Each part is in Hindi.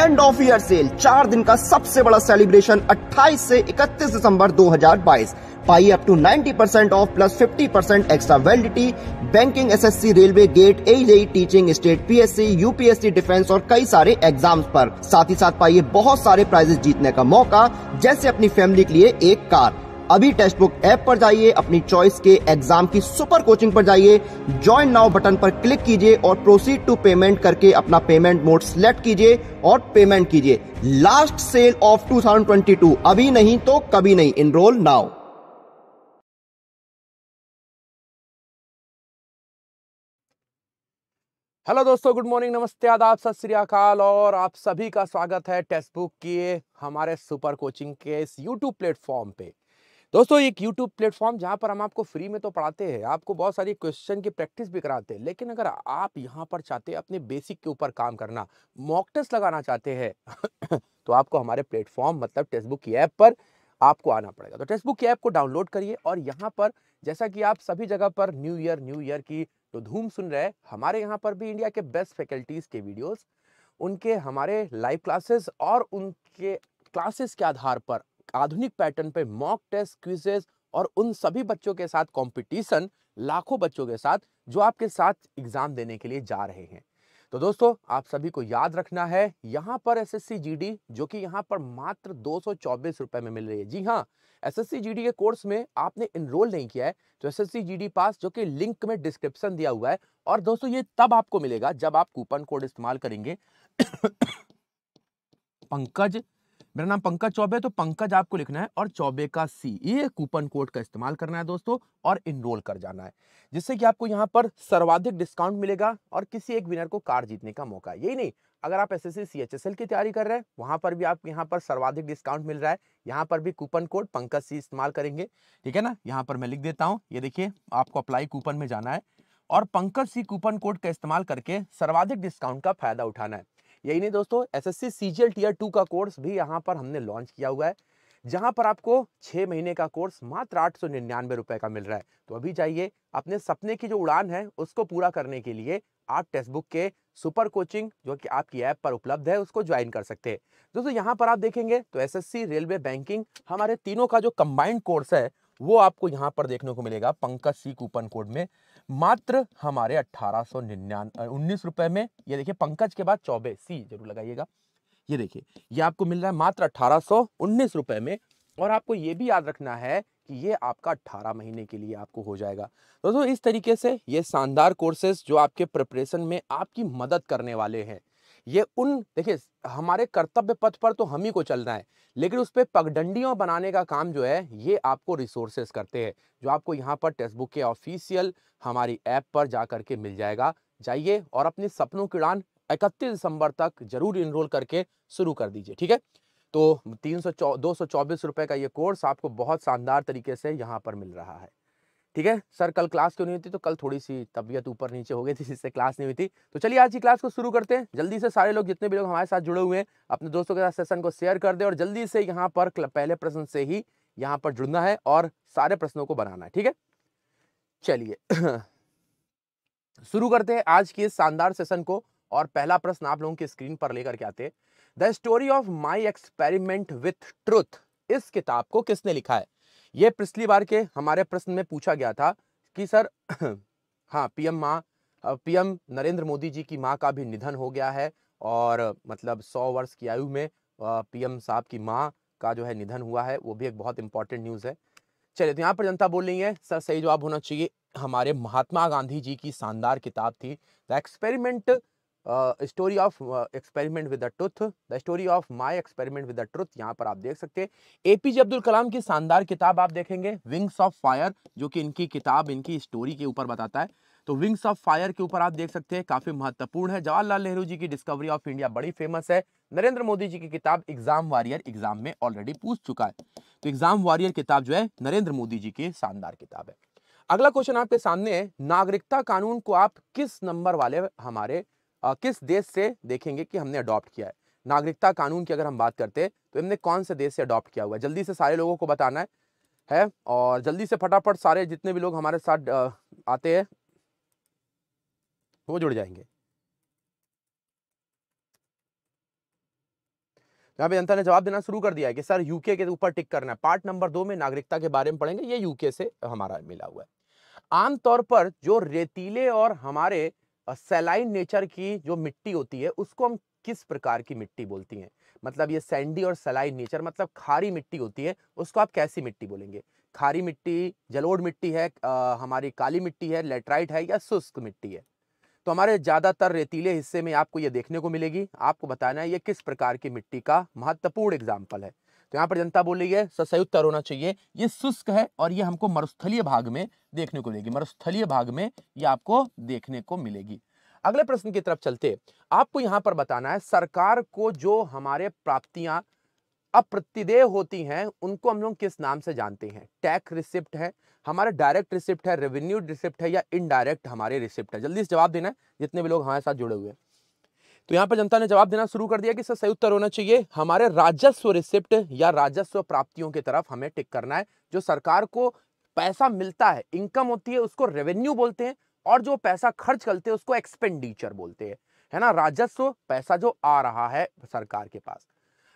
एंड ऑफ ईयर सेल चार दिन का सबसे बड़ा सेलिब्रेशन 28 से 31 दिसंबर 2022 पाई up to 90 percent off plus 50 percent extra validity banking SSC railway GATE AE teaching state PSC UPSC defence और कई सारे एग्जाम्स पर साथ ही साथ पाइए बहुत सारे प्राइजेस जीतने का मौका जैसे अपनी फैमिली के लिए एक कार अभी टेक्स्ट बुक ऐप पर जाइए अपनी चॉइस के एग्जाम की सुपर कोचिंग पर जाइए ज्वाइन नाउ बटन पर क्लिक कीजिए और प्रोसीड टू पेमेंट करके अपना पेमेंट मोड सिलेक्ट कीजिए और पेमेंट कीजिए लास्ट सेल ऑफ 2022 अभी नहीं तो कभी नहीं इनरोल नाउ हेलो दोस्तों गुड मॉर्निंग नमस्ते आदाब सत श्री अकाल और आप सभी का स्वागत है टेस्ट बुक किए हमारे सुपर कोचिंग के इस यूट्यूब प्लेटफॉर्म पे दोस्तों एक यूट्यूब प्लेटफॉर्म जहाँ पर हम आपको फ्री में तो पढ़ाते हैं आपको बहुत सारी क्वेश्चन की प्रैक्टिस भी कराते हैं लेकिन अगर आप यहाँ पर चाहते हैं अपने बेसिक के ऊपर काम करना मॉक टेस्ट लगाना चाहते हैं तो आपको हमारे प्लेटफॉर्म मतलब टेक्स्ट बुक की ऐप पर आपको आना पड़ेगा तो टेक्स्ट बुक की ऐप को डाउनलोड करिए और यहाँ पर जैसा कि आप सभी जगह पर न्यू ईयर न्यू ईयर की तो धूम सुन रहे हैं हमारे यहाँ पर भी इंडिया के बेस्ट फैकल्टीज़ के वीडियोज़ उनके हमारे लाइव क्लासेस और उनके क्लासेस के आधार पर आधुनिक पैटर्न पे मॉक टेस्ट क्विजेस और उन सभी बच्चों के साथ कंपटीशन लाखों बच्चों के साथ जो आपके साथ एग्जाम देने के लिए जा रहे हैं तो दोस्तों आप सभी को याद रखना है यहाँ पर एस एस जो कि यहाँ पर मात्र दो रुपए में मिल रही है जी हाँ एस एस के कोर्स में आपने इनरोल नहीं किया है तो एस एस पास जो कि लिंक में डिस्क्रिप्शन दिया हुआ है और दोस्तों ये तब आपको मिलेगा जब आप कूपन कोड इस्तेमाल करेंगे पंकज मेरा नाम पंकज चौबे तो पंकज आपको लिखना है और चौबे का सी ये कूपन कोड का इस्तेमाल करना है दोस्तों और इनरोल कर जाना है जिससे कि आपको यहाँ पर सर्वाधिक डिस्काउंट मिलेगा और किसी एक विनर को कार जीतने का मौका यही नहीं अगर आप एस एस की तैयारी कर रहे हैं वहाँ पर भी आप यहाँ पर सर्वाधिक डिस्काउंट मिल रहा है यहाँ पर भी कूपन कोड पंकज सी इस्तेमाल करेंगे ठीक है ना यहाँ पर मैं लिख देता हूँ ये देखिए आपको अप्लाई कूपन में जाना है और पंकज सी कूपन कोड का इस्तेमाल करके सर्वाधिक डिस्काउंट का फायदा उठाना है यही नहीं दोस्तों S S C tier two का कोर्स भी यहाँ पर हमने लॉन्च किया हुआ है जहाँ पर आपको छः महीने का कोर्स मात्र आठ सौ निन्यानवे रुपये का मिल रहा है तो अभी जाइए अपने सपने की जो उड़ान है उसको पूरा करने के लिए आप टेक्स्ट बुक के सुपर कोचिंग जो कि आपकी ऐप पर उपलब्ध है उसको ज्वाइन कर सकते हैं दोस्तों यहाँ पर आप देखेंगे तो एसएससी रेलवे बैंकिंग हमारे तीनों का जो कंबाइंड कोर्स है वो आपको यहाँ पर देखने को मिलेगा पंकज सी कूपन कोड में मात्र हमारे अट्ठारह सौ निन्यानवे उन्नीस में ये देखिए पंकज के बाद चौबे सी जरूर लगाइएगा ये देखिए ये आपको मिल रहा है मात्र अट्ठारह सौ उन्नीस रुपए में और आपको ये भी याद रखना है कि ये आपका अट्ठारह महीने के लिए आपको हो जाएगा दोस्तों इस तरीके से ये शानदार कोर्सेज जो आपके प्रिपरेशन में आपकी मदद करने वाले हैं ये उन देखिए हमारे कर्तव्य पथ पर तो हम ही को चलना है लेकिन उस पर पगडंडियों बनाने का काम जो है ये आपको रिसोर्सेस करते हैं जो आपको यहाँ पर टेक्स्ट बुक के ऑफिशियल हमारी ऐप पर जा करके मिल जाएगा जाइए और अपने सपनों की उड़ान इकतीस दिसंबर तक जरूर इनरोल करके शुरू कर दीजिए ठीक है तो तीन सौ दो सौ चौबीस रुपये का ये कोर्स आपको बहुत शानदार तरीके से यहाँ पर मिल रहा है ठीक है सर कल क्लास क्यों नहीं हुई थी तो कल थोड़ी सी तबीयत ऊपर नीचे हो गई थी जिससे क्लास नहीं हुई थी तो चलिए आज की क्लास को शुरू करते हैं जल्दी से सारे लोग जितने भी लोग हमारे साथ जुड़े हुए हैं अपने दोस्तों के साथ सेशन को शेयर कर दे और जल्दी से यहाँ पर पहले प्रश्न से ही यहाँ पर जुड़ना है और सारे प्रश्नों को बनाना है ठीक है चलिए शुरू करते हैं आज के शानदार सेशन को और पहला प्रश्न आप लोगों की स्क्रीन पर लेकर के आते हैं the story of my experiment with truth इस किताब को किसने लिखा है ये पिछली बार के हमारे प्रश्न में पूछा गया था कि सर हाँ पीएम माँ पीएम नरेंद्र मोदी जी की माँ का भी निधन हो गया है और मतलब सौ वर्ष की आयु में पीएम साहब की माँ का जो है निधन हुआ है वो भी एक बहुत इंपॉर्टेंट न्यूज़ है चलिए तो यहाँ पर जनता बोल रही है सर सही जवाब होना चाहिए हमारे महात्मा गांधी जी की शानदार किताब थी the experiment story of experiment with the truth the story of story experiment with the truth यहाँ पर आप देख सकते हैं एपीजे अब्दुल कलाम की शानदार किताब आप देखेंगे विंग्स ऑफ फायर जो कि इनकी किताब इनकी स्टोरी के ऊपर बताता है तो विंग्स ऑफ फायर के ऊपर आप देख सकते हैं काफ़ी महत्वपूर्ण है जवाहरलाल नेहरू जी की डिस्कवरी ऑफ इंडिया बड़ी फेमस है नरेंद्र मोदी जी की किताब एग्जाम वॉरियर एग्जाम में ऑलरेडी पूछ चुका है तो एग्जाम वॉरियर किताब जो है नरेंद्र मोदी जी की शानदार किताब है अगला क्वेश्चन आपके सामने है नागरिकता कानून को आप किस नंबर वाले हमारे किस देश से देखेंगे कि हमने अडॉप्ट किया है नागरिकता कानून की अगर हम बात करते तो हमने कौन से देश से अडॉप्ट किया हुआ है जल्दी से सारे लोगों को बताना है है और जल्दी से फटाफट सारे जितने भी लोग हमारे साथ आते हैं वो जुड़ जाएंगे यहाँ पे जनता ने जवाब देना शुरू कर दिया है कि सर यूके के ऊपर टिक करना है पार्ट नंबर दो में नागरिकता के बारे में पढ़ेंगे ये यूके से हमारा मिला हुआ है आमतौर पर जो रेतीले और हमारे सेलाइन नेचर की जो मिट्टी होती है उसको हम किस प्रकार की मिट्टी बोलती हैं मतलब ये सैंडी और सेलाइन नेचर मतलब खारी मिट्टी होती है उसको आप कैसी मिट्टी बोलेंगे खारी मिट्टी जलोड़ मिट्टी है आ, हमारी काली मिट्टी है लेटराइट है या शुष्क मिट्टी है तो हमारे ज़्यादातर रेतीले हिस्से में आपको ये देखने को मिलेगी आपको बताना है ये किस प्रकार की मिट्टी का महत्वपूर्ण एग्जाम्पल है तो यहाँ पर जनता बोल रही है ससयुक्त होना चाहिए ये शुष्क है और ये हमको मरुस्थलीय भाग में देखने को मिलेगी मरुस्थलीय भाग में ये आपको देखने को मिलेगी अगले प्रश्न की तरफ चलते आपको यहाँ पर बताना है सरकार को जो हमारे प्राप्तियां अब प्रतिदेय होती हैं उनको हम लोग किस नाम से जानते हैं टैक्स रिसिप्ट है हमारा डायरेक्ट रिसिप्ट है रेवेन्यू रिसिप्ट है या इनडायरेक्ट हमारे रिसिप्ट है जल्दी से जवाब देना जितने भी लोग हमारे साथ जुड़े हुए हैं तो यहाँ पर जनता ने जवाब देना शुरू कर दिया कि सर सही उत्तर होना चाहिए हमारे राजस्व रिसिप्ट या राजस्व प्राप्तियों की तरफ हमें टिक करना है जो सरकार को पैसा मिलता है इनकम होती है उसको रेवेन्यू बोलते हैं और जो पैसा खर्च करते हैं उसको एक्सपेंडिचर बोलते हैं है ना राजस्व पैसा जो आ रहा है सरकार के पास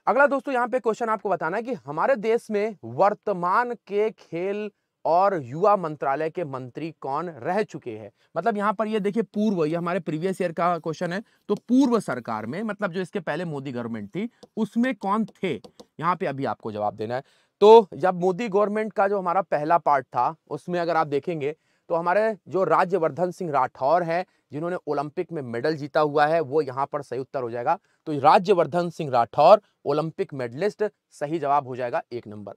अगला दोस्तों यहाँ पे क्वेश्चन आपको बताना है कि हमारे देश में वर्तमान के खेल और युवा मंत्रालय के मंत्री कौन रह चुके हैं मतलब यहाँ पर ये देखिए पूर्व ये हमारे प्रीवियस ईयर का क्वेश्चन है तो पूर्व सरकार में मतलब जो इसके पहले मोदी गवर्नमेंट थी उसमें कौन थे यहाँ पे अभी आपको जवाब देना है तो जब मोदी गवर्नमेंट का जो हमारा पहला पार्ट था उसमें अगर आप देखेंगे तो हमारे जो राज्यवर्धन सिंह राठौर हैं जिन्होंने ओलंपिक में मेडल जीता हुआ है वो यहाँ पर सही उत्तर हो जाएगा तो राज्यवर्धन सिंह राठौर ओलंपिक मेडलिस्ट सही जवाब हो जाएगा एक नंबर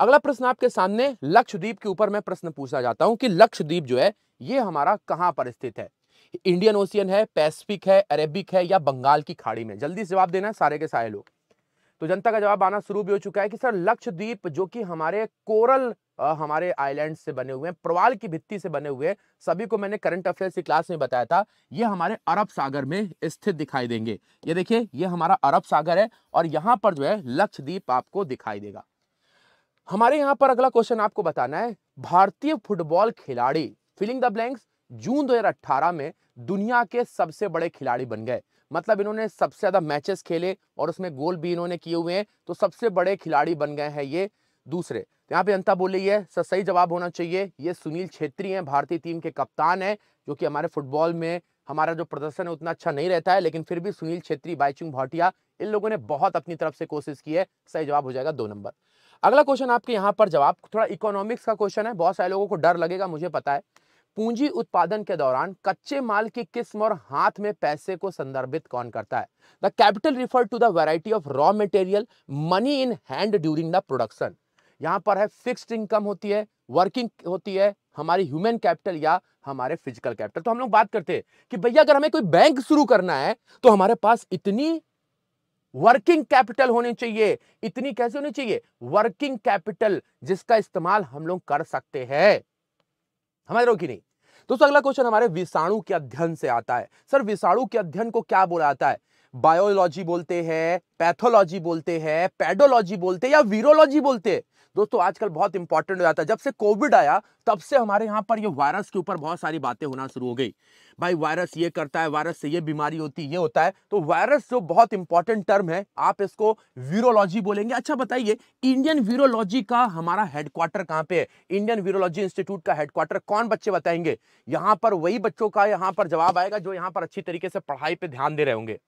अगला प्रश्न आपके सामने लक्षद्वीप के ऊपर मैं प्रश्न पूछना चाहता हूँ कि लक्षद्वीप जो है ये हमारा कहाँ पर स्थित है इंडियन ओशियन है पैसिफिक है अरेबिक है या बंगाल की खाड़ी में जल्दी जवाब देना है सारे के सारे लोग तो जनता का जवाब आना शुरू भी हो चुका है कि सर लक्षद्वीप जो कि हमारे कोरल आ, हमारे आइलैंड से बने हुए हैं प्रवाल की भित्ति से बने हुए सभी को मैंने करंट अफेयर्स की क्लास में बताया था ये हमारे अरब सागर में स्थित दिखाई देंगे ये देखिए ये हमारा अरब सागर है और यहाँ पर जो है लक्षद्वीप आपको दिखाई देगा हमारे यहाँ पर अगला क्वेश्चन आपको बताना है भारतीय फुटबॉल खिलाड़ी फिलिंग द ब्लैंक्स जून 2018 में दुनिया के सबसे बड़े खिलाड़ी बन गए मतलब इन्होंने सबसे ज़्यादा मैचेस खेले और उसमें गोल भी इन्होंने किए हुए हैं तो सबसे बड़े खिलाड़ी बन गए हैं ये दूसरे तो यहाँ पे अंता बोल रही है सर सही जवाब होना चाहिए ये सुनील छेत्री हैं भारतीय टीम के कप्तान हैं जो कि हमारे फुटबॉल में हमारा जो प्रदर्शन है उतना अच्छा नहीं रहता है लेकिन फिर भी सुनील छेत्री बाईचुंग भाटिया इन लोगों ने बहुत अपनी तरफ से कोशिश की है सही जवाब हो जाएगा दो नंबर अगला क्वेश्चन आपके यहाँ पर जवाब थोड़ा इकोनॉमिक्स का क्वेश्चन है बहुत सारे लोगों को डर लगेगा मुझे पता है पूंजी उत्पादन के दौरान कच्चे माल की किस्म और हाथ में पैसे को संदर्भित कौन करता है the capital refer to the variety of raw material money in hand during the production यहाँ पर है फिक्स्ड इनकम होती है वर्किंग होती है हमारी ह्यूमन कैपिटल या हमारे फिजिकल कैपिटल तो हम लोग बात करते हैं कि भैया अगर हमें कोई बैंक शुरू करना है तो हमारे पास इतनी वर्किंग कैपिटल होनी चाहिए इतनी कैसे होनी चाहिए वर्किंग कैपिटल जिसका इस्तेमाल हम लोग कर सकते हैं हमारे रोकी नहीं दोस्तों अगला क्वेश्चन हमारे विषाणु के अध्ययन से आता है सर विषाणु के अध्ययन को क्या बोला जाता है बायोलॉजी बोलते हैं पैथोलॉजी बोलते हैं पेडोलॉजी बोलते हैं या वीरोलॉजी बोलते हैं दोस्तों आजकल बहुत इंपॉर्टेंट हो जाता है जब से कोविड आया तब से हमारे यहाँ पर ये वायरस के ऊपर बहुत सारी बातें होना शुरू हो गई भाई वायरस ये करता है वायरस से ये बीमारी होती ये होता है तो वायरस जो बहुत इंपॉर्टेंट टर्म है आप इसको वीरोलॉजी बोलेंगे अच्छा बताइए इंडियन वीरोलॉजी का हमारा हेडक्वार्टर कहाँ पे है इंडियन वीरोलॉजी इंस्टीट्यूट का हेडक्वार्टर कौन बच्चे बताएंगे यहाँ पर वही बच्चों का यहाँ पर जवाब आएगा जो यहाँ पर अच्छी तरीके से पढ़ाई पर ध्यान दे रहे होंगे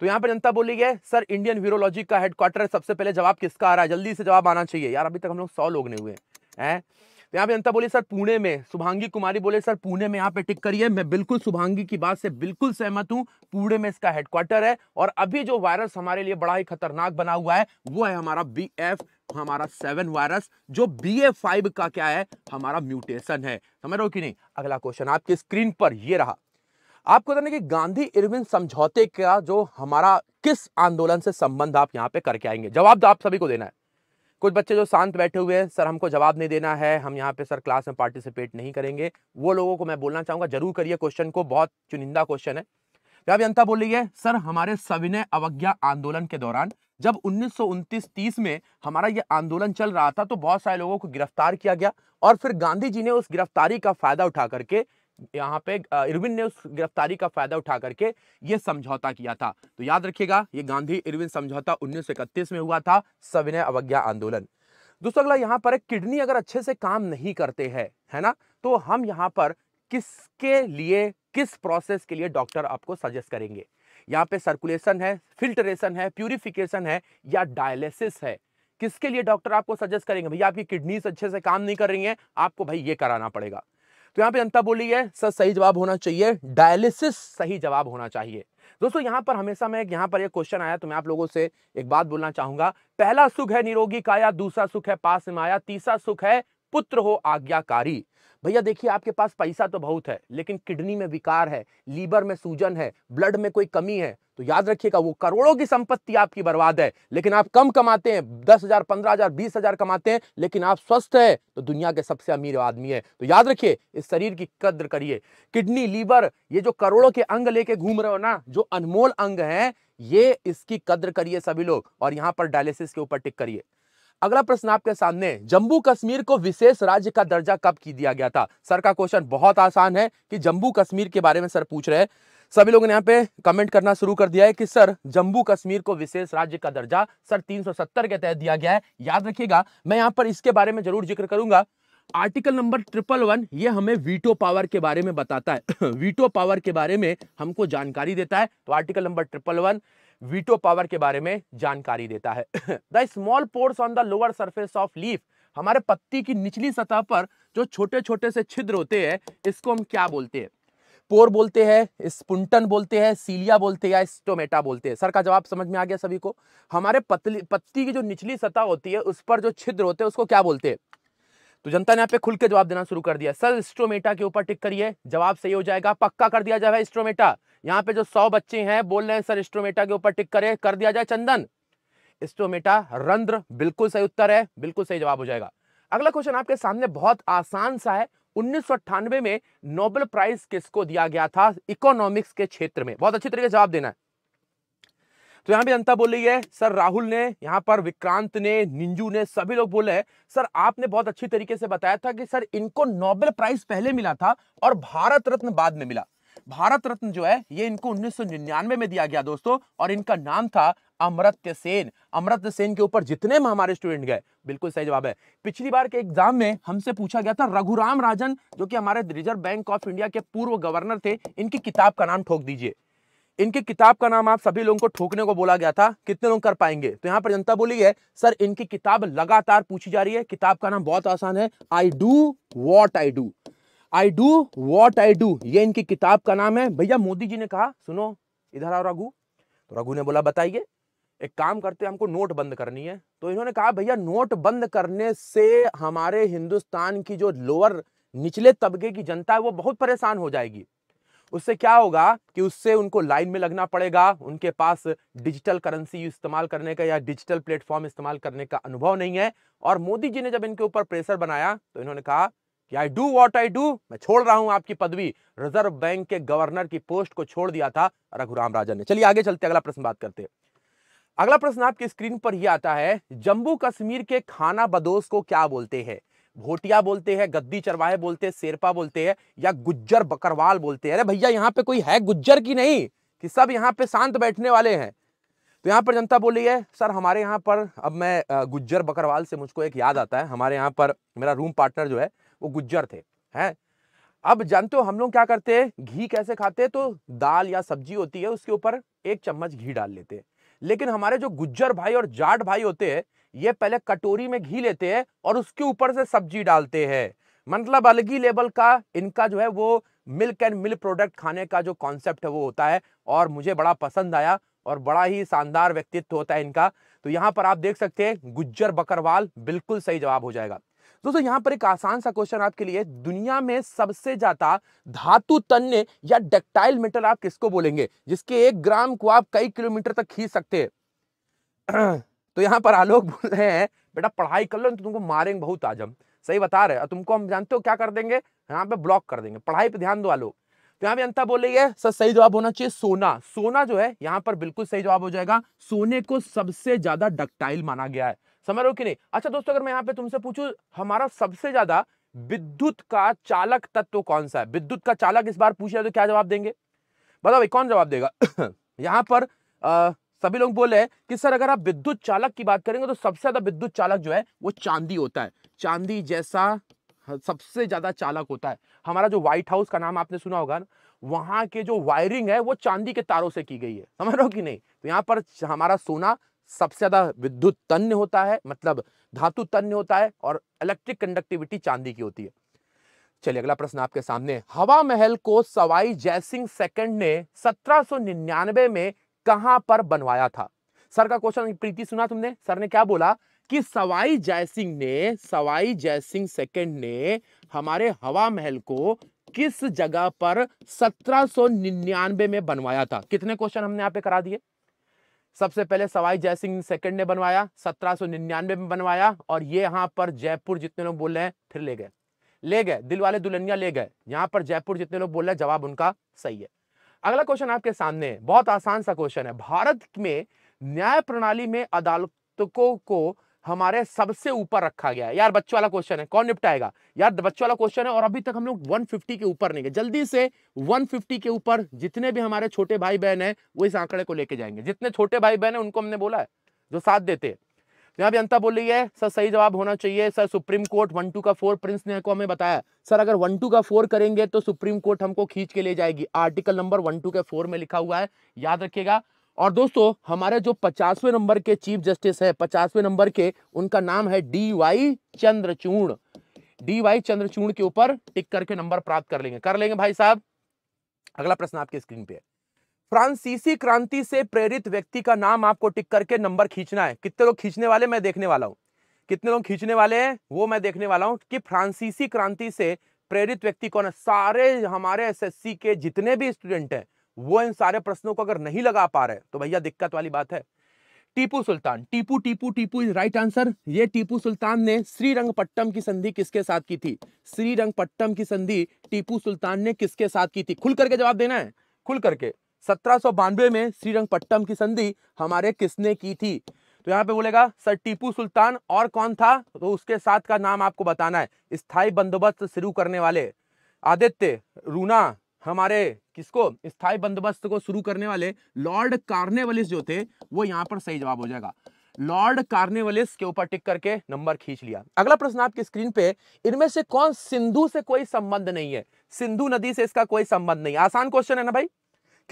तो यहाँ पर जनता बोली है सर इंडियन व्यूरोलॉजी का हेडक्वार्टर है सबसे पहले जवाब किसका आ रहा है जल्दी से जवाब आना चाहिए यार अभी तक हम लोग सौ लोग नहीं हुए हैं तो यहाँ पे जनता बोली सर पुणे में शुभांगी कुमारी बोले सर पुणे में यहाँ पे टिक करिए मैं बिल्कुल शुभांगी की बात से बिल्कुल सहमत हूँ पुणे में इसका हेडक्वार्टर है और अभी जो वायरस हमारे लिए बड़ा ही खतरनाक बना हुआ है वो है हमारा बी एफ हमारा सेवन वायरस जो बी ए फाइव का क्या है हमारा म्यूटेशन है समझ रहे हो कि नहीं अगला क्वेश्चन आपके स्क्रीन पर ये रहा आपको बताने कि गांधी इरविन समझौते का जो हमारा किस आंदोलन से संबंध आप यहाँ पे करके आएंगे जवाब आप सभी को देना है कुछ बच्चे जो शांत बैठे हुए हैं सर हमको जवाब नहीं देना है हम यहाँ पे सर क्लास में पार्टिसिपेट नहीं करेंगे वो लोगों को मैं बोलना चाहूंगा जरूर करिए क्वेश्चन को बहुत चुनिंदा क्वेश्चन है जनता बोल रही है सर हमारे सविनय अवज्ञा आंदोलन के दौरान जब उन्नीस सौ में हमारा ये आंदोलन चल रहा था तो बहुत सारे लोगों को गिरफ्तार किया गया और फिर गांधी जी ने उस गिरफ्तारी का फायदा उठा करके यहाँ पे इरविन ने उस गिरफ्तारी का फायदा उठा करके ये समझौता किया था तो याद रखिएगा ये गांधी इरविन समझौता इकतीस में हुआ था सविनय अवज्ञा आंदोलन दोस्तों अगला यहाँ पर किडनी अगर अच्छे से काम नहीं करते हैं है ना तो हम यहाँ पर किसके लिए किस प्रोसेस के लिए डॉक्टर आपको सजेस्ट करेंगे यहाँ पे सर्कुलेशन है फिल्टरेशन है प्यूरिफिकेशन है या डायलिसिस है किसके लिए डॉक्टर आपको सजेस्ट करेंगे भैया आपकी किडनीज अच्छे से काम नहीं कर रही हैं आपको भाई ये कराना पड़ेगा तो यहाँ पे अंता बोली है सर सही जवाब होना चाहिए डायलिसिस सही जवाब होना चाहिए दोस्तों यहाँ पर हमेशा मैं यहाँ पर एक क्वेश्चन आया तो मैं आप लोगों से एक बात बोलना चाहूंगा पहला सुख है निरोगी काया दूसरा सुख है पास में आया तीसरा सुख है पुत्र हो आज्ञाकारी भैया देखिए आपके पास पैसा तो बहुत है लेकिन किडनी में विकार है लीवर में सूजन है ब्लड में कोई कमी है तो याद रखिएगा वो करोड़ों की संपत्ति आपकी बर्बाद है लेकिन आप कम कमाते हैं दस हजार पंद्रह हजार बीस हजार कमाते हैं लेकिन आप स्वस्थ है तो दुनिया के सबसे अमीर आदमी है तो याद रखिए इस शरीर की कद्र करिए किडनी लीवर ये जो करोड़ों के अंग लेके घूम रहे हो ना जो अनमोल अंग है ये इसकी कद्र करिए सभी लोग और यहाँ पर डायलिसिस के ऊपर टिक करिए अगला प्रश्न आपके सामने जम्मू कश्मीर को विशेष राज्य का दर्जा कब की दिया गया था सर का क्वेश्चन बहुत आसान है कि जम्मू कश्मीर के बारे में सर पूछ रहे सभी लोगों ने यहाँ पे कमेंट करना शुरू कर दिया है कि सर जम्मू कश्मीर को विशेष राज्य का दर्जा सर 370 के तहत दिया गया है याद रखिएगा मैं यहाँ पर इसके बारे में जरूर जिक्र करूंगा आर्टिकल नंबर ट्रिपल वन ये हमें वीटो पावर के बारे में बताता है वीटो पावर के बारे में हमको जानकारी देता है तो article number triple one veto power के बारे में जानकारी देता है the small pores on the lower surface of leaf हमारे पत्ती की निचली सतह पर जो छोटे छोटे से छिद्र होते हैं इसको हम क्या बोलते हैं पोर बोलते हैं स्पुंटन बोलते हैं सीलिया बोलते हैं या स्टोमेटा बोलते हैं सर का जवाब समझ में आ गया सभी को हमारे पतली पत्ती की जो निचली सतह होती है उस पर जो छिद्र होते हैं उसको क्या बोलते हैं तो जनता ने यहाँ पे खुल के जवाब देना शुरू कर दिया सर स्ट्रोमेटा के ऊपर टिक करिए जवाब सही हो जाएगा पक्का कर दिया जाए स्ट्रोमेटा यहाँ पे जो सौ बच्चे हैं बोल रहे हैं सर स्ट्रोमेटा के ऊपर टिक करे कर दिया जाए चंदन स्ट्रोमेटा रंध्र बिल्कुल सही उत्तर है बिल्कुल सही जवाब हो जाएगा अगला क्वेश्चन आपके सामने बहुत आसान सा है उन्नीस में नोबेल प्राइज किसको दिया गया था इकोनॉमिक्स के क्षेत्र में बहुत अच्छी तरीके से जवाब देना है तो यहाँ भी जनता बोल रही है सर राहुल ने यहाँ पर विक्रांत ने निंजू ने सभी लोग बोले हैं सर आपने बहुत अच्छी तरीके से बताया था कि सर इनको नोबेल प्राइज पहले मिला था और भारत रत्न बाद में मिला भारत रत्न जो है ये इनको उन्नीस में दिया गया दोस्तों और इनका नाम था अमृत्य सेन अमृत्य सेन के ऊपर जितने में हमारे स्टूडेंट गए बिल्कुल सही जवाब है पिछली बार के एग्जाम में हमसे पूछा गया था रघुराम राजन जो कि हमारे रिजर्व बैंक ऑफ इंडिया के पूर्व गवर्नर थे इनकी किताब का नाम ठोक दीजिए इनकी किताब का नाम आप सभी लोगों को ठोकने को बोला गया था कितने लोग कर पाएंगे तो यहाँ पर जनता बोली है सर इनकी किताब लगातार पूछी जा रही है किताब का नाम बहुत आसान है I do what I do I do what I do ये इनकी किताब का नाम है भैया मोदी जी ने कहा सुनो इधर आओ रघु तो रघु ने बोला बताइए एक काम करते हमको नोट बंद करनी है तो इन्होंने कहा भैया नोट बंद करने से हमारे हिंदुस्तान की जो लोअर निचले तबके की जनता है वो बहुत परेशान हो जाएगी उससे क्या होगा कि उससे उनको लाइन में लगना पड़ेगा उनके पास डिजिटल करेंसी इस्तेमाल करने का या डिजिटल प्लेटफॉर्म इस्तेमाल करने का अनुभव नहीं है और मोदी जी ने जब इनके ऊपर प्रेशर बनाया तो इन्होंने कहा कि I do what I do मैं छोड़ रहा हूं आपकी पदवी रिजर्व बैंक के गवर्नर की पोस्ट को छोड़ दिया था रघुराम राजन ने चलिए आगे चलते अगला प्रश्न बात करते अगला प्रश्न आपकी स्क्रीन पर ही आता है जम्मू कश्मीर के खाना बदोश को क्या बोलते हैं भोटिया बोलते हैं गद्दी चरवाहे बोलते हैं शेरपा बोलते हैं या गुज्जर बकरवाल बोलते हैं अरे भैया यहाँ पे कोई है गुज्जर की नहीं कि सब यहाँ पे शांत बैठने वाले हैं तो यहाँ पर जनता बोली है सर हमारे यहाँ पर अब मैं गुज्जर बकरवाल से मुझको एक याद आता है हमारे यहाँ पर मेरा रूम पार्टनर जो है वो गुज्जर थे हैं अब जानते हो हम लोग क्या करते हैं घी कैसे खाते हैं तो दाल या सब्जी होती है उसके ऊपर एक चम्मच घी डाल लेते हैं लेकिन हमारे जो गुज्जर भाई और जाट भाई होते हैं ये पहले कटोरी में घी लेते हैं और उसके ऊपर से सब्जी डालते हैं मतलब अलग ही लेवल का इनका जो है वो मिल्क एंड मिल्क प्रोडक्ट खाने का जो कॉन्सेप्ट है वो होता है और मुझे बड़ा पसंद आया और बड़ा ही शानदार व्यक्तित्व होता है इनका तो यहाँ पर आप देख सकते हैं गुज्जर बकरवाल बिल्कुल सही जवाब हो जाएगा दोस्तों यहाँ पर एक आसान सा क्वेश्चन आपके लिए दुनिया में सबसे ज्यादा धातु तन्य या डक्टाइल मेटल आप किसको बोलेंगे जिसके एक ग्राम को आप कई किलोमीटर तक खींच सकते हैं तो यहाँ पर आलोक बोल रहे हैं बेटा पढ़ाई कर लो तो तुमको मारेंगे बहुत आज हम सही बता रहे हैं तुमको हम जानते हो क्या कर देंगे यहाँ पे ब्लॉक कर देंगे पढ़ाई पे ध्यान दो आलोक तो यहाँ पे अंता बोल रही है सर सही जवाब होना चाहिए सोना सोना जो है यहाँ पर बिल्कुल सही जवाब हो जाएगा सोने को सबसे ज्यादा डकटाइल माना गया है समझ रहे हो कि नहीं अच्छा दोस्तों अगर मैं यहाँ पे तुमसे पूछू हमारा सबसे ज्यादा विद्युत का चालक तत्व कौन सा है विद्युत का चालक इस बार पूछे तो क्या जवाब देंगे बताओ भाई कौन जवाब देगा यहाँ पर आ, सभी लोग बोले कि सर अगर आप विद्युत चालक की बात करेंगे तो सबसे ज्यादा विद्युत चालक जो है वो चांदी होता है चांदी जैसा सबसे ज्यादा चालक होता है हमारा जो व्हाइट हाउस का नाम आपने सुना होगा वहां के जो वायरिंग है वो चांदी के तारों से की गई है समझ रहे हो कि नहीं तो यहाँ पर हमारा सोना सबसे ज्यादा विद्युत तन्य होता है मतलब धातु तन्य होता है और इलेक्ट्रिक कंडक्टिविटी चांदी की होती है चलिए अगला प्रश्न आपके सामने हवा महल को सवाई जयसिंह सेकंड ने 1799 में कहां पर बनवाया था सर का क्वेश्चन प्रीति सुना तुमने सर ने क्या बोला कि सवाई जयसिंह ने सवाई जयसिंह सेकंड ने हमारे हवा महल को किस जगह पर 1799 में बनवाया था कितने क्वेश्चन हमने यहाँ पे करा दिए सबसे पहले सवाई जयसिंह सेकंड ने बनवाया 1799 में बनवाया और ये यहां पर जयपुर जितने लोग बोल रहे हैं फिर ले गए ले गए दिल वाले दुल्हनिया ले गए यहां पर जयपुर जितने लोग बोल रहे हैं जवाब उनका सही है अगला क्वेश्चन आपके सामने है बहुत आसान सा क्वेश्चन है भारत में न्याय प्रणाली में अदालतों को हमारे सबसे ऊपर रखा गया है यार बच्चों वाला क्वेश्चन है कौन निपटाएगा यार बच्चों वाला क्वेश्चन है और अभी तक हम लोग 150 के ऊपर नहीं गए जल्दी से 150 के ऊपर जितने भी हमारे छोटे भाई बहन हैं वो इस आंकड़े को लेके जाएंगे जितने छोटे भाई बहन हैं उनको हमने बोला है जो साथ देते हैं यहाँ पे अंता बोल रही है सर सही जवाब होना चाहिए sir supreme court one two का फोर प्रिंस ने को हमें बताया सर अगर वन टू का फोर करेंगे तो सुप्रीम कोर्ट हमको खींच के ले जाएगी आर्टिकल नंबर वन टू के फोर में लिखा हुआ है याद रखिएगा और दोस्तों हमारे जो पचासवें नंबर के चीफ जस्टिस है पचासवें नंबर के उनका नाम है D Y Chandrachud D Y Chandrachud के ऊपर टिक करके नंबर प्राप्त कर लेंगे कर लेंगे भाई साहब अगला प्रश्न आपके स्क्रीन पे है फ्रांसीसी क्रांति से प्रेरित व्यक्ति का नाम आपको टिक करके नंबर खींचना है कितने लोग खींचने वाले मैं देखने वाला हूँ कितने लोग खींचने वाले हैं वो मैं देखने वाला हूँ कि फ्रांसीसी क्रांति से प्रेरित व्यक्ति कौन है सारे हमारे एसएससी के जितने भी स्टूडेंट हैं वो इन सारे प्रश्नों को अगर नहीं लगा पा रहे तो भैया दिक्कत वाली बात है Tipu Sultan Tipu Tipu Tipu is right answer ये टीपू सुल्तान ने श्रीरंगपट्टम की संधि किसके साथ की थी श्रीरंगपट्टम की संधि टीपू सुल्तान ने किसके साथ की थी खुल करके जवाब देना है खुल करके सत्रह में श्रीरंगपट्टम की संधि हमारे किसने की थी तो यहाँ पे बोलेगा सर टीपू सुल्तान और कौन था तो उसके साथ का नाम आपको बताना है स्थाई बंदोबस्त शुरू करने वाले आदित्य रूना हमारे किसको स्थाई बंदोबस्त को शुरू करने वाले लॉर्ड कार्नेवलिस जो थे वो यहाँ पर सही जवाब हो जाएगा लॉर्ड कार्नेवलिस के ऊपर टिक करके नंबर खींच लिया अगला प्रश्न आपकी स्क्रीन पे इनमें से कौन सिंधु से कोई संबंध नहीं है सिंधु नदी से इसका कोई संबंध नहीं आसान क्वेश्चन है ना भाई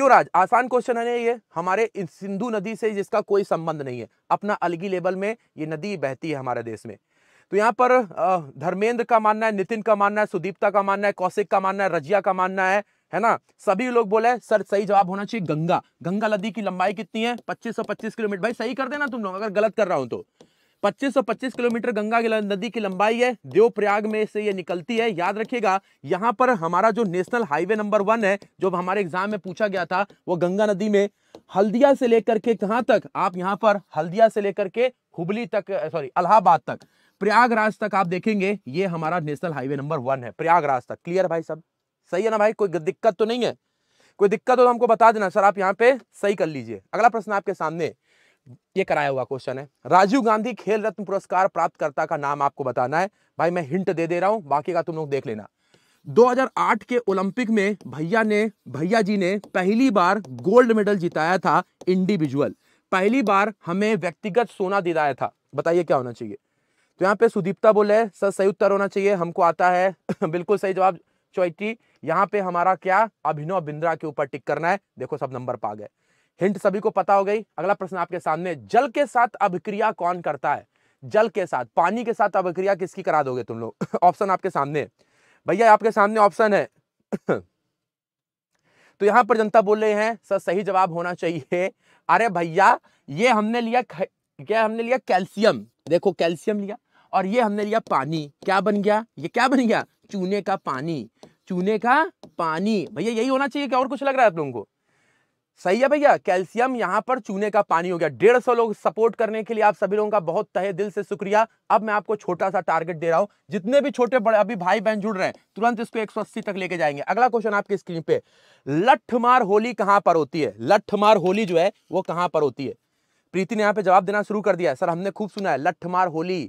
क्यों राज आसान क्वेश्चन है ये हमारे इस सिंधु नदी से जिसका कोई संबंध नहीं है अपना अलगी लेवल में ये नदी बहती है हमारे देश में तो यहाँ पर धर्मेंद्र का मानना है नितिन का मानना है सुदीप्ता का मानना है कौशिक का मानना है रजिया का मानना है है ना सभी लोग बोले सर सही जवाब होना चाहिए गंगा गंगा नदी की लंबाई कितनी है 2525 किलोमीटर भाई सही कर देना तुम लोग अगर गलत कर रहा हूं तो 2525 सौ पच्चीस किलोमीटर गंगा की नदी की लंबाई है देवप्रयाग में से ये निकलती है याद रखिएगा यहाँ पर हमारा जो नेशनल हाईवे नंबर वन है जो हमारे एग्जाम में पूछा गया था वो गंगा नदी में हल्दिया से लेकर के कहाँ तक आप यहाँ पर हल्दिया से लेकर के हुबली तक सॉरी अलाहाबाद तक प्रयागराज तक आप देखेंगे ये हमारा नेशनल हाईवे नंबर वन है प्रयागराज तक क्लियर भाई सब सही है ना भाई कोई दिक्कत तो नहीं है कोई दिक्कत हो तो हमको बता देना सर आप यहाँ पे सही कर लीजिए अगला प्रश्न आपके सामने ये कराया हुआ क्वेश्चन है राजीव गांधी खेल रत्न पुरस्कार प्राप्तकर्ता का नाम आपको बताना है भाई मैं हिंट दे दे रहा हूं बाकी का तुम लोग देख लेना 2008 के ओलंपिक में भैया ने भैया जी ने पहली बार गोल्ड मेडल जिताया था इंडिविजुअल पहली बार हमें व्यक्तिगत सोना दिलाया था बताइए क्या होना चाहिए तो यहाँ पे सुदीप्ता बोले सर सही उत्तर होना चाहिए हमको आता है बिल्कुल सही जवाब चौटी यहाँ पे हमारा क्या अभिनव बिंद्रा के ऊपर टिक करना है देखो सब नंबर पा गए हिंट सभी को पता हो गई अगला प्रश्न आपके सामने जल के साथ अभिक्रिया कौन करता है जल के साथ पानी के साथ अभिक्रिया किसकी करा दोगे तुम लोग ऑप्शन आपके सामने भैया आपके सामने ऑप्शन है तो यहाँ पर जनता बोल रहे हैं सर सही जवाब होना चाहिए अरे भैया ये हमने लिया क्या हमने लिया कैल्शियम देखो कैल्शियम लिया और ये हमने लिया पानी क्या बन गया ये क्या बन गया चूने का पानी चूने का पानी भैया यही होना चाहिए क्या और कुछ लग रहा है तुमको लोगों को सही है भैया कैल्शियम यहाँ पर चूने का पानी हो गया डेढ़ सौ लोग सपोर्ट करने के लिए आप सभी लोगों का बहुत तहे दिल से शुक्रिया अब मैं आपको छोटा सा टारगेट दे रहा हूँ जितने भी छोटे बड़े अभी भाई बहन जुड़ रहे हैं तुरंत इसको 180 तक लेके जाएंगे अगला क्वेश्चन आपके स्क्रीन पे लठमार होली कहाँ पर होती है लठमार होली जो है वो कहाँ पर होती है प्रीति ने यहाँ पे जवाब देना शुरू कर दिया सर हमने खूब सुना है लठमार होली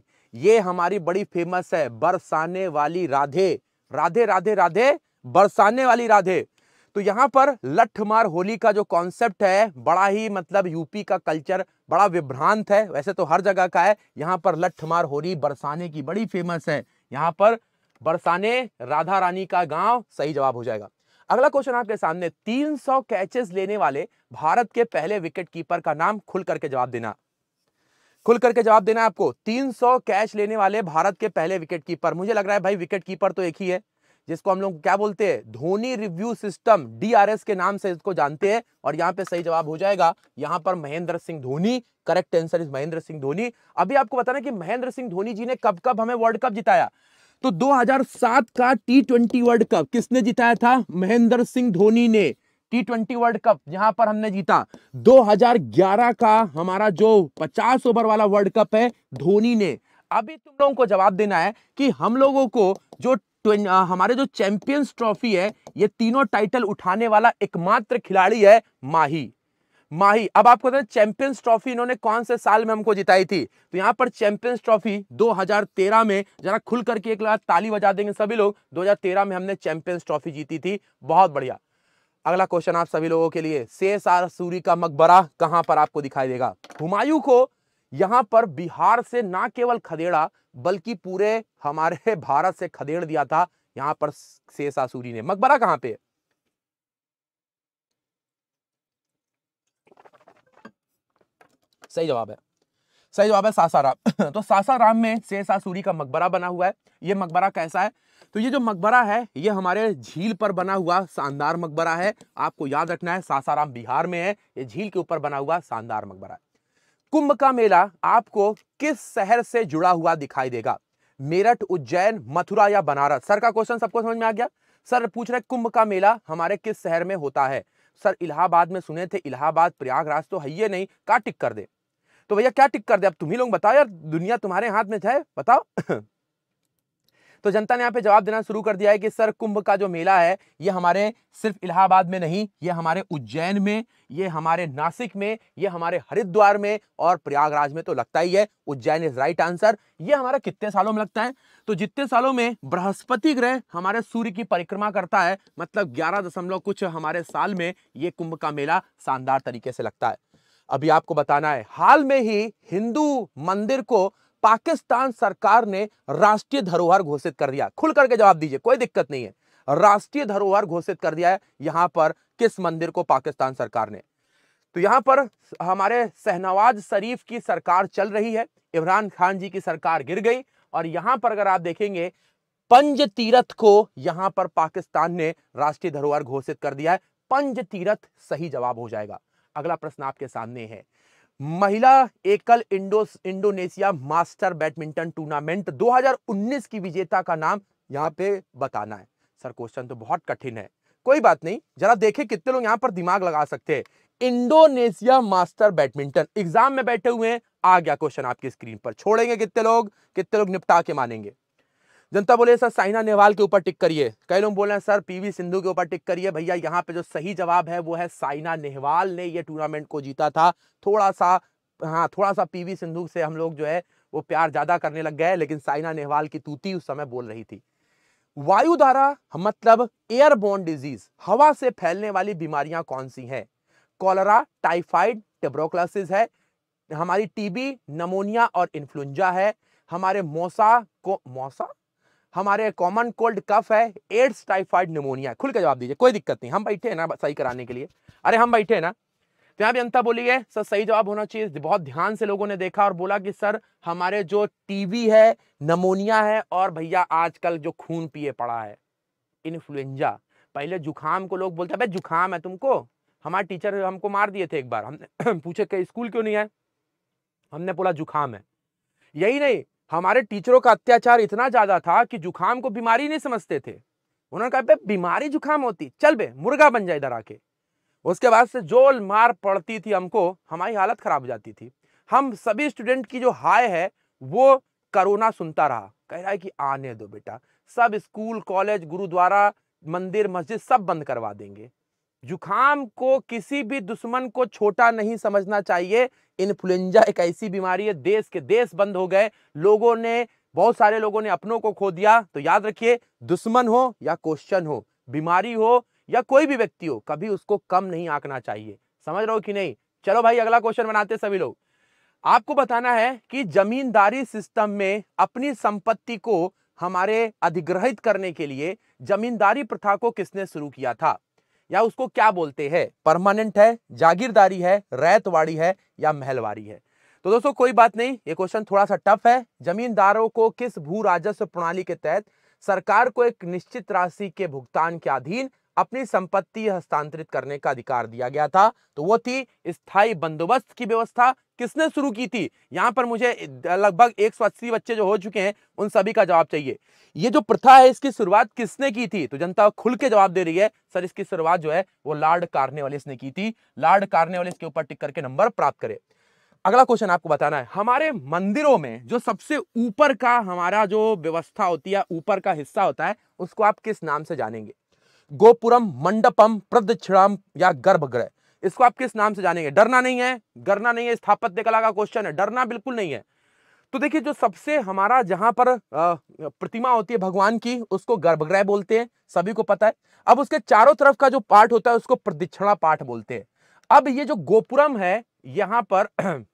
ये हमारी बड़ी फेमस है बरसाने वाली राधे राधे राधे राधे बरसाने वाली राधे तो यहाँ पर लठमार होली का जो कॉन्सेप्ट है बड़ा ही मतलब यूपी का कल्चर बड़ा विभ्रांत है वैसे तो हर जगह का है यहाँ पर लठमार होली बरसाने की बड़ी फेमस है यहाँ पर बरसाने राधा रानी का गांव सही जवाब हो जाएगा अगला क्वेश्चन आपके सामने 300 कैचेस लेने वाले भारत के पहले विकेट कीपर का नाम खुल करके जवाब देना खुल करके जवाब देना आपको 300 कैच लेने वाले भारत के पहले विकेट कीपर मुझे लग रहा है भाई विकेट कीपर तो एक ही है जिसको हम लोग क्या बोलते हैं धोनी रिव्यू सिस्टम डीआरएस के नाम से इसको जानते हैं और यहाँ पे सही जवाब हो जाएगा यहाँ पर Mahendra Singh Dhoni correct answer is Mahendra Singh Dhoni अभी आपको बताना कि महेंद्र सिंह धोनी जी ने कब कब हमें वर्ल्ड कप जिताया तो 2007 का टी ट्वेंटी वर्ल्ड कप किसने जिताया था महेंद्र सिंह धोनी ने टी ट्वेंटी वर्ल्ड कप यहां पर हमने जीता 2011 का हमारा जो 50 ओवर वाला वर्ल्ड कप है धोनी ने अभी तुम लोगों को जवाब देना है कि हम लोगों को जो हमारे जो चैंपियंस ट्रॉफी है ये तीनों टाइटल उठाने वाला एकमात्र खिलाड़ी है माही माही अब आपको बताए चैंपियंस ट्रॉफी इन्होंने कौन से साल में हमको जिताई थी तो यहाँ पर चैंपियंस ट्रॉफी 2013 में जरा खुल करके एक लाख ताली बजा देंगे सभी लोग 2013 में हमने चैंपियंस ट्रॉफी जीती थी बहुत बढ़िया अगला क्वेश्चन आप सभी लोगों के लिए से सूरी का मकबरा कहाँ पर आपको दिखाई देगा हुमायूं को यहां पर बिहार से ना केवल खदेड़ा बल्कि पूरे हमारे भारत से खदेड़ दिया था यहां पर शेषासूरी ने मकबरा कहां पे सही जवाब है सही जवाब है सासाराम तो सासाराम में शेषासूरी का मकबरा बना हुआ है ये मकबरा कैसा है तो ये जो मकबरा है ये हमारे झील पर बना हुआ शानदार मकबरा है आपको याद रखना है सासाराम बिहार में है ये झील के ऊपर बना हुआ शानदार मकबरा है कुंभ का मेला आपको किस शहर से जुड़ा हुआ दिखाई देगा मेरठ उज्जैन मथुरा या बनारस सर का क्वेश्चन सबको समझ में आ गया सर पूछ रहे कुंभ का मेला हमारे किस शहर में होता है सर इलाहाबाद में सुने थे इलाहाबाद प्रयागराज तो है ये नहीं का टिक कर दे तो भैया क्या टिक कर दे अब तुम ही लोग बताओ यार दुनिया तुम्हारे हाथ में है बताओ तो जनता ने यहाँ पे जवाब देना शुरू कर दिया है कि सर कुंभ का जो मेला है ये हमारे सिर्फ इलाहाबाद में नहीं ये हमारे उज्जैन में ये हमारे नासिक में ये हमारे हरिद्वार में और प्रयागराज में तो लगता ही है उज्जैन इज राइट आंसर ये हमारा कितने सालों में लगता है तो जितने सालों में बृहस्पति ग्रह हमारे सूर्य की परिक्रमा करता है मतलब ग्यारह दशमलव कुछ हमारे साल में ये कुंभ का मेला शानदार तरीके से लगता है अभी आपको बताना है हाल में ही हिंदू मंदिर को पाकिस्तान सरकार ने राष्ट्रीय धरोहर घोषित कर दिया खुल करके जवाब दीजिए कोई दिक्कत नहीं है राष्ट्रीय धरोहर घोषित कर दिया है यहां पर किस मंदिर को पाकिस्तान सरकार ने तो यहां पर हमारे शहनवाज शरीफ की सरकार चल रही है इमरान खान जी की सरकार गिर गई और यहां पर अगर आप देखेंगे पंज तीरथ को यहां पर पाकिस्तान ने राष्ट्रीय धरोहर घोषित कर दिया है पंज तीरथ सही जवाब हो जाएगा अगला प्रश्न आपके सामने है महिला एकल Indo Indonesia master badminton tournament 2019 की विजेता का नाम यहाँ पे बताना है सर क्वेश्चन तो बहुत कठिन है कोई बात नहीं जरा देखें कितने लोग यहाँ पर दिमाग लगा सकते हैं इंडोनेशिया मास्टर बैडमिंटन एग्जाम में बैठे हुए हैं आ गया क्वेश्चन आपकी स्क्रीन पर छोड़ेंगे कितने लोग कितने लोग निपटा के मानेंगे जनता बोले सर साइना नेहवाल के ऊपर टिक करिए कई लोग बोल रहे हैं सर पीवी सिंधु के ऊपर टिक करिए भैया यहाँ पे जो सही जवाब है वो है साइना नेहवाल ने ये टूर्नामेंट को जीता था थोड़ा सा हाँ थोड़ा सा पीवी सिंधु से हम लोग जो है वो प्यार ज्यादा करने लग गए लेकिन साइना नेहवाल की तूती उस समय बोल रही थी वायु द्वारा मतलब एयरबोन डिजीज हवा से फैलने वाली बीमारियां कौन सी हैं कॉलरा टाइफाइड टेब्रोक्लासिस है हमारी टीबी नमोनिया और इन्फ्लुंजा है हमारे मौसा को मौसा हमारे कॉमन कोल्ड कफ है एड्स टाइफाइड निमोनिया खुल के जवाब दीजिए कोई दिक्कत नहीं हम बैठे हैं ना सही कराने के लिए अरे हम बैठे हैं ना तो यहाँ भी अंता बोली सर सही जवाब होना चाहिए बहुत ध्यान से लोगों ने देखा और बोला कि सर हमारे जो टीबी है नमोनिया है और भैया आजकल जो खून पिए पड़ा है इन्फ्लुएंजा पहले जुखाम को लोग बोलते भाई जुखाम है तुमको हमारे टीचर हमको मार दिए थे एक बार हमने पूछे कि स्कूल क्यों नहीं आए हमने बोला जुखाम है यही नहीं हमारे टीचरों का अत्याचार इतना ज़्यादा था कि जुखाम को बीमारी नहीं समझते थे उन्होंने कहा बीमारी जुखाम होती चल बे मुर्गा बन जाए इधर आके उसके बाद से जोल मार पड़ती थी हमको हमारी हालत ख़राब हो जाती थी हम सभी स्टूडेंट की जो हाय है वो करोना सुनता रहा कह रहा है कि आने दो बेटा सब स्कूल कॉलेज गुरुद्वारा मंदिर मस्जिद सब बंद करवा देंगे जुखाम को किसी भी दुश्मन को छोटा नहीं समझना चाहिए इन्फ्लुएंजा एक ऐसी बीमारी है देश के देश बंद हो गए लोगों ने बहुत सारे लोगों ने अपनों को खो दिया तो याद रखिए दुश्मन हो या क्वेश्चन हो बीमारी हो या कोई भी व्यक्ति हो कभी उसको कम नहीं आंकना चाहिए समझ रहे हो कि नहीं चलो भाई अगला क्वेश्चन बनाते सभी लोग आपको बताना है कि जमींदारी सिस्टम में अपनी संपत्ति को हमारे अधिग्रहित करने के लिए जमींदारी प्रथा को किसने शुरू किया था या उसको क्या बोलते हैं परमानेंट है जागीरदारी है रैतवाड़ी है या महलवाड़ी है तो दोस्तों कोई बात नहीं ये क्वेश्चन थोड़ा सा टफ है जमींदारों को किस भू राजस्व प्रणाली के तहत सरकार को एक निश्चित राशि के भुगतान के अधीन अपनी संपत्ति हस्तांतरित करने का अधिकार दिया गया था तो वो थी स्थायी बंदोबस्त की व्यवस्था किसने शुरू की थी यहां पर मुझे लगभग 180 बच्चे जो हो चुके हैं उन सभी का जवाब चाहिए ये जो प्रथा है इसकी शुरुआत किसने की थी तो जनता खुल के जवाब दे रही है सर इसकी शुरुआत जो है वो लार्ड वाले ने की थी लार्ड वाले के ऊपर टिक करके नंबर प्राप्त करे अगला क्वेश्चन आपको बताना है हमारे मंदिरों में जो सबसे ऊपर का हमारा जो व्यवस्था होती है ऊपर का हिस्सा होता है उसको आप किस नाम से जानेंगे गोपुरम मंडपम प्रदक्षिणाम या गर्भगृह इसको आप किस नाम से जानेंगे डरना नहीं है डरना नहीं है स्थापत्य कला का क्वेश्चन है डरना बिल्कुल नहीं है तो देखिए जो सबसे हमारा जहां पर प्रतिमा होती है भगवान की उसको गर्भगृह बोलते हैं सभी को पता है अब उसके चारों तरफ का जो पाठ होता है उसको प्रदक्षिणा पाठ बोलते हैं अब ये जो गोपुरम है यहाँ पर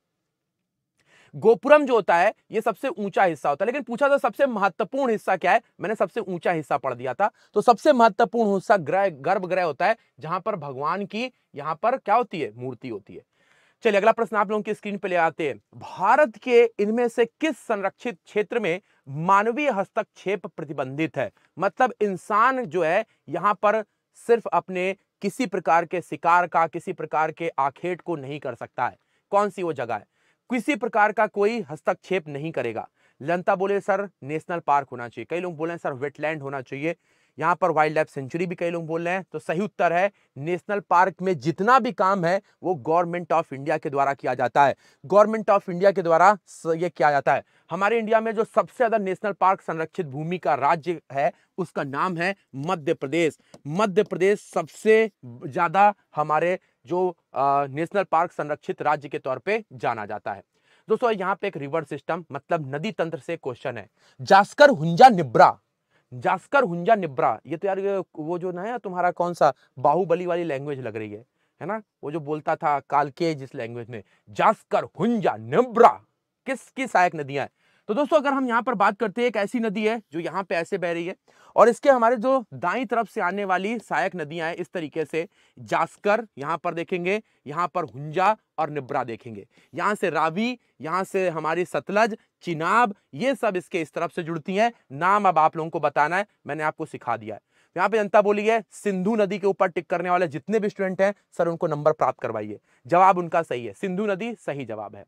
गोपुरम जो होता है ये सबसे ऊंचा हिस्सा होता है लेकिन पूछा था तो सबसे महत्वपूर्ण हिस्सा क्या है मैंने सबसे ऊंचा हिस्सा पढ़ दिया था तो सबसे महत्वपूर्ण हिस्सा ग्रह ग्रह होता है जहां पर भगवान की यहाँ पर क्या होती है मूर्ति होती है चलिए अगला प्रश्न आप लोगों की स्क्रीन पर ले आते हैं भारत के इनमें से किस संरक्षित क्षेत्र में मानवीय हस्तक्षेप प्रतिबंधित है मतलब इंसान जो है यहाँ पर सिर्फ अपने किसी प्रकार के शिकार का किसी प्रकार के आखेट को नहीं कर सकता है कौन सी वो जगह है किसी प्रकार का कोई हस्तक्षेप नहीं करेगा जनता बोले सर नेशनल पार्क होना चाहिए कई लोग बोले हैं सर वेटलैंड होना चाहिए यहाँ पर वाइल्ड लाइफ सेंचुरी भी कई लोग बोल रहे हैं तो सही उत्तर है नेशनल पार्क में जितना भी काम है वो गवर्नमेंट ऑफ इंडिया के द्वारा किया जाता है गवर्नमेंट ऑफ इंडिया के द्वारा ये किया जाता है हमारे इंडिया में जो सबसे ज़्यादा नेशनल पार्क संरक्षित भूमि का राज्य है उसका नाम है मध्य प्रदेश मध्य प्रदेश सबसे ज़्यादा हमारे जो नेशनल पार्क संरक्षित राज्य के तौर पे जाना जाता है दोस्तों यहाँ पे एक रिवर सिस्टम मतलब नदी तंत्र से क्वेश्चन है जास्कर हुंजा निब्रा जास्कर हुंजा निब्रा ये तो यार वो जो ना है तुम्हारा कौन सा बाहुबली वाली लैंग्वेज लग रही है है ना वो जो बोलता था कालके जिस लैंग्वेज में जास्कर हुंजा निब्रा किसकी सहायक नदियां हैं तो दोस्तों अगर हम यहाँ पर बात करते हैं एक ऐसी नदी है जो यहाँ पे ऐसे बह रही है और इसके हमारे जो दाई तरफ से आने वाली सहायक नदियां हैं इस तरीके से जास्कर यहाँ पर देखेंगे यहाँ पर हुंजा और निब्रा देखेंगे यहाँ से रावी यहाँ से हमारी सतलज चिनाब ये सब इसके इस तरफ से जुड़ती हैं नाम अब आप लोगों को बताना है मैंने आपको सिखा दिया है तो यहाँ पे जनता बोली है सिंधु नदी के ऊपर टिक करने वाले जितने भी स्टूडेंट हैं सर उनको नंबर प्राप्त करवाइए जवाब उनका सही है सिंधु नदी सही जवाब है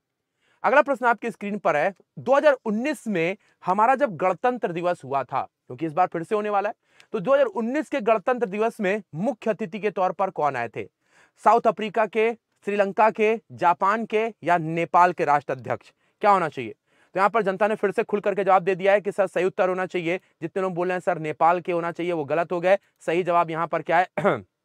अगला प्रश्न आपकी स्क्रीन पर है 2019 में हमारा जब गणतंत्र दिवस हुआ था क्योंकि इस बार फिर से होने वाला है तो 2019 के गणतंत्र दिवस में मुख्य अतिथि के तौर पर कौन आए थे साउथ अफ्रीका के श्रीलंका के जापान के या नेपाल के राष्ट्र अध्यक्ष क्या होना चाहिए तो यहाँ पर जनता ने फिर से खुल करके जवाब दे दिया है कि सर सही उत्तर होना चाहिए जितने लोग बोल रहे हैं सर नेपाल के होना चाहिए वो गलत हो गए सही जवाब यहाँ पर क्या है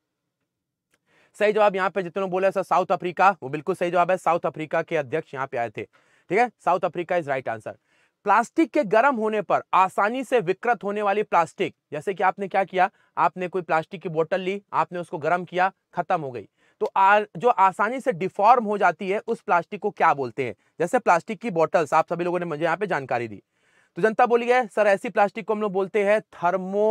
सही जवाब यहाँ पे जितने लोग बोले सर साउथ अफ्रीका वो बिल्कुल सही जवाब है साउथ अफ्रीका के अध्यक्ष यहाँ पे आए थे ठीक है South Africa is right answer plastic के गर्म होने पर आसानी से विकृत होने वाली प्लास्टिक जैसे कि आपने क्या किया आपने कोई प्लास्टिक की बोतल ली आपने उसको गर्म किया खत्म हो गई तो आ, जो आसानी से डिफॉर्म हो जाती है उस प्लास्टिक को क्या बोलते हैं जैसे प्लास्टिक की बॉटल्स आप सभी लोगों ने मुझे यहाँ पे जानकारी दी तो जनता बोली है सर ऐसी प्लास्टिक को हम लोग बोलते हैं थर्मो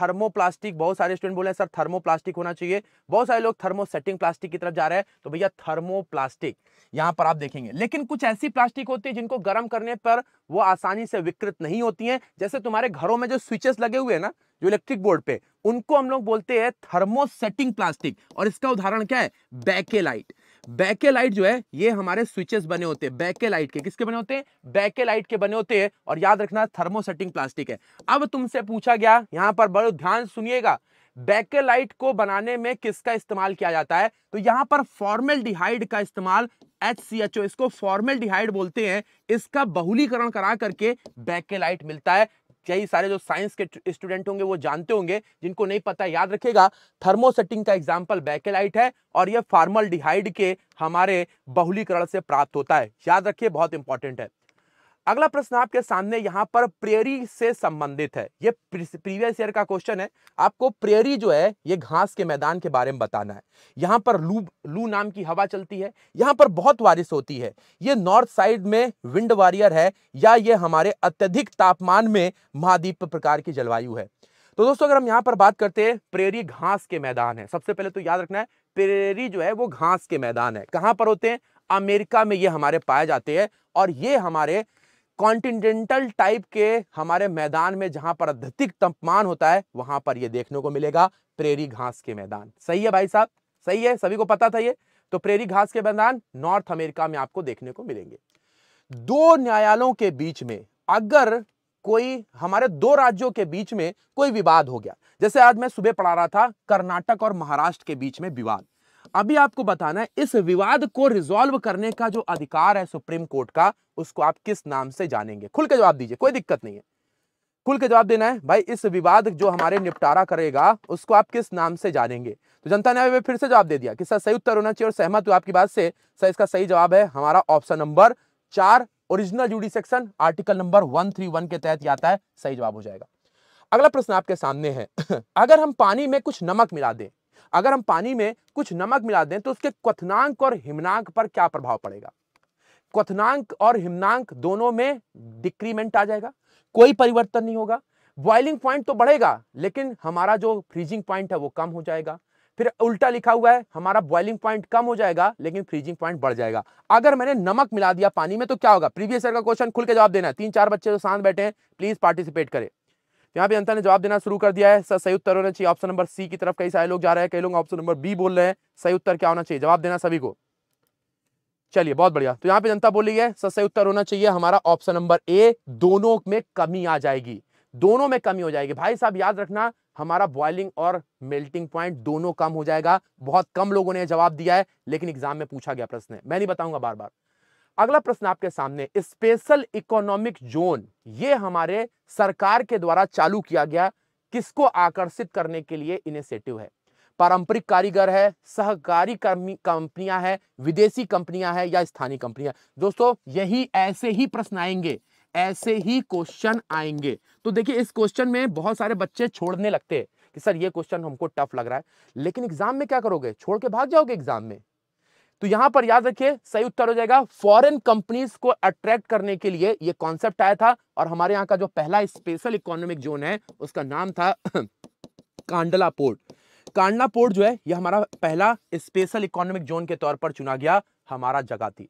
थर्मोप्लास्टिक बहुत सारे स्टूडेंट बोले सर थर्मोप्लास्टिक होना चाहिए बहुत सारे लोग थर्मोसेटिंग प्लास्टिक की तरफ जा रहे हैं तो भैया थर्मोप्लास्टिक यहाँ पर आप देखेंगे लेकिन कुछ ऐसी प्लास्टिक होती है जिनको गर्म करने पर वो आसानी से विकृत नहीं होती है जैसे तुम्हारे घरों में जो स्विचेस लगे हुए हैं ना जो इलेक्ट्रिक बोर्ड पे उनको हम लोग बोलते हैं थर्मोसेटिंग प्लास्टिक और इसका उदाहरण क्या है बैकेलाइट बैके लाइट जो है ये हमारे स्विचेस बने होते हैं बैके लाइट के किसके बने होते हैं बैके लाइट के बने होते हैं और याद रखना थर्मोसेटिंग प्लास्टिक है अब तुमसे पूछा गया यहां पर बड़ो ध्यान सुनिएगा बैके लाइट को बनाने में किसका इस्तेमाल किया जाता है तो यहां पर फॉर्मेल डिहाइड का इस्तेमाल एच सी एच ओ इसको फॉर्मेल डिहाइड बोलते हैं इसका बहुलीकरण करा करके बैके लाइट मिलता है कई सारे जो साइंस के स्टूडेंट होंगे वो जानते होंगे जिनको नहीं पता याद रखेगा थर्मोसेटिंग का एग्जाम्पल बैकेलाइट है और यह फार्मल डिहाइड के हमारे बहुलीकरण से प्राप्त होता है याद रखिए बहुत इंपॉर्टेंट है अगला प्रश्न आपके सामने यहाँ पर प्रेरी से संबंधित है ये प्रीवियस ईयर का क्वेश्चन है आपको प्रेरी जो है ये घास के मैदान के बारे में बताना है यहाँ पर लू लू नाम की हवा चलती है यहाँ पर बहुत बारिश होती है ये नॉर्थ साइड में विंड वॉरियर है या ये हमारे अत्यधिक तापमान में महाद्वीप प्रकार की जलवायु है तो दोस्तों अगर हम यहाँ पर बात करते हैं प्रेरी घास के मैदान है सबसे पहले तो याद रखना है प्रेरी जो है वो घास के मैदान है कहाँ पर होते हैं अमेरिका में ये हमारे पाए जाते हैं और ये हमारे कॉन्टिनेंटल टाइप के हमारे मैदान में जहां पर अधिक तापमान होता है वहां पर ये देखने को मिलेगा प्रेरी घास के मैदान सही है भाई साहब सही है सभी को पता था ये तो प्रेरी घास के मैदान नॉर्थ अमेरिका में आपको देखने को मिलेंगे दो न्यायालयों के बीच में अगर कोई हमारे दो राज्यों के बीच में कोई विवाद हो गया जैसे आज मैं सुबह पढ़ा रहा था कर्नाटक और महाराष्ट्र के बीच में विवाद अभी आपको बताना है इस विवाद को रिजोल्व करने का जो अधिकार है सुप्रीम कोर्ट का उसको आप किस नाम से जानेंगे खुल के जवाब दीजिए कोई दिक्कत नहीं है खुल के जवाब देना है भाई इस विवाद जो हमारे निपटारा करेगा उसको आप किस नाम से जानेंगे तो जनता ने अभी फिर से जवाब दे दिया कि सर सही उत्तर होना चाहिए और सहमत हुआ आपकी बात से सर इसका सही जवाब है हमारा ऑप्शन नंबर चार original jurisdiction article number one के तहत आता है सही जवाब हो जाएगा अगला प्रश्न आपके सामने है अगर हम पानी में कुछ नमक मिला दें अगर हम पानी में कुछ नमक मिला दें तो उसके क्वनांक और हिमनांक पर क्या प्रभाव पड़ेगा क्वनांक और हिमनांक दोनों में डिक्रीमेंट आ जाएगा कोई परिवर्तन नहीं होगा बॉइलिंग पॉइंट तो बढ़ेगा लेकिन हमारा जो फ्रीजिंग पॉइंट है वो कम हो जाएगा फिर उल्टा लिखा हुआ है हमारा बॉइलिंग पॉइंट कम हो जाएगा लेकिन फ्रीजिंग पॉइंट बढ़ जाएगा अगर मैंने नमक मिला दिया पानी में तो क्या होगा प्रीवियस ईयर का क्वेश्चन खुल के जवाब देना है तीन चार बच्चे जो तो शांत बैठे हैं प्लीज पार्टिसिपेट करें यहाँ पे अंतर ने जवाब देना शुरू कर दिया है सर सही उत्तर होना चाहिए ऑप्शन नंबर सी की तरफ कई सारे लोग जा रहे हैं कई लोग ऑप्शन नंबर बी बोल रहे हैं सही उत्तर क्या होना चाहिए जवाब देना सभी को चलिए बहुत बढ़िया तो यहाँ पे जनता बोली है सर सही उत्तर होना चाहिए हमारा ऑप्शन नंबर ए दोनों में कमी आ जाएगी दोनों में कमी हो जाएगी भाई साहब याद रखना हमारा बॉइलिंग और मेल्टिंग पॉइंट दोनों कम हो जाएगा बहुत कम लोगों ने जवाब दिया है लेकिन एग्जाम में पूछा गया प्रश्न है मैं नहीं बताऊंगा बार बार अगला प्रश्न आपके सामने स्पेशल इकोनॉमिक जोन ये हमारे सरकार के द्वारा चालू किया गया किसको आकर्षित करने के लिए इनिशिएटिव है पारंपरिक कारीगर है सहकारी कंपनियां है विदेशी कंपनियां है या स्थानीय कंपनियां दोस्तों यही ऐसे ही प्रश्न आएंगे ऐसे ही क्वेश्चन आएंगे तो देखिए इस क्वेश्चन में बहुत सारे बच्चे छोड़ने लगते हैं कि सर ये क्वेश्चन हमको टफ लग रहा है लेकिन एग्जाम में क्या करोगे छोड़ के भाग जाओगे एग्जाम में तो यहां पर याद रखिए सही उत्तर हो जाएगा फॉरेन कंपनीज को अट्रैक्ट करने के लिए ये कॉन्सेप्ट आया था और हमारे यहाँ का जो पहला स्पेशल इकोनॉमिक जोन है उसका नाम था कांडला पोर्ट कांडला पोर्ट जो है यह हमारा पहला स्पेशल इकोनॉमिक जोन के तौर पर चुना गया हमारा जगह थी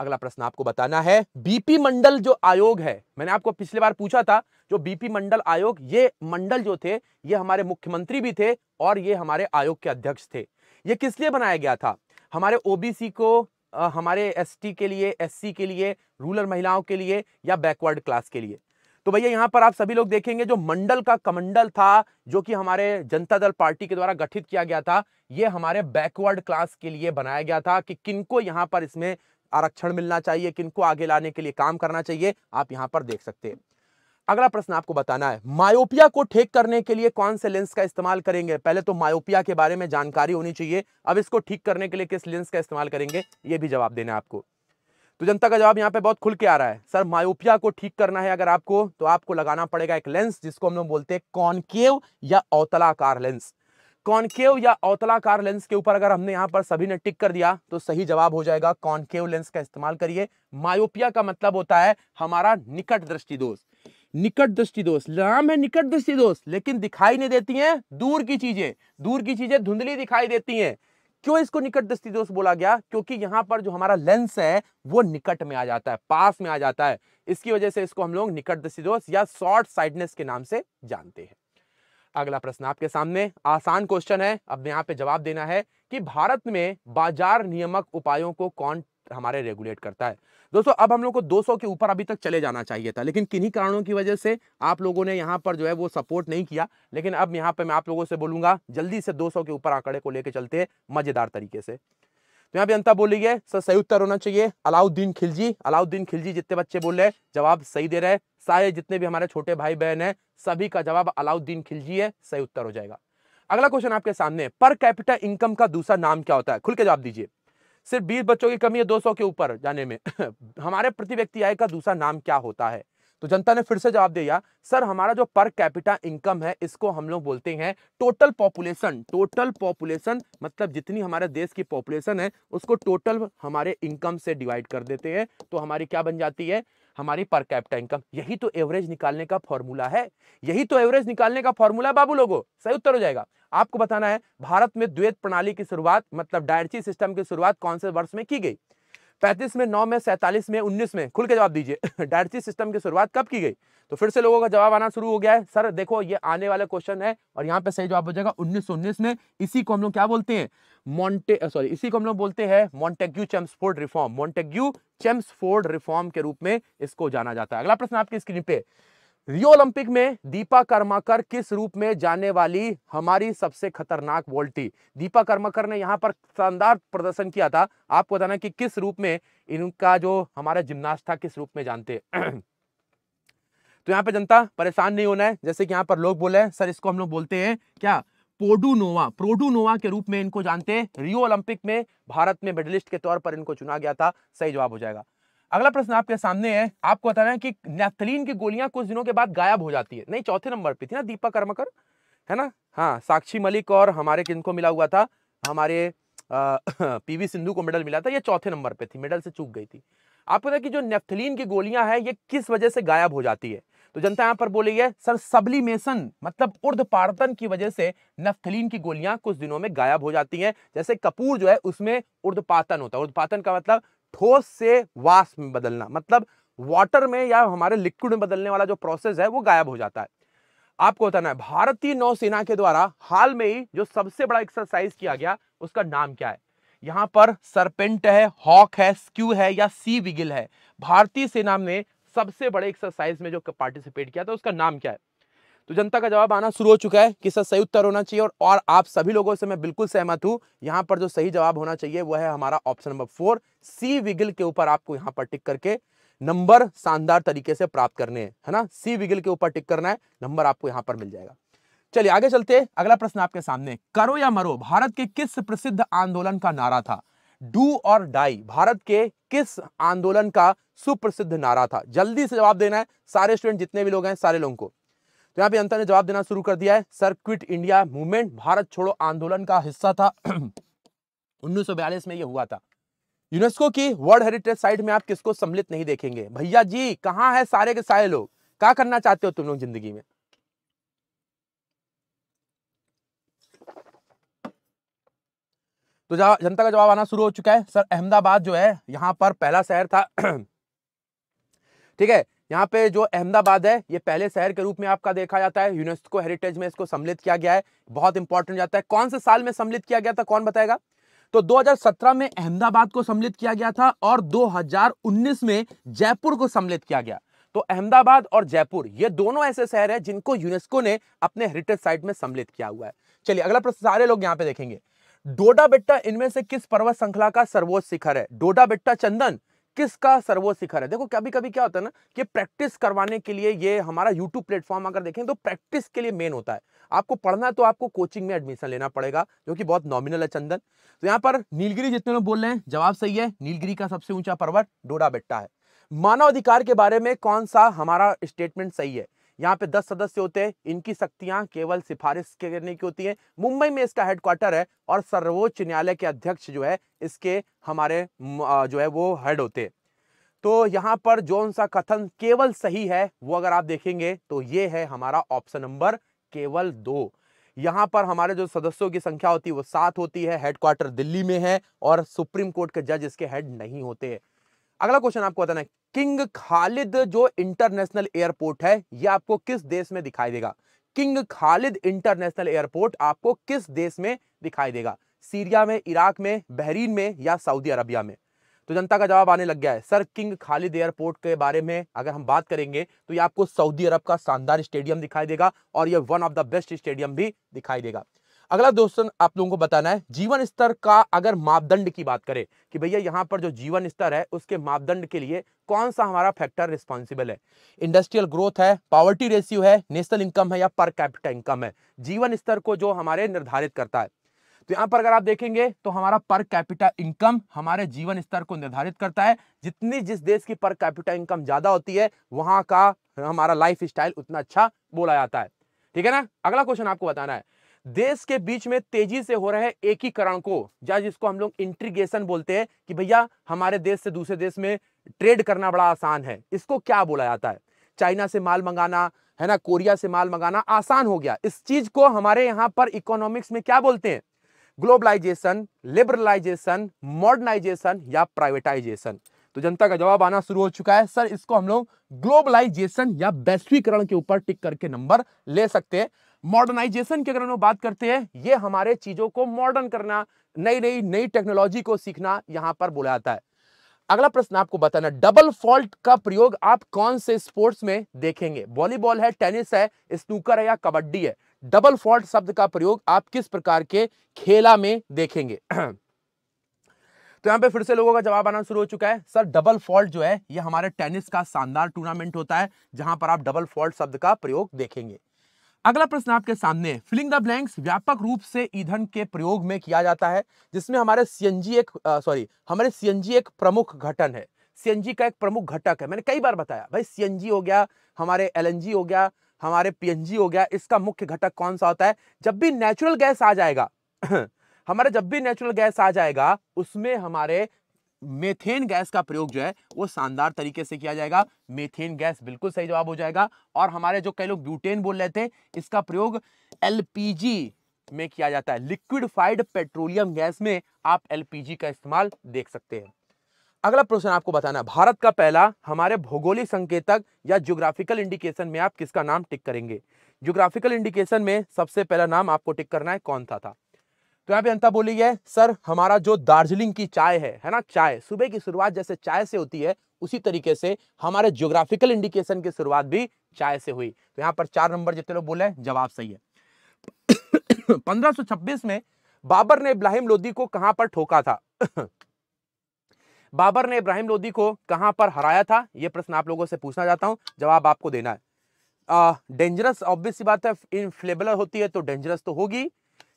अगला प्रश्न आपको बताना है बीपी मंडल जो आयोग है मैंने आपको पिछले बार पूछा था जो बीपी मंडल आयोग ये मंडल जो थे ये हमारे मुख्यमंत्री भी थे और ये हमारे आयोग के अध्यक्ष थे ये किस लिए बनाया गया था हमारे ओबीसी को आ, हमारे एसटी के लिए एससी के लिए रूरल महिलाओं के लिए या बैकवर्ड क्लास के लिए तो भैया यहाँ पर आप सभी लोग देखेंगे जो मंडल का कमंडल था जो कि हमारे जनता दल पार्टी के द्वारा गठित किया गया था ये हमारे बैकवर्ड क्लास के लिए बनाया गया था कि किनको यहाँ पर इसमें आरक्षण मिलना चाहिए किनको आगे लाने के लिए काम करना चाहिए आप यहाँ पर देख सकते हैं अगला प्रश्न आपको बताना है मायोपिया को ठीक करने के लिए कौन से लेंस का इस्तेमाल करेंगे पहले तो मायोपिया के बारे में जानकारी होनी चाहिए अब इसको ठीक करने के लिए किस लेंस का इस्तेमाल करेंगे ये भी जवाब देना है आपको तो जनता का जवाब यहाँ पे बहुत खुल के आ रहा है सर मायोपिया को ठीक करना है अगर आपको तो आपको लगाना पड़ेगा एक लेंस जिसको हम लोग बोलते हैं कॉनकेव या अवतलाकार लेंस कॉनकेव या अवतलाकार लेंस के ऊपर अगर हमने यहाँ पर सभी ने टिक कर दिया तो सही जवाब हो जाएगा कॉनकेव लेंस का इस्तेमाल करिए मायोपिया का मतलब होता है हमारा निकट दृष्टि दोष निकट दृष्टि दोष नाम है निकट दृष्टि दोष लेकिन दिखाई नहीं देती हैं दूर की चीजें दूर की चीजें धुंधली दिखाई देती हैं क्यों इसको निकट दृष्टि दोष बोला गया क्योंकि यहां पर जो हमारा लेंस है वो निकट में आ जाता है पास में आ जाता है इसकी वजह से इसको हम लोग निकट दृष्टि दोष या शॉर्ट साइडनेस के नाम से जानते हैं अगला प्रश्न आपके सामने आसान क्वेश्चन है अब यहाँ पे जवाब देना है कि भारत में बाजार नियमक उपायों को कौन हमारे रेगुलेट करता है दोस्तों अब हम लोग को 200 के ऊपर अभी तक चले जाना चाहिए था लेकिन किन्हीं कारणों की वजह से आप लोगों ने यहाँ पर जो है वो सपोर्ट नहीं किया लेकिन अब यहाँ पर मैं आप लोगों से बोलूँगा जल्दी से 200 के ऊपर आंकड़े को लेकर चलते हैं मज़ेदार तरीके से तो यहाँ पे अंता बोल है सर सही उत्तर होना चाहिए अलाउद्दीन खिलजी अलाउद्दीन खिलजी जितने बच्चे बोल रहे हैं जवाब सही दे रहे हैं सारे जितने भी हमारे छोटे भाई बहन हैं सभी का जवाब अलाउद्दीन खिलजी है सही उत्तर हो जाएगा अगला क्वेश्चन आपके सामने पर कैपिटल इनकम का दूसरा नाम क्या होता है खुल के जवाब दीजिए सिर्फ बीस बच्चों की कमी है दो के ऊपर जाने में हमारे प्रति व्यक्ति आय का दूसरा नाम क्या होता है तो जनता ने फिर से जवाब दिया सर हमारा जो पर कैपिटा इनकम है इसको हम लोग बोलते हैं टोटल पॉपुलेशन टोटल पॉपुलेशन मतलब जितनी हमारे देश की पॉपुलेशन है उसको टोटल हमारे इनकम से डिवाइड कर देते हैं तो हमारी क्या बन जाती है हमारी पर कैपिटा इनकम यही तो एवरेज निकालने का फॉर्मूला है यही तो एवरेज निकालने का फॉर्मूला है बाबू लोगो सही उत्तर हो जाएगा आपको बताना है भारत में द्वैत प्रणाली की शुरुआत मतलब डायरची सिस्टम की शुरुआत कौन से वर्ष में की गई पैंतीस में नौ में सैंतालीस में उन्नीस में खुल के जवाब दीजिए डायरची सिस्टम की शुरुआत कब की गई तो फिर से लोगों का जवाब आना शुरू हो गया है सर देखो ये आने वाला क्वेश्चन है और यहाँ पे सही जवाब हो जाएगा उन्नीस उन्नीस में इसी को हम लोग क्या बोलते हैं मॉन्टे सॉरी इसी को हम लोग बोलते हैं Montagu Chelmsford reform Montagu Chelmsford reform के रूप में इसको जाना जाता है अगला प्रश्न आपकी स्क्रीन पे रियो ओलंपिक में दीपा कर्माकर किस रूप में जाने वाली हमारी सबसे खतरनाक वोल्टी दीपा कर्माकर ने यहां पर शानदार प्रदर्शन किया था आपको बताना कि किस रूप में इनका जो हमारा जिम्नास्ट था किस रूप में जानते तो यहाँ पे जनता परेशान नहीं होना है जैसे कि यहाँ पर लोग बोले हैं सर इसको हम लोग बोलते हैं क्या पोडूनोवा प्रोडूनोवा के रूप में इनको जानते हैं रियो ओलंपिक में भारत में मेडलिस्ट के तौर पर इनको चुना गया था सही जवाब हो जाएगा अगला प्रश्न आपके सामने है आपको बता रहे हैं कि नैथलीन की गोलियां कुछ दिनों के बाद गायब हो जाती है नहीं चौथे नंबर पे थी ना दीपक कर्मकर है ना हाँ साक्षी मलिक और हमारे किनको मिला हुआ था हमारे पीवी सिंधु को मेडल मिला था ये चौथे नंबर पे थी मेडल से चूक गई थी आपको पता कि जो नेफ्थलीन की गोलियां हैं ये किस वजह से गायब हो जाती है तो जनता यहाँ पर बोली है सर सबलीमेशन मतलब उर्ध पार्तन की वजह से नफ्थलीन की गोलियां कुछ दिनों में गायब हो जाती हैं जैसे कपूर जो है उसमें उर्धपातन होता है उर्धपातन का मतलब ठोस से वाष्प में बदलना मतलब वाटर में या हमारे लिक्विड में बदलने वाला जो प्रोसेस है वो गायब हो जाता है आपको बताना है भारतीय नौसेना के द्वारा हाल में ही जो सबसे बड़ा एक्सरसाइज किया गया उसका नाम क्या है यहाँ पर सरपेंट है हॉक है स्क्यू है या सी विगिल है भारतीय सेना ने सबसे बड़े एक्सरसाइज में जो पार्टिसिपेट किया था उसका नाम क्या है तो जनता का जवाब आना शुरू हो चुका है कि सर सही उत्तर होना चाहिए और, और आप सभी लोगों से मैं बिल्कुल सहमत हूँ यहाँ पर जो सही जवाब होना चाहिए वह है हमारा option number four C vigil के ऊपर आपको यहाँ पर टिक करके नंबर शानदार तरीके से प्राप्त करने हैं है ना सी विगिल के ऊपर टिक करना है नंबर आपको यहाँ पर मिल जाएगा चलिए आगे चलते अगला प्रश्न आपके सामने करो या मरो भारत के किस प्रसिद्ध आंदोलन का नारा था डू और डाई भारत के किस आंदोलन का सुप्रसिद्ध नारा था जल्दी से जवाब देना है सारे स्टूडेंट जितने भी लोग हैं सारे लोगों को तो यहाँ पे अंतर ने जवाब देना शुरू कर दिया है sir quit India movement Bharat छोड़ो आंदोलन का हिस्सा था उन्नीस में यह हुआ था यूनेस्को की वर्ल्ड हेरिटेज साइट में आप किसको सम्मिलित नहीं देखेंगे भैया जी कहाँ है सारे के सारे लोग क्या करना चाहते हो तुम लोग जिंदगी में तो जनता का जवाब आना शुरू हो चुका है सर अहमदाबाद जो है यहाँ पर पहला शहर था ठीक है यहाँ पे जो अहमदाबाद है ये पहले शहर के रूप में आपका देखा जाता है यूनेस्को हेरिटेज में इसको सम्मिलित किया गया है बहुत इंपॉर्टेंट जाता है कौन से साल में सम्मिलित किया गया था कौन बताएगा तो 2017 में अहमदाबाद को सम्मिलित किया गया था और 2019 में जयपुर को सम्मिलित किया गया तो अहमदाबाद और जयपुर ये दोनों ऐसे शहर है जिनको यूनेस्को ने अपने हेरिटेज साइट में सम्मिलित किया हुआ है चलिए अगला प्रश्न सारे लोग यहाँ पे देखेंगे डोडा बेट्टा इनमें से किस पर्वत श्रृंखला का सर्वोच्च शिखर है डोडा बेट्टा चंदन किसका सर्वोच्च शिखर है देखो कभी कभी क्या होता है ना कि प्रैक्टिस करवाने के लिए ये हमारा यूट्यूब प्लेटफॉर्म अगर देखें तो प्रैक्टिस के लिए मेन होता है आपको पढ़ना तो आपको कोचिंग में एडमिशन लेना पड़ेगा जो कि बहुत नॉमिनल है चंदन तो यहाँ पर नीलगिरी जितने लोग बोल रहे हैं जवाब सही है नीलगिरी का सबसे ऊंचा पर्वत डोडा बेट्टा है मानव अधिकार के बारे में कौन सा हमारा स्टेटमेंट सही है यहाँ पे दस सदस्य होते हैं इनकी शक्तियां केवल सिफारिश करने की होती हैं मुंबई में इसका हेडक्वार्टर है और सर्वोच्च न्यायालय के अध्यक्ष जो है इसके हमारे जो है वो हेड होते हैं तो यहाँ पर जो सा कथन केवल सही है वो अगर आप देखेंगे तो ये है हमारा ऑप्शन नंबर केवल दो यहाँ पर हमारे जो सदस्यों की संख्या होती है वो सात होती है हेडक्वार्टर दिल्ली में है और सुप्रीम कोर्ट के जज इसके हेड नहीं होते हैं अगला क्वेश्चन आपको बताना है किंग खालिद जो इंटरनेशनल एयरपोर्ट है यह आपको किस देश में दिखाई देगा किंग खालिद इंटरनेशनल एयरपोर्ट आपको किस देश में दिखाई देगा सीरिया में इराक में बहरीन में या सऊदी अरबिया में तो जनता का जवाब आने लग गया है सर किंग खालिद एयरपोर्ट के बारे में अगर हम बात करेंगे तो ये आपको सऊदी अरब का शानदार स्टेडियम दिखाई देगा और ये one of the best stadium भी दिखाई देगा अगला दोस्तों आप लोगों को बताना है जीवन स्तर का अगर मापदंड की बात करें कि भैया यहाँ पर जो जीवन स्तर है उसके मापदंड के लिए कौन सा हमारा फैक्टर रिस्पॉन्सिबल है इंडस्ट्रियल ग्रोथ है पॉवर्टी रेशियो है नेशनल इनकम है या पर कैपिटल इनकम है जीवन स्तर को जो हमारे निर्धारित करता है तो यहाँ पर अगर आप देखेंगे तो हमारा पर कैपिटा इनकम हमारे जीवन स्तर को निर्धारित करता है जितनी जिस देश की पर कैपिटा इनकम ज़्यादा होती है वहां का हमारा लाइफ स्टाइल उतना अच्छा बोला जाता है ठीक है ना अगला क्वेश्चन आपको बताना है देश के बीच में तेजी से हो रहे एकीकरण को या जिसको हम लोग इंट्रीगेशन बोलते हैं कि भैया हमारे देश से दूसरे देश में ट्रेड करना बड़ा आसान है इसको क्या बोला जाता है चाइना से माल मंगाना है ना कोरिया से माल मंगाना आसान हो गया इस चीज को हमारे यहाँ पर इकोनॉमिक्स में क्या बोलते हैं ग्लोबलाइजेशन लिबरलाइजेशन मॉडर्नाइजेशन या प्राइवेटाइजेशन तो जनता का जवाब आना शुरू हो चुका है सर इसको हम लोग ग्लोबलाइजेशन या वैश्वीकरण के ऊपर टिक करके नंबर ले सकते हैं मॉडर्नाइजेशन की अगर हम बात करते हैं ये हमारे चीज़ों को मॉडर्न करना नई नई नई टेक्नोलॉजी को सीखना यहाँ पर बोला जाता है अगला प्रश्न आपको बताना डबल फॉल्ट का प्रयोग आप कौन से स्पोर्ट्स में देखेंगे वॉलीबॉल है टेनिस है स्नूकर है या कबड्डी है डबल फॉल्ट शब्द का प्रयोग आप किस प्रकार के खेला में देखेंगे तो यहाँ पे फिर से लोगों का जवाब आना शुरू हो चुका है सर डबल फॉल्ट जो है ये हमारे टेनिस का शानदार टूर्नामेंट होता है जहां पर आप डबल फॉल्ट शब्द का प्रयोग देखेंगे अगला प्रश्न आपके सामने फिलिंग द ब्लैंक्स व्यापक रूप से ईंधन के प्रयोग में किया जाता है जिसमें हमारे सीएनजी एक सॉरी हमारे सीएनजी एक प्रमुख घटन है सीएनजी का एक प्रमुख घटक है मैंने कई बार बताया भाई सीएनजी हो गया हमारे एलएनजी हो गया हमारे पीएनजी हो गया इसका मुख्य घटक कौन सा होता है जब भी नेचुरल गैस आ जाएगा हमारे जब भी नेचुरल गैस आ जाएगा उसमें हमारे मेथेन गैस का प्रयोग जो है वो शानदार तरीके से किया जाएगा मेथेन गैस बिल्कुल सही जवाब हो जाएगा और हमारे जो कई लोग ब्यूटेन बोल रहे थे इसका प्रयोग एलपीजी में किया जाता है लिक्विडफाइड पेट्रोलियम गैस में आप एलपीजी का इस्तेमाल देख सकते हैं अगला प्रश्न आपको बताना है भारत का पहला हमारे भौगोलिक संकेतक या ज्योग्राफिकल इंडिकेशन में आप किसका नाम टिक करेंगे ज्योग्राफिकल इंडिकेशन में सबसे पहला नाम आपको टिक करना है कौन सा था तो यहाँ पे अंता बोली है सर हमारा जो दार्जिलिंग की चाय है है ना चाय सुबह की शुरुआत जैसे चाय से होती है उसी तरीके से हमारे ज्योग्राफिकल इंडिकेशन की शुरुआत भी चाय से हुई तो यहाँ पर चार नंबर जितने लोग बोले जवाब सही है 1526 में बाबर ने इब्राहिम लोदी को कहां पर ठोका था बाबर ने इब्राहिम लोदी को कहां पर हराया था यह प्रश्न आप लोगों से पूछना चाहता हूं जवाब आपको देना है डेंजरस ऑब्वियस बात है इनफ्लेबल होती है तो डेंजरस तो होगी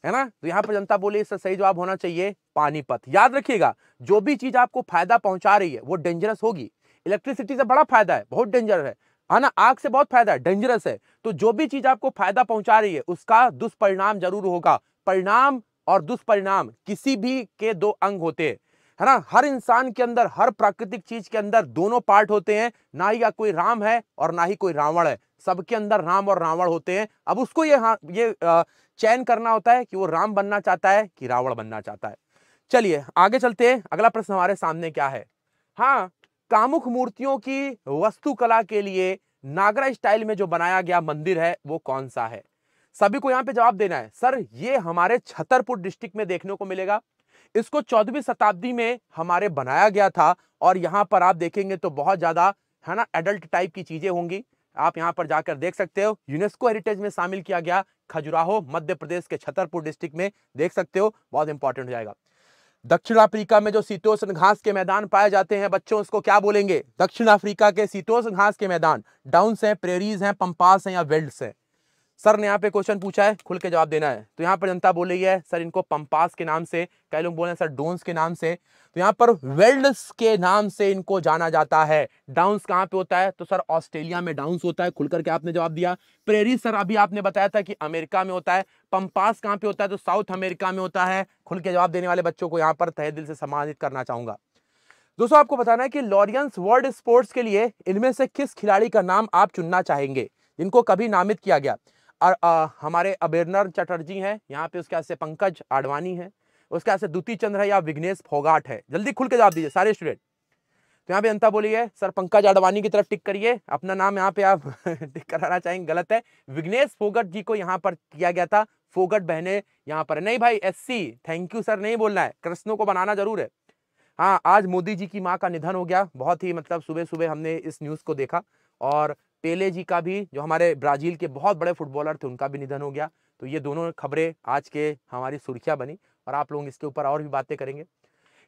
है ना तो यहाँ पर जनता बोले इसका सही जवाब होना चाहिए पानीपत याद रखिएगा जो भी चीज आपको फायदा पहुंचा रही है वो डेंजरस होगी इलेक्ट्रिसिटी से बड़ा फायदा है बहुत डेंजर है है हाँ ना आग से बहुत फायदा है डेंजरस है तो जो भी चीज आपको फायदा पहुंचा रही है उसका दुष्परिणाम जरूर होगा परिणाम और दुष्परिणाम किसी भी के दो अंग होते हैं है ना हर इंसान के अंदर हर प्राकृतिक चीज के अंदर दोनों पार्ट होते हैं ना ही कोई राम है और ना ही कोई रावण है सबके अंदर राम और रावण होते हैं अब उसको ये हाँ ये आ, चयन करना होता है कि वो राम बनना चाहता है कि रावण बनना चाहता है चलिए आगे चलते हैं अगला प्रश्न हमारे सामने क्या है हाँ कामुख मूर्तियों की वस्तुकला के लिए नागरा स्टाइल में जो बनाया गया मंदिर है वो कौन सा है सभी को यहाँ पे जवाब देना है सर ये हमारे छतरपुर डिस्ट्रिक्ट में देखने को मिलेगा इसको चौदहवीं शताब्दी में हमारे बनाया गया था और यहाँ पर आप देखेंगे तो बहुत ज़्यादा है ना एडल्ट टाइप की चीज़ें होंगी आप यहाँ पर जाकर देख सकते हो यूनेस्को हेरिटेज में शामिल किया गया खजुराहो मध्य प्रदेश के छतरपुर डिस्ट्रिक्ट में देख सकते हो बहुत इंपॉर्टेंट हो जाएगा दक्षिण अफ्रीका में जो शीतोष्ण घास के मैदान पाए जाते हैं बच्चों उसको क्या बोलेंगे दक्षिण अफ्रीका के शीतोष्ण घास के मैदान डाउन्स हैं प्रेरीज हैं पंपास हैं या वेल्ड्स हैं सर ने यहाँ पे क्वेश्चन पूछा है खुल के जवाब देना है तो यहाँ पर जनता बोल रही है सर इनको पंपास के नाम से कई लोग बोल रहे हैं सर डोन्स के नाम से तो यहाँ पर वेल्ड्स के नाम से इनको जाना जाता है डाउंस कहाँ पे होता है तो सर ऑस्ट्रेलिया में डाउंस होता है खुलकर के आपने जवाब दिया प्रेरी सर अभी आपने बताया था कि अमेरिका में होता है पंपास कहाँ पे होता है तो साउथ अमेरिका में होता है खुल के जवाब देने वाले बच्चों को यहाँ पर तहे दिल से सम्मानित करना चाहूंगा दोस्तों आपको बताना है कि लॉरियंस वर्ल्ड स्पोर्ट्स के लिए इनमें से किस खिलाड़ी का नाम आप चुनना चाहेंगे जिनको कभी नामित किया गया और आ, हमारे अबेरनर चटर्जी हैं यहाँ पे उसके बाद से पंकज आडवाणी है उसके बाद से द्युति चंद्र है या विघ्नेश फोगाट है जल्दी खुल के जवाब दीजिए सारे स्टूडेंट तो यहाँ पे अंता बोलिए सर पंकज आडवाणी की तरफ टिक करिए अपना नाम यहाँ पे आप टिक कराना चाहेंगे गलत है विघ्नेश फोगट जी को यहाँ पर किया गया था फोगट बहने यहाँ पर नहीं भाई एस थैंक यू सर नहीं बोलना है कृष्णों को बनाना जरूर है हाँ आज मोदी जी की माँ का निधन हो गया बहुत ही मतलब सुबह सुबह हमने इस न्यूज़ को देखा और पेले जी का भी जो हमारे ब्राज़ील के बहुत बड़े फुटबॉलर थे उनका भी निधन हो गया तो ये दोनों खबरें आज के हमारी सुर्खियाँ बनी और आप लोग इसके ऊपर और भी बातें करेंगे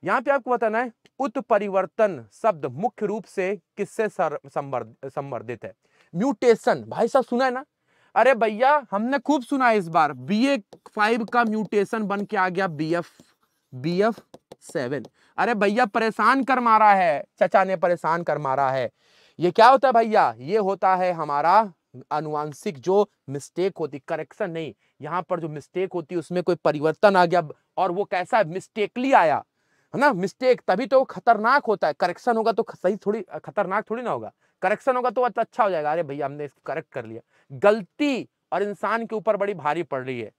यहाँ पे आपको बताना है उत्परिवर्तन शब्द मुख्य रूप से किससे संवर्धित है म्यूटेशन भाई साहब सुना है ना अरे भैया हमने खूब सुना है इस बार बी ए फाइव का म्यूटेशन बन के आ गया B F B F seven अरे भैया परेशान कर मारा है चचा ने परेशान कर मारा है ये क्या होता है भैया ये होता है हमारा अनुवांशिक जो मिस्टेक होती करेक्शन नहीं यहाँ पर जो मिस्टेक होती उसमें कोई परिवर्तन आ गया और वो कैसा है मिस्टेकली आया है ना मिस्टेक तभी तो खतरनाक होता है करेक्शन होगा तो सही थोड़ी खतरनाक थोड़ी ना होगा करेक्शन होगा तो अच्छा हो जाएगा अरे भैया हमने इसको करेक्ट कर लिया गलती और इंसान के ऊपर बड़ी भारी पड़ रही है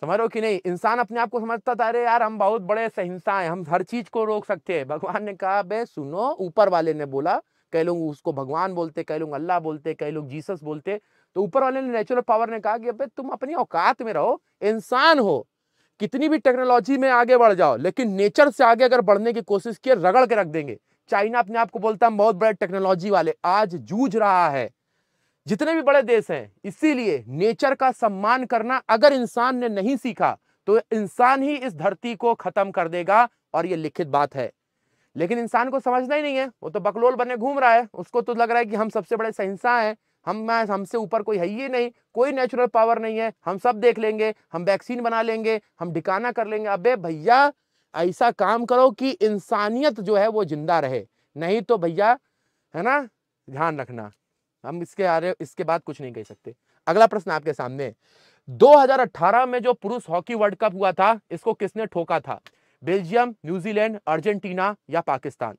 समझ रहे हो कि नहीं इंसान अपने आप को समझता था अरे यार हम बहुत बड़े सहिंसा हैं हम हर चीज को रोक सकते हैं भगवान ने कहा बे सुनो ऊपर वाले ने बोला कई लोग उसको भगवान बोलते कई लोग अल्लाह बोलते कई लोग जीसस बोलते तो ऊपर वाले ने नेचुरल पावर ने कहा कि अबे तुम अपनी औकात में रहो इंसान हो कितनी भी टेक्नोलॉजी में आगे बढ़ जाओ लेकिन नेचर से आगे अगर बढ़ने की कोशिश किए रगड़ के रख देंगे चाइना अपने आप को बोलता है बहुत बड़े टेक्नोलॉजी वाले आज जूझ रहा है जितने भी बड़े देश हैं इसीलिए नेचर का सम्मान करना अगर इंसान ने नहीं सीखा तो इंसान ही इस धरती को खत्म कर देगा और ये लिखित बात है लेकिन इंसान को समझना ही नहीं है वो तो बकलोल बने घूम रहा है उसको तो लग रहा है कि हम सबसे बड़े सहिंसा हैं हम हमसे ऊपर कोई है ही नहीं कोई नेचुरल पावर नहीं है हम सब देख लेंगे हम वैक्सीन बना लेंगे हम ठिकाना कर लेंगे अबे भैया ऐसा काम करो कि इंसानियत जो है वो जिंदा रहे नहीं तो भैया है ना ध्यान रखना हम इसके आरे इसके बाद कुछ नहीं कह सकते अगला प्रश्न आपके सामने 2018 में जो पुरुष हॉकी वर्ल्ड कप हुआ था इसको किसने ठोका था बेल्जियम न्यूजीलैंड अर्जेंटीना या पाकिस्तान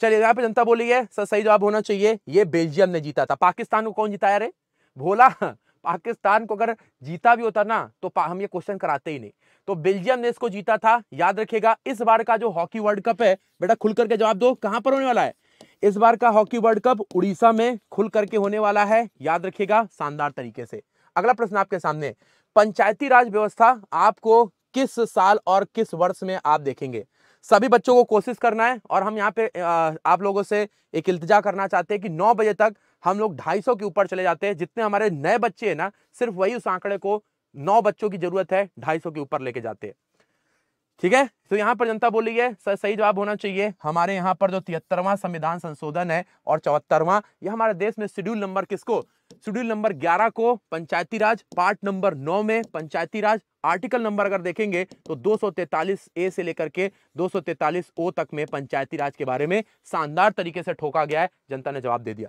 चलिए यहां पे जनता बोली है सर सही जवाब होना चाहिए ये बेल्जियम ने जीता था पाकिस्तान को कौन जिताया रे भोला पाकिस्तान को अगर जीता भी होता ना तो हम ये क्वेश्चन कराते ही नहीं तो बेल्जियम ने इसको जीता था याद रखेगा इस बार का जो हॉकी वर्ल्ड कप है बेटा खुल करके जवाब दो कहां पर होने वाला है इस बार का हॉकी वर्ल्ड कप उड़ीसा में खुल करके होने वाला है याद रखेगा शानदार तरीके से अगला प्रश्न आपके सामने पंचायती राज व्यवस्था आपको किस साल और किस वर्ष में आप देखेंगे सभी बच्चों को कोशिश करना है और हम यहाँ पे आप लोगों से एक इल्तजा करना चाहते हैं कि 9 बजे तक हम लोग 250 के ऊपर चले जाते हैं जितने हमारे नए बच्चे हैं ना सिर्फ वही उस आंकड़े को 9 बच्चों की जरूरत है 250 के ऊपर लेके जाते हैं ठीक है तो यहाँ पर जनता बोली है सर सही जवाब होना चाहिए हमारे यहाँ पर जो तिहत्तरवां संविधान संशोधन है और चौहत्तरवां यह हमारे देश में शेड्यूल नंबर किसको शेड्यूल नंबर 11 को पंचायती राज पार्ट नंबर 9 में पंचायती राज आर्टिकल नंबर अगर देखेंगे तो दो ए से लेकर के दो ओ तक में पंचायती राज के बारे में शानदार तरीके से ठोका गया है जनता ने जवाब दे दिया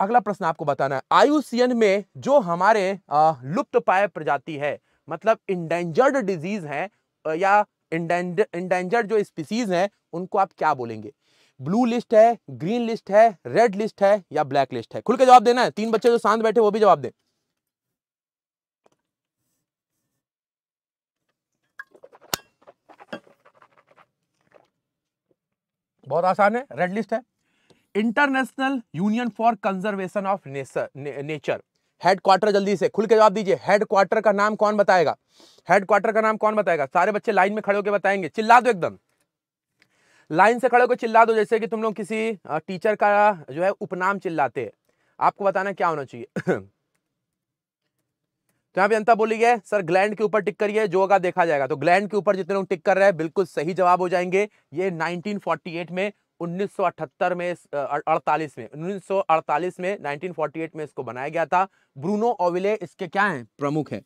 अगला प्रश्न आपको बताना है आयुसीएन में जो हमारे लुप्त पाए प्रजाति है मतलब इंडेंजर्ड डिजीज है या इंडेंजर्ड जो स्पीसीज है उनको आप क्या बोलेंगे ब्लू लिस्ट है ग्रीन लिस्ट है रेड लिस्ट है या ब्लैक लिस्ट है खुल के जवाब देना है तीन बच्चे जो शांत बैठे वो भी जवाब दें बहुत आसान है रेड लिस्ट है International Union for Conservation of Nature headquarter जल्दी से खुल के जवाब दीजिए हेडक्वार्टर का नाम कौन बताएगा हेडक्वार्टर का नाम कौन बताएगा सारे बच्चे लाइन में खड़े होकर बताएंगे चिल्ला दो एकदम लाइन से खड़े होकर चिल्ला दो जैसे कि तुम लोग किसी टीचर का जो है उपनाम चिल्लाते आपको बताना क्या होना चाहिए तो यहाँ पे जनता बोली है सर ग्लैंड के ऊपर टिक करिए जो होगा देखा जाएगा तो ग्लैंड के ऊपर जितने लोग टिक कर रहे हैं बिल्कुल सही जवाब हो जाएंगे ये 1948 में 1978 में अड़तालीस में 1948 में 1948 में इसको बनाया गया था ब्रूनो ओविले इसके क्या हैं प्रमुख हैं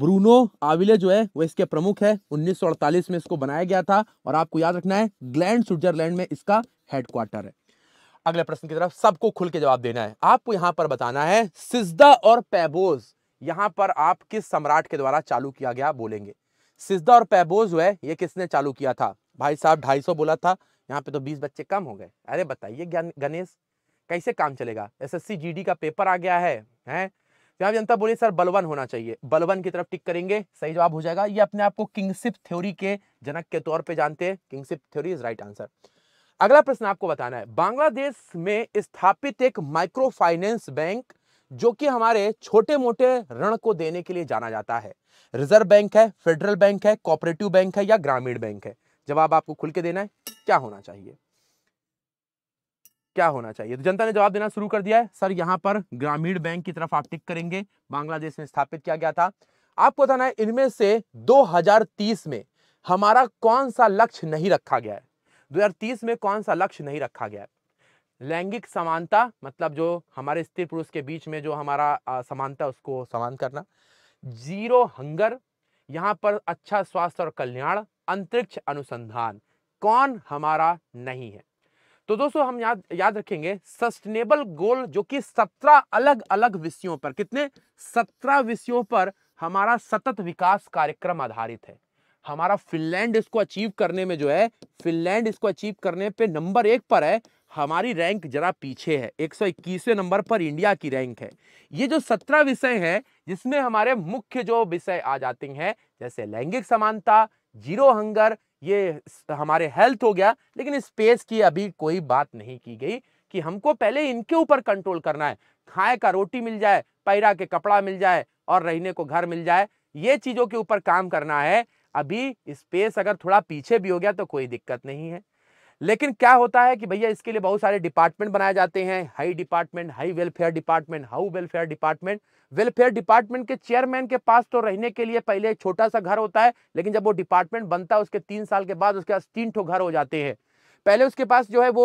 ब्रूनो आविले जो है वो इसके प्रमुख है 1948 में इसको बनाया गया था और आपको याद रखना है ग्लैंड स्विट्जरलैंड में इसका हेडक्वार्टर है अगले प्रश्न की तरफ सबको खुल के जवाब देना है आपको यहां पर बताना है सिजदा और पैबोज यहां पर आप किस सम्राट के द्वारा चालू किया गया बोलेंगे सिजदा और पैबोज जो है ये किसने चालू किया था भाई साहब ढाई सौ बोला था यहाँ पे तो बीस बच्चे कम हो गए अरे बताइए गणेश कैसे काम चलेगा एस एस का पेपर आ गया है यहाँ जनता बोली सर बलवन होना चाहिए बलवन की तरफ टिक करेंगे सही जवाब हो जाएगा ये अपने आप को किंगशिप थ्योरी के जनक के तौर पे जानते हैं kingship theory is right answer अगला प्रश्न आपको बताना है बांग्लादेश में स्थापित एक माइक्रो फाइनेंस बैंक जो कि हमारे छोटे मोटे ऋण को देने के लिए जाना जाता है रिजर्व बैंक है फेडरल बैंक है कॉपरेटिव बैंक है या ग्रामीण बैंक है जवाब आपको खुल के देना है क्या होना चाहिए क्या होना चाहिए तो जनता ने जवाब देना शुरू कर दिया है सर यहाँ पर ग्रामीण बैंक की तरफ आप टिक करेंगे बांग्लादेश में स्थापित किया गया था आपको बताना है इनमें से 2030 में हमारा कौन सा लक्ष्य नहीं रखा गया है 2030 में कौन सा लक्ष्य नहीं रखा गया है लैंगिक समानता मतलब जो हमारे स्त्री पुरुष के बीच में जो हमारा समानता उसको समान करना जीरो हंगर यहाँ पर अच्छा स्वास्थ्य और कल्याण अंतरिक्ष अनुसंधान कौन हमारा नहीं है तो दोस्तों हम याद याद रखेंगे सस्टेनेबल गोल जो कि सत्रह अलग अलग विषयों पर कितने सत्रह विषयों पर हमारा सतत विकास कार्यक्रम आधारित है हमारा फिनलैंड इसको अचीव करने में जो है फिनलैंड इसको अचीव करने पे नंबर एक पर है हमारी रैंक जरा पीछे है एक नंबर पर इंडिया की रैंक है ये जो सत्रह विषय हैं जिसमें हमारे मुख्य जो विषय आ जाते हैं जैसे लैंगिक समानता जीरो हंगर ये हमारे हेल्थ हो गया लेकिन स्पेस की अभी कोई बात नहीं की गई कि हमको पहले इनके ऊपर कंट्रोल करना है खाए का रोटी मिल जाए पैरा के कपड़ा मिल जाए और रहने को घर मिल जाए ये चीज़ों के ऊपर काम करना है अभी स्पेस अगर थोड़ा पीछे भी हो गया तो कोई दिक्कत नहीं है लेकिन क्या होता है कि भैया इसके लिए बहुत सारे डिपार्टमेंट बनाए जाते हैं high department high welfare department how welfare department welfare department के चेयरमैन के पास तो रहने के लिए पहले एक छोटा सा घर होता है लेकिन जब वो डिपार्टमेंट बनता है उसके तीन साल के बाद उसके पास तीन ठो घर हो जाते हैं पहले उसके पास जो है वो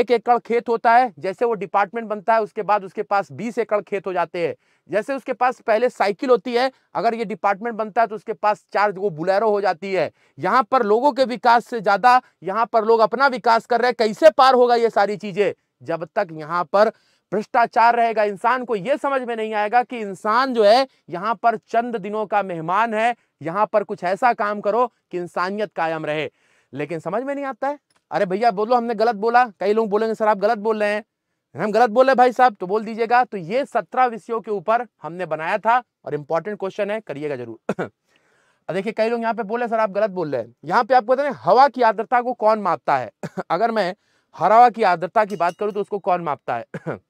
एक एकड़ खेत होता है जैसे वो डिपार्टमेंट बनता है उसके बाद उसके पास बीस एकड़ खेत हो जाते हैं जैसे उसके पास पहले साइकिल होती है अगर ये डिपार्टमेंट बनता है तो उसके पास चार वो बुलेरो हो जाती है यहाँ पर लोगों के विकास से ज़्यादा यहाँ पर लोग अपना विकास कर रहे हैं कैसे पार होगा ये सारी चीज़ें जब तक यहाँ पर भ्रष्टाचार रहेगा इंसान को यह समझ में नहीं आएगा कि इंसान जो है यहाँ पर चंद दिनों का मेहमान है यहां पर कुछ ऐसा काम करो कि इंसानियत कायम रहे लेकिन समझ में नहीं आता है अरे भैया बोलो हमने गलत बोला कई लोग बोलेंगे सर आप गलत बोल रहे हैं हम गलत बोले भाई साहब तो बोल दीजिएगा तो ये सत्रह विषयों के ऊपर हमने बनाया था और इंपॉर्टेंट क्वेश्चन है करिएगा जरूर देखिए कई लोग यहाँ पे बोले सर आप गलत बोल रहे हैं यहाँ पे आपको बताए हवा की आर्द्रता को कौन मापता है अगर मैं हर हवा की आर्द्रता की बात करूँ तो उसको कौन मापता है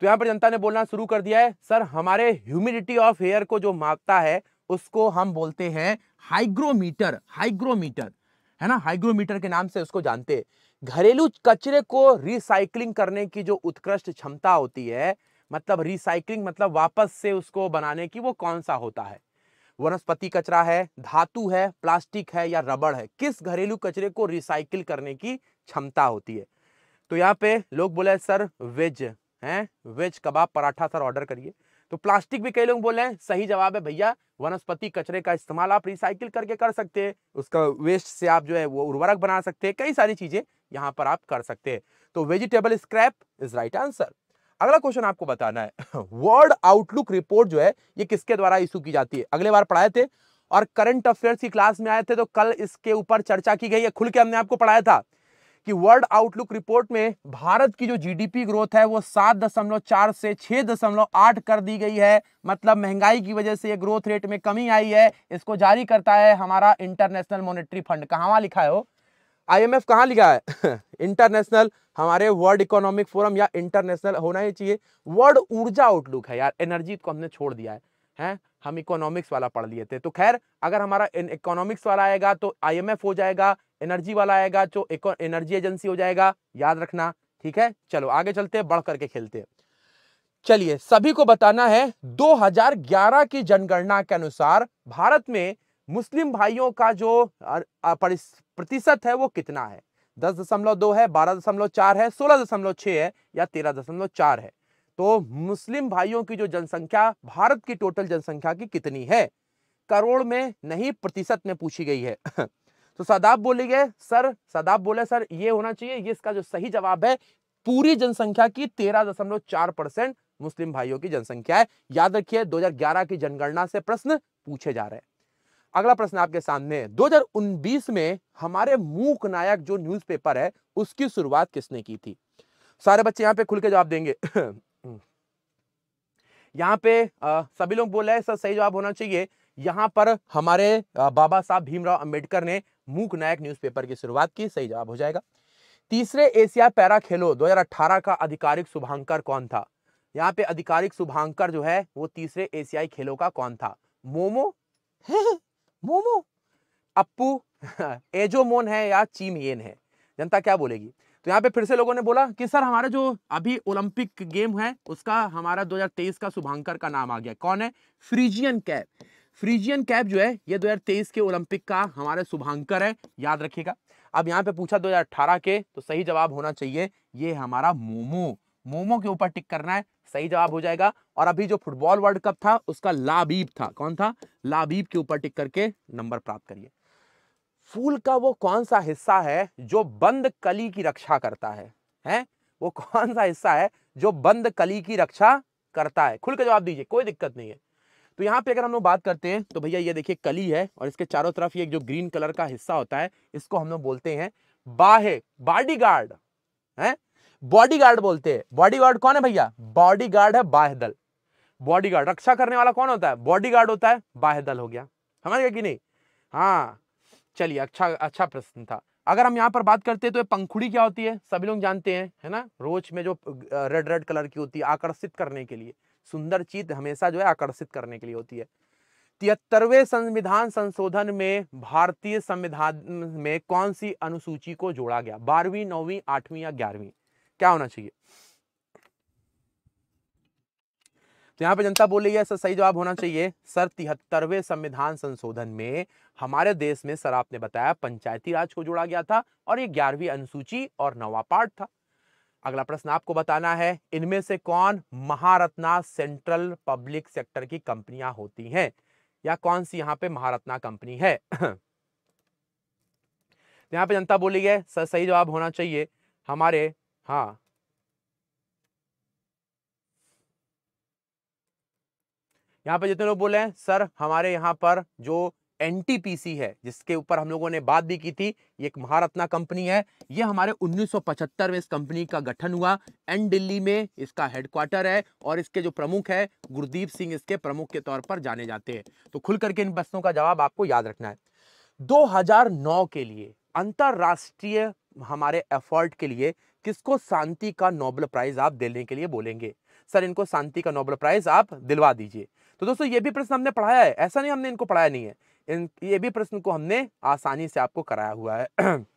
तो यहाँ पर जनता ने बोलना शुरू कर दिया है सर हमारे ह्यूमिडिटी ऑफ एयर को जो मापता है उसको हम बोलते हैं हाइग्रोमीटर हाइग्रोमीटर है ना हाइग्रोमीटर के नाम से उसको जानते घरेलू कचरे को रिसाइकलिंग करने की जो उत्कृष्ट क्षमता होती है मतलब रिसाइकलिंग मतलब वापस से उसको बनाने की वो कौन सा होता है वनस्पति कचरा है धातु है प्लास्टिक है या रबड़ है किस घरेलू कचरे को रिसाइकिल करने की क्षमता होती है तो यहाँ पे लोग बोले सर वेज हैं veg kebab paratha sir order करिए तो प्लास्टिक भी कई लोग बोले हैं सही जवाब है भैया वनस्पति कचरे का इस्तेमाल आप रिसाइकिल करके कर सकते हैं उसका वेस्ट से आप जो है वो उर्वरक बना सकते हैं कई सारी चीजें यहाँ पर आप कर सकते हैं तो vegetable scrap is right answer अगला क्वेश्चन आपको बताना है वर्ल्ड आउटलुक रिपोर्ट जो है ये किसके द्वारा इशू की जाती है अगले बार पढ़ाए थे और करंट अफेयर्स की क्लास में आए थे तो कल इसके ऊपर चर्चा की गई है खुल के हमने आपको पढ़ाया था कि वर्ल्ड आउटलुक रिपोर्ट में भारत की जो जीडीपी ग्रोथ है वो सात दशमलव चार से छः दशमलव आठ कर दी गई है मतलब महंगाई की वजह से ये ग्रोथ रेट में कमी आई है इसको जारी करता है हमारा इंटरनेशनल मॉनेटरी फंड कहाँ लिखा है वो आईएमएफ कहाँ लिखा है इंटरनेशनल हमारे वर्ल्ड इकोनॉमिक फोरम या इंटरनेशनल होना ही चाहिए वर्ल्ड ऊर्जा आउटलुक है यार एनर्जी को तो हमने छोड़ दिया है है? हम इकोनॉमिक्स वाला पढ़ लिए थे तो खैर अगर हमारा इकोनॉमिक्स वाला आएगा तो आईएमएफ हो जाएगा एनर्जी वाला आएगा तो एनर्जी एजेंसी हो जाएगा याद रखना ठीक है चलो आगे चलते हैं बढ़ करके खेलते हैं चलिए सभी को बताना है 2011 की जनगणना के अनुसार भारत में मुस्लिम भाइयों का जो प्रतिशत है वो कितना है दस दशमलव दो है बारह दशमलव चार है सोलह दशमलव छह है या तेरह दशमलव चार है तो मुस्लिम भाइयों की जो जनसंख्या भारत की टोटल जनसंख्या की कितनी है करोड़ में नहीं प्रतिशत में पूछी गई है तो सदाब बोले गए सर सदाब बोले सर ये होना चाहिए ये इसका जो सही जवाब है पूरी जनसंख्या की तेरह दशमलव चार परसेंट मुस्लिम भाइयों की जनसंख्या है याद रखिए 2011 की जनगणना से प्रश्न पूछे जा रहे हैं अगला प्रश्न आपके सामने है हजार में हमारे मूक नायक जो न्यूज़पेपर है उसकी शुरुआत किसने की थी सारे बच्चे यहाँ पे खुल के जवाब देंगे हम्म। यहाँ पे आ, सभी लोग बोल रहे हैं सर सही जवाब होना चाहिए यहाँ पर हमारे आ, बाबा साहब भीमराव अंबेडकर ने मूक नायक न्यूज़पेपर की शुरुआत की सही जवाब हो जाएगा तीसरे एशिया पैरा खेलो 2018 का आधिकारिक शुभांकर कौन था यहाँ पे आधिकारिक शुभांकर जो है वो तीसरे एशियाई खेलों का कौन था मोमो मोमो अप्पू एजोमोन है या येन है जनता क्या बोलेगी तो यहाँ पे फिर से लोगों ने बोला कि सर हमारा जो अभी ओलंपिक गेम है उसका हमारा 2023 का शुभांकर का नाम आ गया कौन है फ्रीजियन कैप फ्रीजियन कैप जो है ये 2023 के ओलंपिक का हमारे शुभांकर है याद रखिएगा अब यहाँ पे पूछा 2018 के तो सही जवाब होना चाहिए ये हमारा मोमो मोमो के ऊपर टिक करना है सही जवाब हो जाएगा और अभी जो फुटबॉल वर्ल्ड कप था उसका लाबीब था कौन था लाबीब के ऊपर टिक करके नंबर प्राप्त करिए फूल का वो कौन सा हिस्सा है जो बंद कली की रक्षा करता है हैं वो कौन सा हिस्सा है जो बंद कली की रक्षा करता है खुल के जवाब दीजिए कोई दिक्कत नहीं है तो यहाँ पे अगर हम लोग बात करते हैं तो भैया ये देखिए कली है और इसके चारों तरफ ये जो ग्रीन कलर का हिस्सा होता है इसको हम लोग बोलते हैं बाहे बॉडी गार्ड है बॉडी गार्ड बोलते हैं बॉडी गार्ड कौन है भैया बॉडी गार्ड है बाहदल बॉडी गार्ड रक्षा करने वाला कौन होता है बॉडी गार्ड होता है बाहदल हो गया समझ गया कि नहीं हाँ चलिए अच्छा अच्छा प्रश्न था अगर हम यहाँ पर बात करते हैं तो ये पंखुड़ी क्या होती है सभी लोग जानते हैं है ना रोज में जो रेड रेड कलर की होती है आकर्षित करने के लिए सुंदर चीज हमेशा जो है आकर्षित करने के लिए होती है तिहत्तरवें संविधान संशोधन में भारतीय संविधान में कौन सी अनुसूची को जोड़ा गया बारहवीं नौवीं आठवीं या ग्यारहवीं क्या होना चाहिए तो यहाँ पे जनता बोल रही है सर सही जवाब होना चाहिए सर तिहत्तरवे संविधान संशोधन में हमारे देश में सर आपने बताया पंचायती राज को जोड़ा गया था और ये ग्यारहवीं अनुसूची और नवा पार्ट था अगला प्रश्न आपको बताना है इनमें से कौन महारत्ना सेंट्रल पब्लिक सेक्टर की कंपनियां होती हैं या कौन सी यहाँ पे महारत्ना कंपनी है तो यहाँ पे जनता बोली है सर सही जवाब होना चाहिए हमारे हाँ यहाँ पे जितने लोग बोले हैं सर हमारे यहाँ पर जो एन है जिसके ऊपर हम लोगों ने बात भी की थी ये एक महारत्ना कंपनी है ये हमारे 1975 में इस कंपनी का गठन हुआ एन दिल्ली में इसका हेडक्वार्टर है और इसके जो प्रमुख है गुरदीप सिंह इसके प्रमुख के तौर पर जाने जाते हैं तो खुल करके इन प्रश्नों का जवाब आपको याद रखना है दो के लिए अंतर्राष्ट्रीय हमारे एफर्ट के लिए किसको शांति का नोबल प्राइज आप देने के लिए बोलेंगे सर इनको शांति का नोबल प्राइज आप दिलवा दीजिए तो दोस्तों ये भी प्रश्न हमने पढ़ाया है ऐसा नहीं हमने इनको पढ़ाया नहीं है इन ये भी प्रश्न को हमने आसानी से आपको कराया हुआ है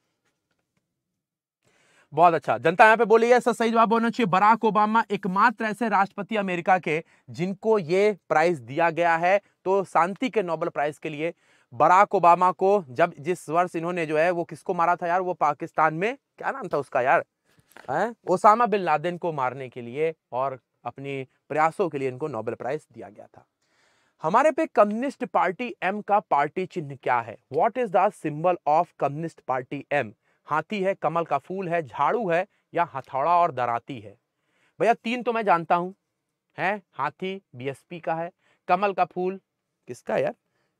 बहुत अच्छा जनता यहाँ पे बोली है सर सही जवाब होना चाहिए बराक ओबामा एकमात्र ऐसे राष्ट्रपति अमेरिका के जिनको ये प्राइज दिया गया है तो शांति के नोबल प्राइज के लिए बराक ओबामा को जब जिस वर्ष इन्होंने जो है वो किसको मारा था यार वो पाकिस्तान में क्या नाम था उसका यार है ओसामा बिन लादेन को मारने के लिए और अपनी प्रयासों के लिए इनको नोबेल प्राइज दिया गया था हमारे पे कम्युनिस्ट पार्टी एम का पार्टी चिन्ह क्या है what is the symbol of Communist Party M हाथी है कमल का फूल है झाड़ू है या हथौड़ा और दराती है भैया तीन तो मैं जानता हूं है हाथी बीएसपी का है कमल का फूल किसका यार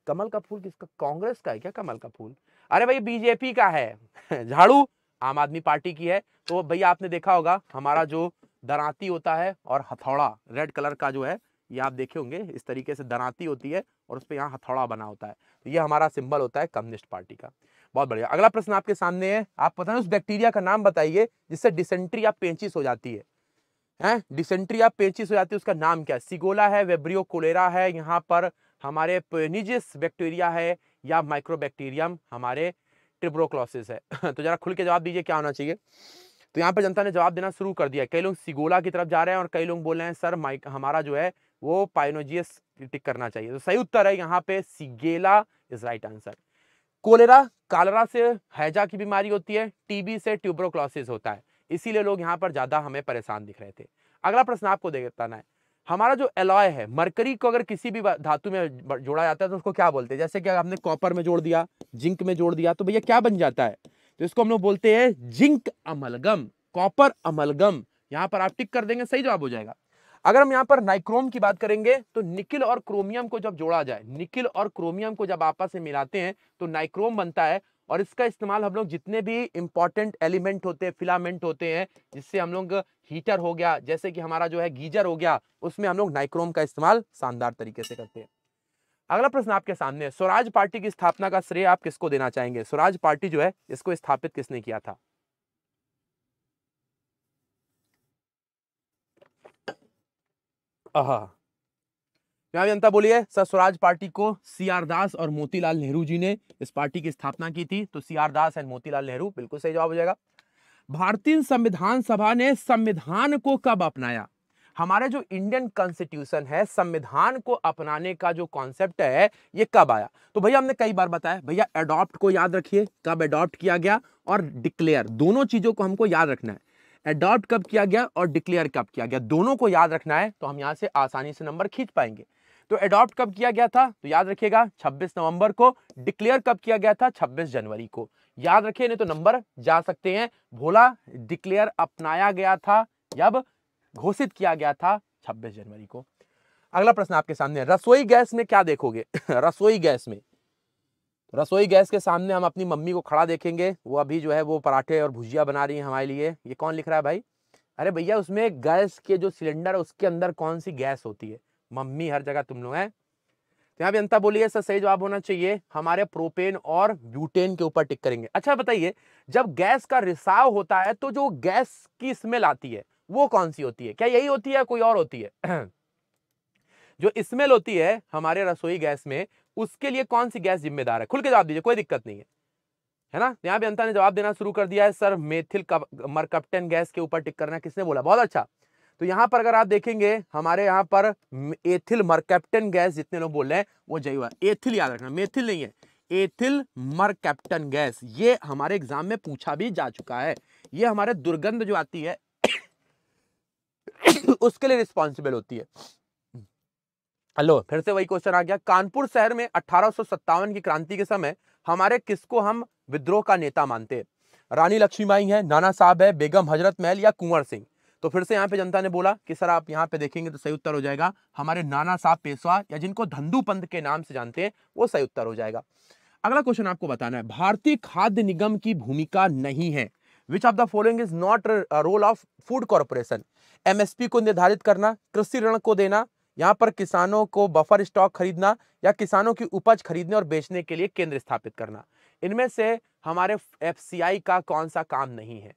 कमल का फूल किसका कांग्रेस का है क्या कमल का फूल अरे भाई बीजेपी का है झाड़ू आम आदमी पार्टी की है तो भैया आपने देखा होगा हमारा जो दराती होता है और हथौड़ा रेड कलर का जो है ये आप देखे होंगे इस तरीके से दनाती होती है और उस पर यहाँ हथौड़ा बना होता है तो ये हमारा सिंबल होता है कम्युनिस्ट पार्टी का बहुत बढ़िया अगला प्रश्न आपके सामने है आप पता है उस बैक्टीरिया का नाम बताइए जिससे डिसेंट्री या पेंचिस हो जाती है हैं डिसेंट्री या पेंचिस हो जाती है उसका नाम क्या है सिगोला है वेब्रियो कोलेरा है यहाँ पर हमारे पेनिजिस बैक्टीरिया है या माइक्रोबैक्टीरियम हमारे ट्रिप्रोक्लोसिस है तो जरा खुल के जवाब दीजिए क्या होना चाहिए तो यहाँ पर जनता ने जवाब देना शुरू कर दिया कई लोग सिगोला की तरफ जा रहे हैं और कई लोग बोल रहे हैं सर माइक हमारा जो है वो पाइनोजियस टिक करना चाहिए तो सही उत्तर है यहाँ पे Shigella is right answer cholera cholera से हैजा की बीमारी होती है टीबी से ट्यूब्रोक्लोसिस होता है इसीलिए लोग यहाँ पर ज़्यादा हमें परेशान दिख रहे थे अगला प्रश्न आपको देखताना है हमारा जो एलॉय है मरकरी को अगर किसी भी धातु में जोड़ा जाता है तो उसको क्या बोलते हैं जैसे कि हमने कॉपर में जोड़ दिया जिंक में जोड़ दिया तो भैया क्या बन जाता है तो इसको हम लोग बोलते हैं जिंक अमलगम कॉपर अमलगम यहाँ पर आप टिक कर देंगे सही जवाब हो जाएगा अगर हम यहाँ पर नाइक्रोम की बात करेंगे तो निकिल और क्रोमियम को जब जोड़ा जाए निकिल और क्रोमियम को जब आपस में मिलाते हैं तो नाइक्रोम बनता है और इसका इस्तेमाल हम लोग जितने भी इंपॉर्टेंट एलिमेंट होते हैं फिलामेंट होते हैं जिससे हम लोग हीटर हो गया जैसे कि हमारा जो है गीजर हो गया उसमें हम लोग नाइक्रोम का इस्तेमाल शानदार तरीके से करते हैं अगला प्रश्न आपके सामने है स्वराज पार्टी की स्थापना का श्रेय आप किसको देना चाहेंगे स्वराज पार्टी जो है इसको स्थापित किसने किया था चुनावी बोलिए सर स्वराज पार्टी को सी आर दास और मोतीलाल नेहरू जी ने इस पार्टी की स्थापना की थी तो C R Das and Motilal Nehru बिल्कुल सही जवाब हो जाएगा भारतीय संविधान सभा ने संविधान को कब अपनाया हमारे जो इंडियन कॉन्स्टिट्यूशन है संविधान को अपनाने का जो कॉन्सेप्ट है ये कब आया तो भैया हमने कई बार बताया भैया एडॉप्ट को याद रखिए कब एडॉप्ट किया गया और डिक्लेयर दोनों चीजों को हमको याद रखना है एडॉप्ट कब किया गया और डिक्लेयर कब किया गया दोनों को याद रखना है तो हम यहाँ से आसानी से नंबर खींच पाएंगे तो एडॉप्ट कब किया गया था तो याद रखिएगा 26 नवंबर को डिक्लेयर कब किया गया था 26 जनवरी को याद रखिए नहीं तो नंबर जा सकते हैं भोला डिक्लेयर अपनाया गया था जब घोषित किया गया था 26 जनवरी को अगला प्रश्न आपके सामने रसोई गैस में क्या देखोगे रसोई गैस में रसोई गैस के सामने हम अपनी मम्मी को खड़ा देखेंगे वो अभी जो है वो पराठे और भुजिया बना रही है हमारे लिए ये कौन लिख रहा है भाई अरे भैया उसमें गैस के जो सिलेंडर है उसके अंदर कौन सी गैस होती है मम्मी हर जगह तुम लोग हैं तो यहाँ पे अंता बोलिए सर सही जवाब होना चाहिए हमारे प्रोपेन और ब्यूटेन के ऊपर टिक करेंगे अच्छा बताइए जब गैस का रिसाव होता है तो जो गैस की स्मेल आती है वो कौन सी होती है क्या यही होती है कोई और होती है जो स्मेल होती है हमारे रसोई गैस में उसके लिए कौन सी गैस जिम्मेदार है खुल के जवाब दीजिए कोई दिक्कत नहीं है है ना यहाँ भी अंता ने जवाब देना शुरू कर दिया है सर मेथिल मरकप्टन गैस के ऊपर टिक करना किसने बोला बहुत अच्छा तो यहाँ पर अगर आप देखेंगे हमारे यहाँ पर एथिल मरकैप्टन गैस जितने लोग बोल रहे हैं वो जैव एथिल याद रखना मेथिल नहीं है एथिल मरकैप्टन गैस ये हमारे एग्जाम में पूछा भी जा चुका है ये हमारे दुर्गंध जो आती है उसके लिए रिस्पॉन्सिबल होती है हेलो फिर से वही क्वेश्चन आ गया कानपुर शहर में अठारह की क्रांति के समय हमारे किसको हम विद्रोह का नेता मानते रानी लक्ष्मीबाई है नाना साहब है बेगम हजरत महल या कुंवर सिंह तो फिर से यहाँ पे जनता ने बोला कि सर आप यहाँ पे देखेंगे तो सही उत्तर हो जाएगा हमारे नाना साहब पेशवा या जिनको धंधू पंथ के नाम से जानते हैं वो सही उत्तर हो जाएगा अगला क्वेश्चन आपको बताना है भारतीय खाद्य निगम की भूमिका नहीं है which of the following is not role of Food Corporation MSP को निर्धारित करना कृषि ऋण को देना यहाँ पर किसानों को बफर स्टॉक खरीदना या किसानों की उपज खरीदने और बेचने के लिए केंद्र स्थापित करना इनमें से हमारे एफ का कौन सा काम नहीं है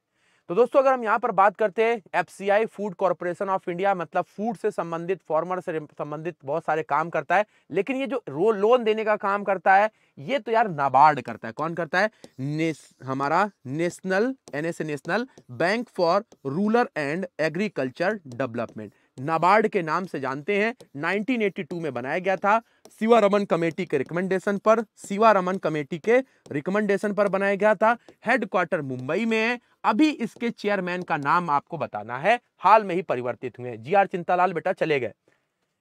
तो दोस्तों अगर हम यहाँ पर बात करते हैं F Food Corporation of India मतलब फूड से संबंधित फॉर्मर से संबंधित बहुत सारे काम करता है लेकिन ये जो रो लोन देने का काम करता है ये तो यार नाबार्ड करता है कौन करता है नेस, हमारा national N National Bank for Rural and Agriculture Development NABARD के नाम से जानते हैं 1982 में बनाया गया था शिवा रमन कमेटी के रिकमेंडेशन पर शिवा रमन कमेटी के रिकमेंडेशन पर बनाया गया था हेडक्वार्टर मुंबई में है अभी इसके चेयरमैन का नाम आपको बताना है हाल में ही परिवर्तित हुए हैं जी आर चिंतालाल बेटा चले गए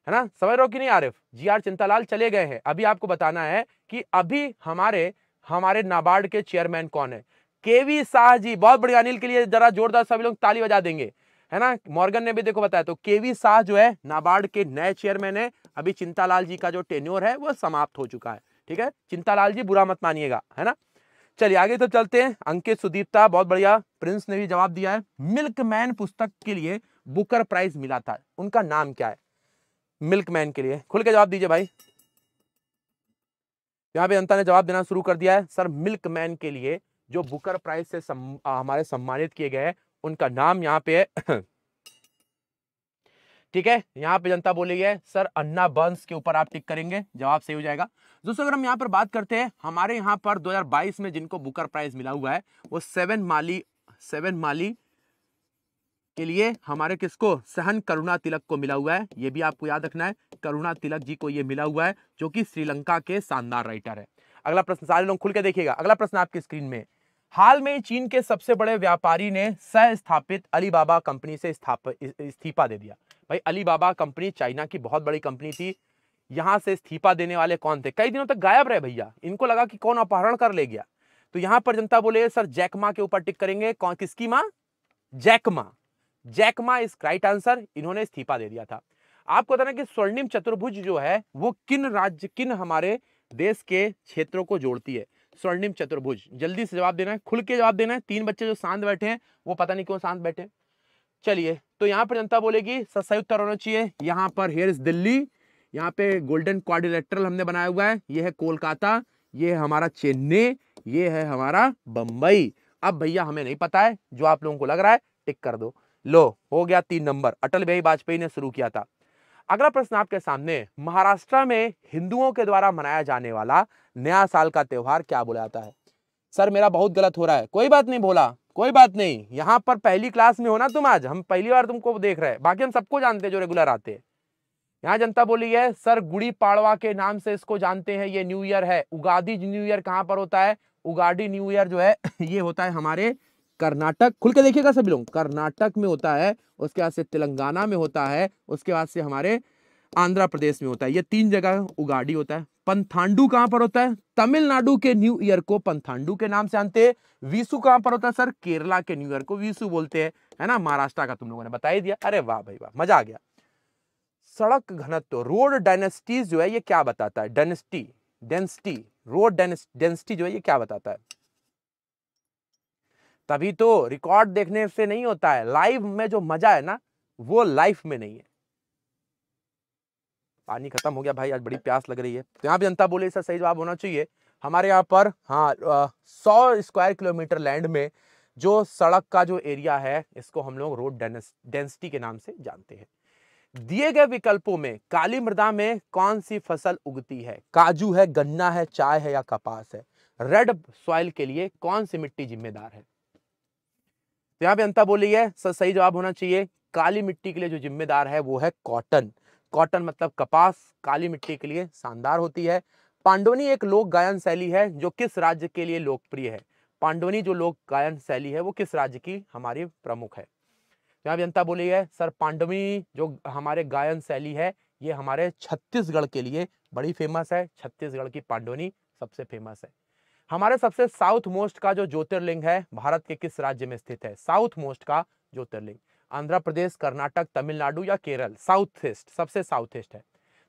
है ना समझ रहो कि नहीं आरिफ जी आर चिंतालाल चले गए हैं अभी आपको बताना है कि अभी हमारे हमारे नाबार्ड के चेयरमैन कौन है केवी शाह जी बहुत बढ़िया अनिल के लिए जरा जोरदार सभी लोग ताली बजा देंगे है ना मॉर्गन ने भी देखो बताया तो केवी शाह जो है नाबार्ड के नए चेयरमैन है अभी चिंतालाल जी का जो टेन्योर है वो समाप्त हो चुका है ठीक है चिंतालाल जी बुरा मत मानिएगा है ना चलिए आगे तो चलते हैं अंकित सुदीप्ता बहुत बढ़िया प्रिंस ने भी जवाब दिया है मिल्कमैन पुस्तक के लिए बुकर प्राइज मिला था उनका नाम क्या है मिल्कमैन के लिए खुल के जवाब दीजिए भाई यहाँ पे अंता ने जवाब देना शुरू कर दिया है सर मिल्कमैन के लिए जो बुकर प्राइज से सम, आ, हमारे सम्मानित किए गए उनका नाम यहाँ पे है ठीक है यहाँ पे जनता बोली है सर अन्ना बंस के ऊपर आप टिक करेंगे जवाब सही हो जाएगा दोस्तों अगर हम यहाँ पर बात करते हैं हमारे यहाँ पर 2022 में जिनको बुकर प्राइज मिला हुआ है वो सेवन माली सेवन माली के लिए हमारे किसको सहन करुणा तिलक को मिला हुआ है ये भी आपको याद रखना है करुणा तिलक जी को ये मिला हुआ है जो कि श्रीलंका के शानदार राइटर है अगला प्रश्न सारे लोग खुल के देखिएगा अगला प्रश्न आपके स्क्रीन में हाल में चीन के सबसे बड़े व्यापारी ने सह स्थापित अलीबाबा कंपनी से इस्तीफा दे दिया भाई अलीबाबा कंपनी चाइना की बहुत बड़ी कंपनी थी यहाँ से इस्तीफा देने वाले कौन थे कई दिनों तक गायब रहे भैया इनको लगा कि कौन अपहरण कर ले गया तो यहाँ पर जनता बोले सर जैकमा के ऊपर टिक करेंगे कौन किसकी माँ Jack Ma Jack Ma is right answer इन्होंने इस्तीफा दे दिया था आपको ना कि स्वर्णिम चतुर्भुज जो है वो किन राज्य किन हमारे देश के क्षेत्रों को जोड़ती है स्वर्णिम चतुर्भुज जल्दी से जवाब देना है खुल के जवाब देना है तीन बच्चे जो शांत बैठे हैं वो पता नहीं क्यों शांत बैठे चलिए तो यहाँ पर जनता बोलेगी सही उत्तर होना चाहिए यहाँ पर हेयर इज दिल्ली यहाँ पे गोल्डन क्वारिलेट्रल हमने बनाया हुआ है ये है कोलकाता ये है हमारा चेन्नई ये है हमारा बम्बई अब भैया हमें नहीं पता है जो आप लोगों को लग रहा है टिक कर दो लो हो गया तीन नंबर अटल बिहारी वाजपेयी ने शुरू किया था अगला प्रश्न आपके सामने महाराष्ट्र में हिंदुओं के द्वारा मनाया जाने वाला नया साल का त्यौहार क्या बोला जाता है सर मेरा बहुत गलत हो रहा है कोई बात नहीं बोला कोई बात नहीं यहाँ पर पहली क्लास में हो ना तुम आज हम पहली बार तुमको देख रहे हैं बाकी हम सबको जानते हैं जो रेगुलर आते हैं यहाँ जनता बोली है सर गुड़ी पाड़वा के नाम से इसको जानते हैं ये न्यू ईयर है उगादी न्यू ईयर कहाँ पर होता है उगाडी न्यू ईयर जो है ये होता है हमारे कर्नाटक खुल के देखिएगा सभी लोग कर्नाटक में होता है उसके बाद से तेलंगाना में होता है उसके बाद से हमारे आंध्र प्रदेश में होता है ये तीन जगह उगाड़ी होता है पंथांडू कहां पर होता है तमिलनाडु के न्यू ईयर को पंथांडू के नाम से जानते हैं विशु कहाँ पर होता है सर केरला के न्यू ईयर को विशु बोलते हैं है ना महाराष्ट्र का तुम लोगों ने बता ही दिया अरे वाह भाई वाह मजा आ गया सड़क घनत्व रोड डायनेस्टीज जो है ये क्या बताता है डेनेस्टी डेंसिटी रोड डेंसिटी जो है ये क्या बताता है तभी तो रिकॉर्ड देखने से नहीं होता है लाइव में जो मजा है ना वो लाइफ में नहीं है पानी खत्म हो गया भाई आज बड़ी प्यास लग रही है तो यहाँ भी जनता बोले इसका सही जवाब होना चाहिए हमारे यहाँ पर हाँ सौ स्क्वायर किलोमीटर लैंड में जो सड़क का जो एरिया है इसको हम लोग रोड डेंसिटी के नाम से जानते हैं दिए गए विकल्पों में काली मृदा में कौन सी फसल उगती है काजू है गन्ना है चाय है या कपास है रेड सॉइल के लिए कौन सी मिट्टी जिम्मेदार है यहाँ पे अंता बोली है सही जवाब होना चाहिए काली मिट्टी के लिए जो जिम्मेदार है वो है कॉटन कॉटन मतलब कपास काली मिट्टी के लिए शानदार होती है पांडोनी एक लोक गायन शैली है जो किस राज्य के लिए लोकप्रिय है पांडोनी जो लोक गायन शैली है वो किस राज्य की हमारी प्रमुख है यहाँ अंता बोली है सर पांडवी जो हमारे गायन शैली है ये हमारे छत्तीसगढ़ के लिए बड़ी फेमस है छत्तीसगढ़ की पांडोनी सबसे फेमस है हमारे सबसे साउथ मोस्ट का जो ज्योतिर्लिंग है भारत के किस राज्य में स्थित है साउथ मोस्ट का ज्योतिर्लिंग आंध्र प्रदेश कर्नाटक तमिलनाडु या केरल साउथ ईस्ट सबसे साउथ ईस्ट है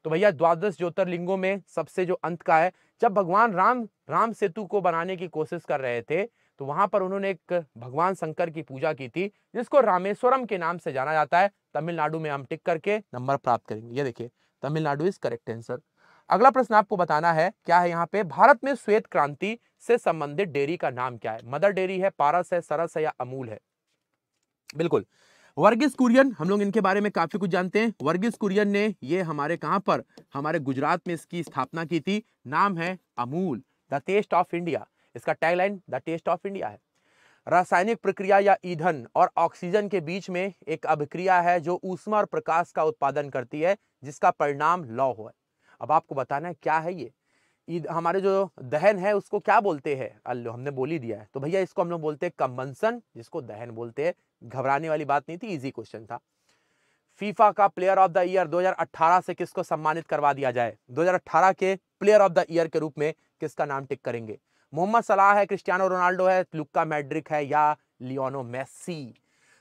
तो भैया द्वादश ज्योतिर्लिंगों में सबसे जो अंत का है जब भगवान राम राम सेतु को बनाने की कोशिश कर रहे थे तो वहां पर उन्होंने एक भगवान शंकर की पूजा की थी जिसको रामेश्वरम के नाम से जाना जाता है तमिलनाडु में हम टिक करके नंबर प्राप्त करेंगे ये देखिए तमिलनाडु इज करेक्ट आंसर अगला प्रश्न आपको बताना है क्या है यहाँ पे भारत में श्वेत क्रांति से संबंधित डेयरी का नाम क्या है मदर डेयरी है पारस है सरस है या अमूल है बिल्कुल वर्गीस कुरियन हम लोग इनके बारे में काफी कुछ जानते हैं वर्गीस कुरियन ने ये हमारे कहाँ पर हमारे गुजरात में इसकी स्थापना की थी नाम है Amul the taste of India इसका tagline the taste of India है रासायनिक प्रक्रिया या ईंधन और ऑक्सीजन के बीच में एक अभिक्रिया है जो ऊष्मा और प्रकाश का उत्पादन करती है जिसका परिणाम लौ हुआ अब आपको बताना है क्या है ये ईद हमारे जो दहन है उसको क्या बोलते हैं अल्लो हमने बोली दिया है तो भैया इसको हम लोग बोलते हैं कम्बनसन जिसको दहन बोलते हैं घबराने वाली बात नहीं थी इजी क्वेश्चन था फीफा का प्लेयर ऑफ द ईयर 2018 से किसको सम्मानित करवा दिया जाए 2018 के प्लेयर ऑफ द ईयर के रूप में किसका नाम टिक करेंगे मोहम्मद सलाह है क्रिस्टियानो रोनाल्डो है लुक्का मैड्रिक है या लियोनो मेसी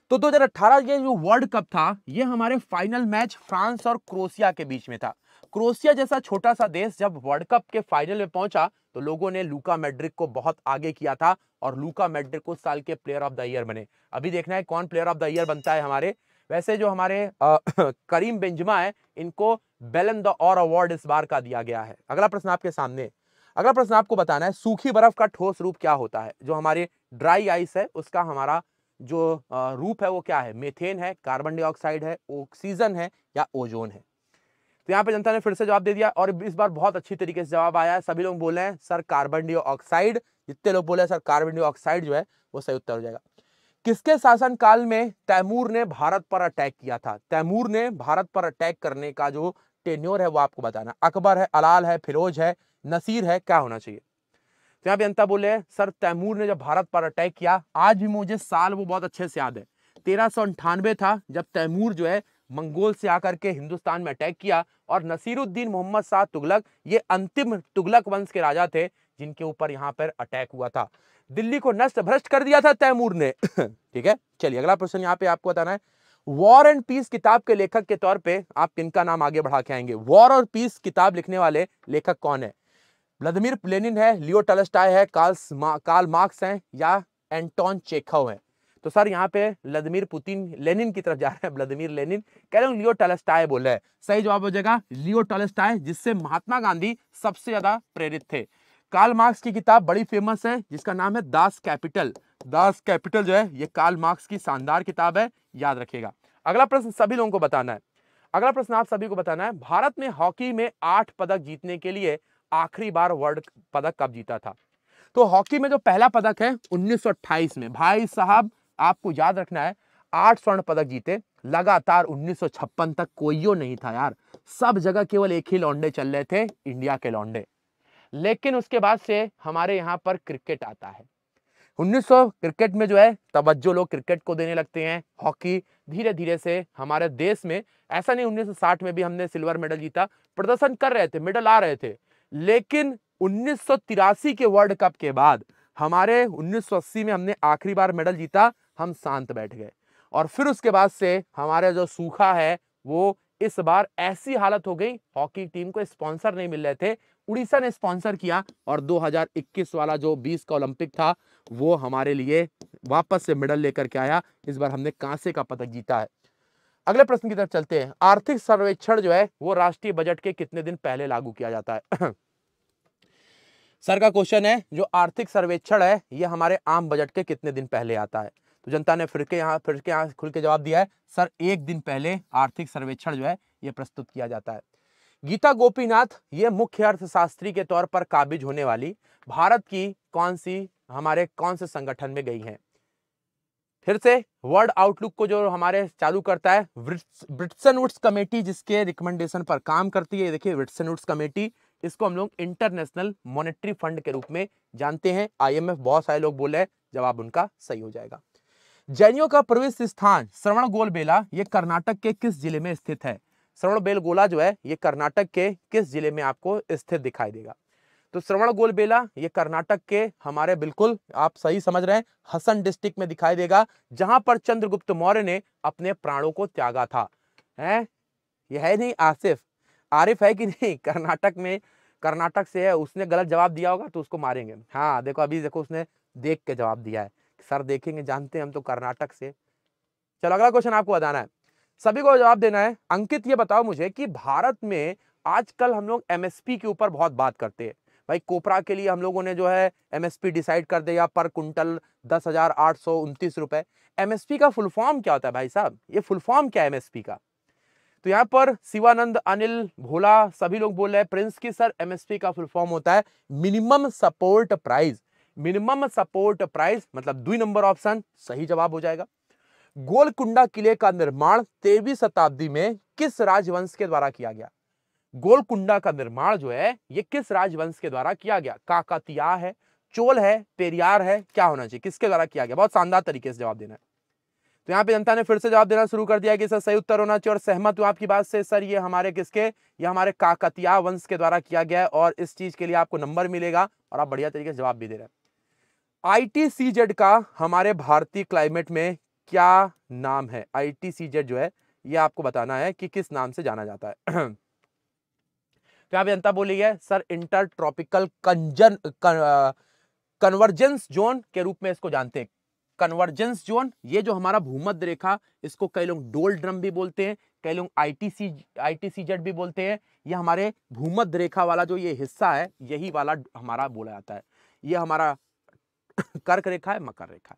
तो 2018 ये जो वर्ल्ड कप था ये हमारे फाइनल मैच फ्रांस और क्रोशिया के बीच में था क्रोशिया जैसा छोटा सा देश जब वर्ल्ड कप के फाइनल में पहुंचा तो लोगों ने लुका मेड्रिक को बहुत आगे किया था और लुका मेड्रिक उस साल के प्लेयर ऑफ द ईयर बने अभी देखना है कौन प्लेयर ऑफ द ईयर बनता है हमारे वैसे जो हमारे आ, करीम बेंजमा है इनको बेलन द और अवार्ड इस बार का दिया गया है अगला प्रश्न आपके सामने अगला प्रश्न आपको बताना है सूखी बर्फ का ठोस रूप क्या होता है जो हमारे ड्राई आइस है उसका हमारा जो रूप है वो क्या है मेथेन है कार्बन डाइऑक्साइड है ऑक्सीजन है या ओजोन है तो यहाँ पे जनता ने फिर से जवाब दे दिया और इस बार बहुत अच्छी तरीके से जवाब आया है सभी लोग बोले हैं सर कार्बन डाइऑक्साइड जितने लोग बोले सर कार्बन डाइऑक्साइड जो है वो सही उत्तर हो जाएगा किसके शासनकाल में तैमूर ने भारत पर अटैक किया था तैमूर ने भारत पर अटैक करने का जो टेन्योर है वो आपको बताना अकबर है अलाल है फिरोज है नसीर है क्या होना चाहिए तो यहाँ पे जनता बोले सर तैमूर ने जब भारत पर अटैक किया आज भी मुझे साल वो बहुत अच्छे से याद है तेरह था जब तैमूर जो है मंगोल से आकर के हिंदुस्तान में अटैक किया और नसीरुद्दीन मोहम्मद शाह तुगलक ये अंतिम तुगलक वंश के राजा थे जिनके ऊपर यहाँ पर अटैक हुआ था दिल्ली को नष्ट भ्रष्ट कर दिया था तैमूर ने ठीक है चलिए अगला प्रश्न यहाँ पे आपको बताना है वॉर एंड पीस किताब के लेखक के तौर पे आप किनका नाम आगे बढ़ा के आएंगे वॉर और पीस किताब लिखने वाले लेखक कौन है व्लादिमिर लेनिन है लियो टलस्टाय है कार्ल मा, कार्ल मार्क्स हैं या एंटोन चेखव है तो सर यहाँ पे व्लादिमीर पुतिन लेनिन की तरफ जा रहे हैं व्लादिमीर लेनिन कह रहे हैं लियो टलस्टाय बोल रहे हैं सही जवाब हो जाएगा लियो टलस्टाय जिससे महात्मा गांधी सबसे ज्यादा प्रेरित थे कार्ल मार्क्स की किताब बड़ी फेमस है जिसका नाम है दास कैपिटल दास कैपिटल जो है ये कार्ल मार्क्स की शानदार किताब है याद रखिएगा अगला प्रश्न सभी लोगों को बताना है अगला प्रश्न आप सभी को बताना है भारत ने हॉकी में आठ पदक जीतने के लिए आखिरी बार वर्ल्ड पदक कब जीता था तो हॉकी में जो पहला पदक है 1928 में भाई साहब आपको याद रखना है आठ स्वर्ण पदक जीते लगातार 1956 तक कोई नहीं था यार सब जगह केवल एक ही लौंडे चल रहे थे इंडिया के लौंडे लेकिन उसके बाद से हमारे यहाँ पर क्रिकेट आता है 1900 क्रिकेट में जो है तवज्जो लोग क्रिकेट को देने लगते हैं हॉकी धीरे धीरे से हमारे देश में ऐसा नहीं 1960 में भी हमने सिल्वर मेडल जीता प्रदर्शन कर रहे थे मेडल आ रहे थे लेकिन उन्नीस के वर्ल्ड कप के बाद हमारे उन्नीस में हमने आखिरी बार मेडल जीता हम शांत बैठ गए और फिर उसके बाद से हमारा जो सूखा है वो इस बार ऐसी हालत हो गई हॉकी टीम को स्पॉन्सर नहीं मिल रहे थे उड़ीसा ने स्पॉन्सर किया और 2021 वाला जो 20 का ओलंपिक था वो हमारे लिए वापस से मेडल लेकर के आया इस बार हमने कांसे का पदक जीता है अगले प्रश्न की तरफ चलते हैं आर्थिक सर्वेक्षण जो है वो राष्ट्रीय बजट के कितने दिन पहले लागू किया जाता है सर का क्वेश्चन है जो आर्थिक सर्वेक्षण है ये हमारे आम बजट के कितने दिन पहले आता है तो जनता ने फिर के यहाँ फिर के यहाँ खुल के जवाब दिया है सर एक दिन पहले आर्थिक सर्वेक्षण जो है ये प्रस्तुत किया जाता है गीता गोपीनाथ ये मुख्य अर्थशास्त्री के तौर पर काबिज होने वाली भारत की कौन सी हमारे कौन से संगठन में गई हैं फिर से वर्ल्ड आउटलुक को जो हमारे चालू करता है ब्रिटसन वुड्स कमेटी जिसके रिकमेंडेशन पर काम करती है देखिए ब्रिट्सन वुड्स कमेटी इसको हम लोग इंटरनेशनल मॉनेटरी फंड के रूप में जानते हैं आईएमएफ बहुत सारे लोग बोले जवाब उनका सही हो जाएगा जैनियों का प्रवेश स्थान श्रवण गोल बेला ये कर्नाटक के किस जिले में स्थित है श्रवण बेलगोला जो है ये कर्नाटक के किस जिले में आपको स्थित दिखाई देगा तो श्रवण गोलबेला ये कर्नाटक के हमारे बिल्कुल आप सही समझ रहे हैं हसन डिस्ट्रिक्ट में दिखाई देगा जहां पर चंद्रगुप्त मौर्य ने अपने प्राणों को त्यागा था है यह है नहीं आसिफ आरिफ है कि नहीं कर्नाटक में कर्नाटक से है उसने गलत जवाब दिया होगा तो उसको मारेंगे हाँ देखो अभी देखो उसने देख के जवाब दिया है सर देखेंगे जानते हैं हम तो कर्नाटक से चलो अगला क्वेश्चन आपको बताना है सभी को जवाब देना है अंकित ये बताओ मुझे कि भारत में आजकल हम लोग एमएसपी के ऊपर बहुत बात करते हैं भाई कोपरा के लिए हम लोगों ने जो है एमएसपी डिसाइड कर दिया पर कुंटल दस हजार आठ सौ उनतीस रुपए एमएसपी का फुल फॉर्म क्या होता है भाई साहब ये फुल फॉर्म क्या है एमएसपी का तो यहाँ पर शिवानंद अनिल भोला सभी लोग बोल रहे हैं प्रिंस की सर एमएसपी का फुल फॉर्म होता है minimum support price minimum support price मतलब दुई नंबर ऑप्शन सही जवाब हो जाएगा गोलकुंडा किले का निर्माण तेरहवीं शताब्दी में किस राजवंश के द्वारा किया गया गोलकुंडा का निर्माण जो है ये किस राजवंश के द्वारा किया गया काकातिया है चोल है पेरियार है क्या होना चाहिए किसके द्वारा किया गया बहुत शानदार तरीके से जवाब देना है तो यहाँ पे जनता ने फिर से जवाब देना शुरू कर दिया कि सर सही उत्तर होना चाहिए और सहमत हूँ आपकी बात से सर ये हमारे किसके ये हमारे काकतिया वंश के द्वारा किया गया है और इस चीज के लिए आपको नंबर मिलेगा और आप बढ़िया तरीके से जवाब भी दे रहे हैं आईटीसीजेड का हमारे भारतीय क्लाइमेट में क्या नाम है आईटीसीजेड जो है ये आपको बताना है कि किस नाम से जाना जाता है तो जनता बोली है सर इंटर ट्रॉपिकल कंजन कन्वर्जेंस जोन के रूप में इसको जानते हैं कन्वर्जेंस जोन ये जो हमारा भूमध्य रेखा इसको कई लोग डोल ड्रम भी बोलते हैं कई लोग आईटीसी जेड भी बोलते हैं ये हमारे भूमध्य रेखा वाला जो ये हिस्सा है यही वाला हमारा बोला जाता है ये हमारा कर्क रेखा है मकर रेखा है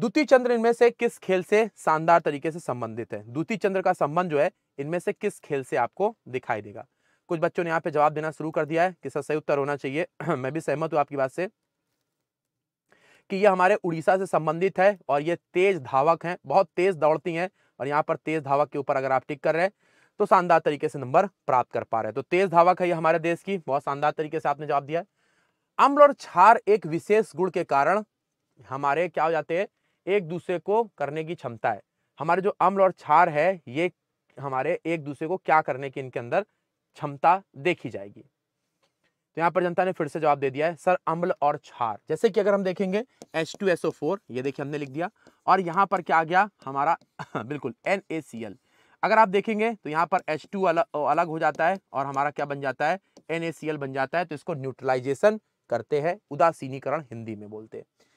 द्वितीय चंद्र इनमें से किस खेल से शानदार तरीके से संबंधित है द्वितीय चंद्र का संबंध जो है इनमें से किस खेल से आपको दिखाई देगा कुछ बच्चों ने यहाँ पे जवाब देना शुरू कर दिया है कि सर सही उत्तर होना चाहिए मैं भी सहमत हूँ आपकी बात से कि ये हमारे उड़ीसा से संबंधित है और ये तेज धावक हैं बहुत तेज दौड़ती हैं और यहाँ पर तेज धावक के ऊपर अगर आप टिक कर रहे हैं तो शानदार तरीके से नंबर प्राप्त कर पा रहे हैं तो तेज धावक है ये हमारे देश की बहुत शानदार तरीके से आपने जवाब दिया है अम्ल और क्षार एक विशेष गुण के कारण हमारे क्या हो जाते हैं एक दूसरे को करने की क्षमता है हमारे जो अम्ल और क्षार है ये हमारे एक दूसरे को क्या करने की इनके अंदर क्षमता देखी जाएगी तो यहाँ पर जनता ने फिर से जवाब दे दिया है सर अम्ल और क्षार जैसे कि अगर हम देखेंगे H two S O four ये देखिए हमने लिख दिया और यहाँ पर क्या आ गया हमारा बिल्कुल एन ए सी एल अगर आप देखेंगे तो यहाँ पर एच टू अलग अलग हो जाता है और हमारा क्या बन जाता है एन ए सी एल बन जाता है तो इसको न्यूट्रलाइजेशन करते हैं उदासीनीकरण हिंदी में बोलते हैं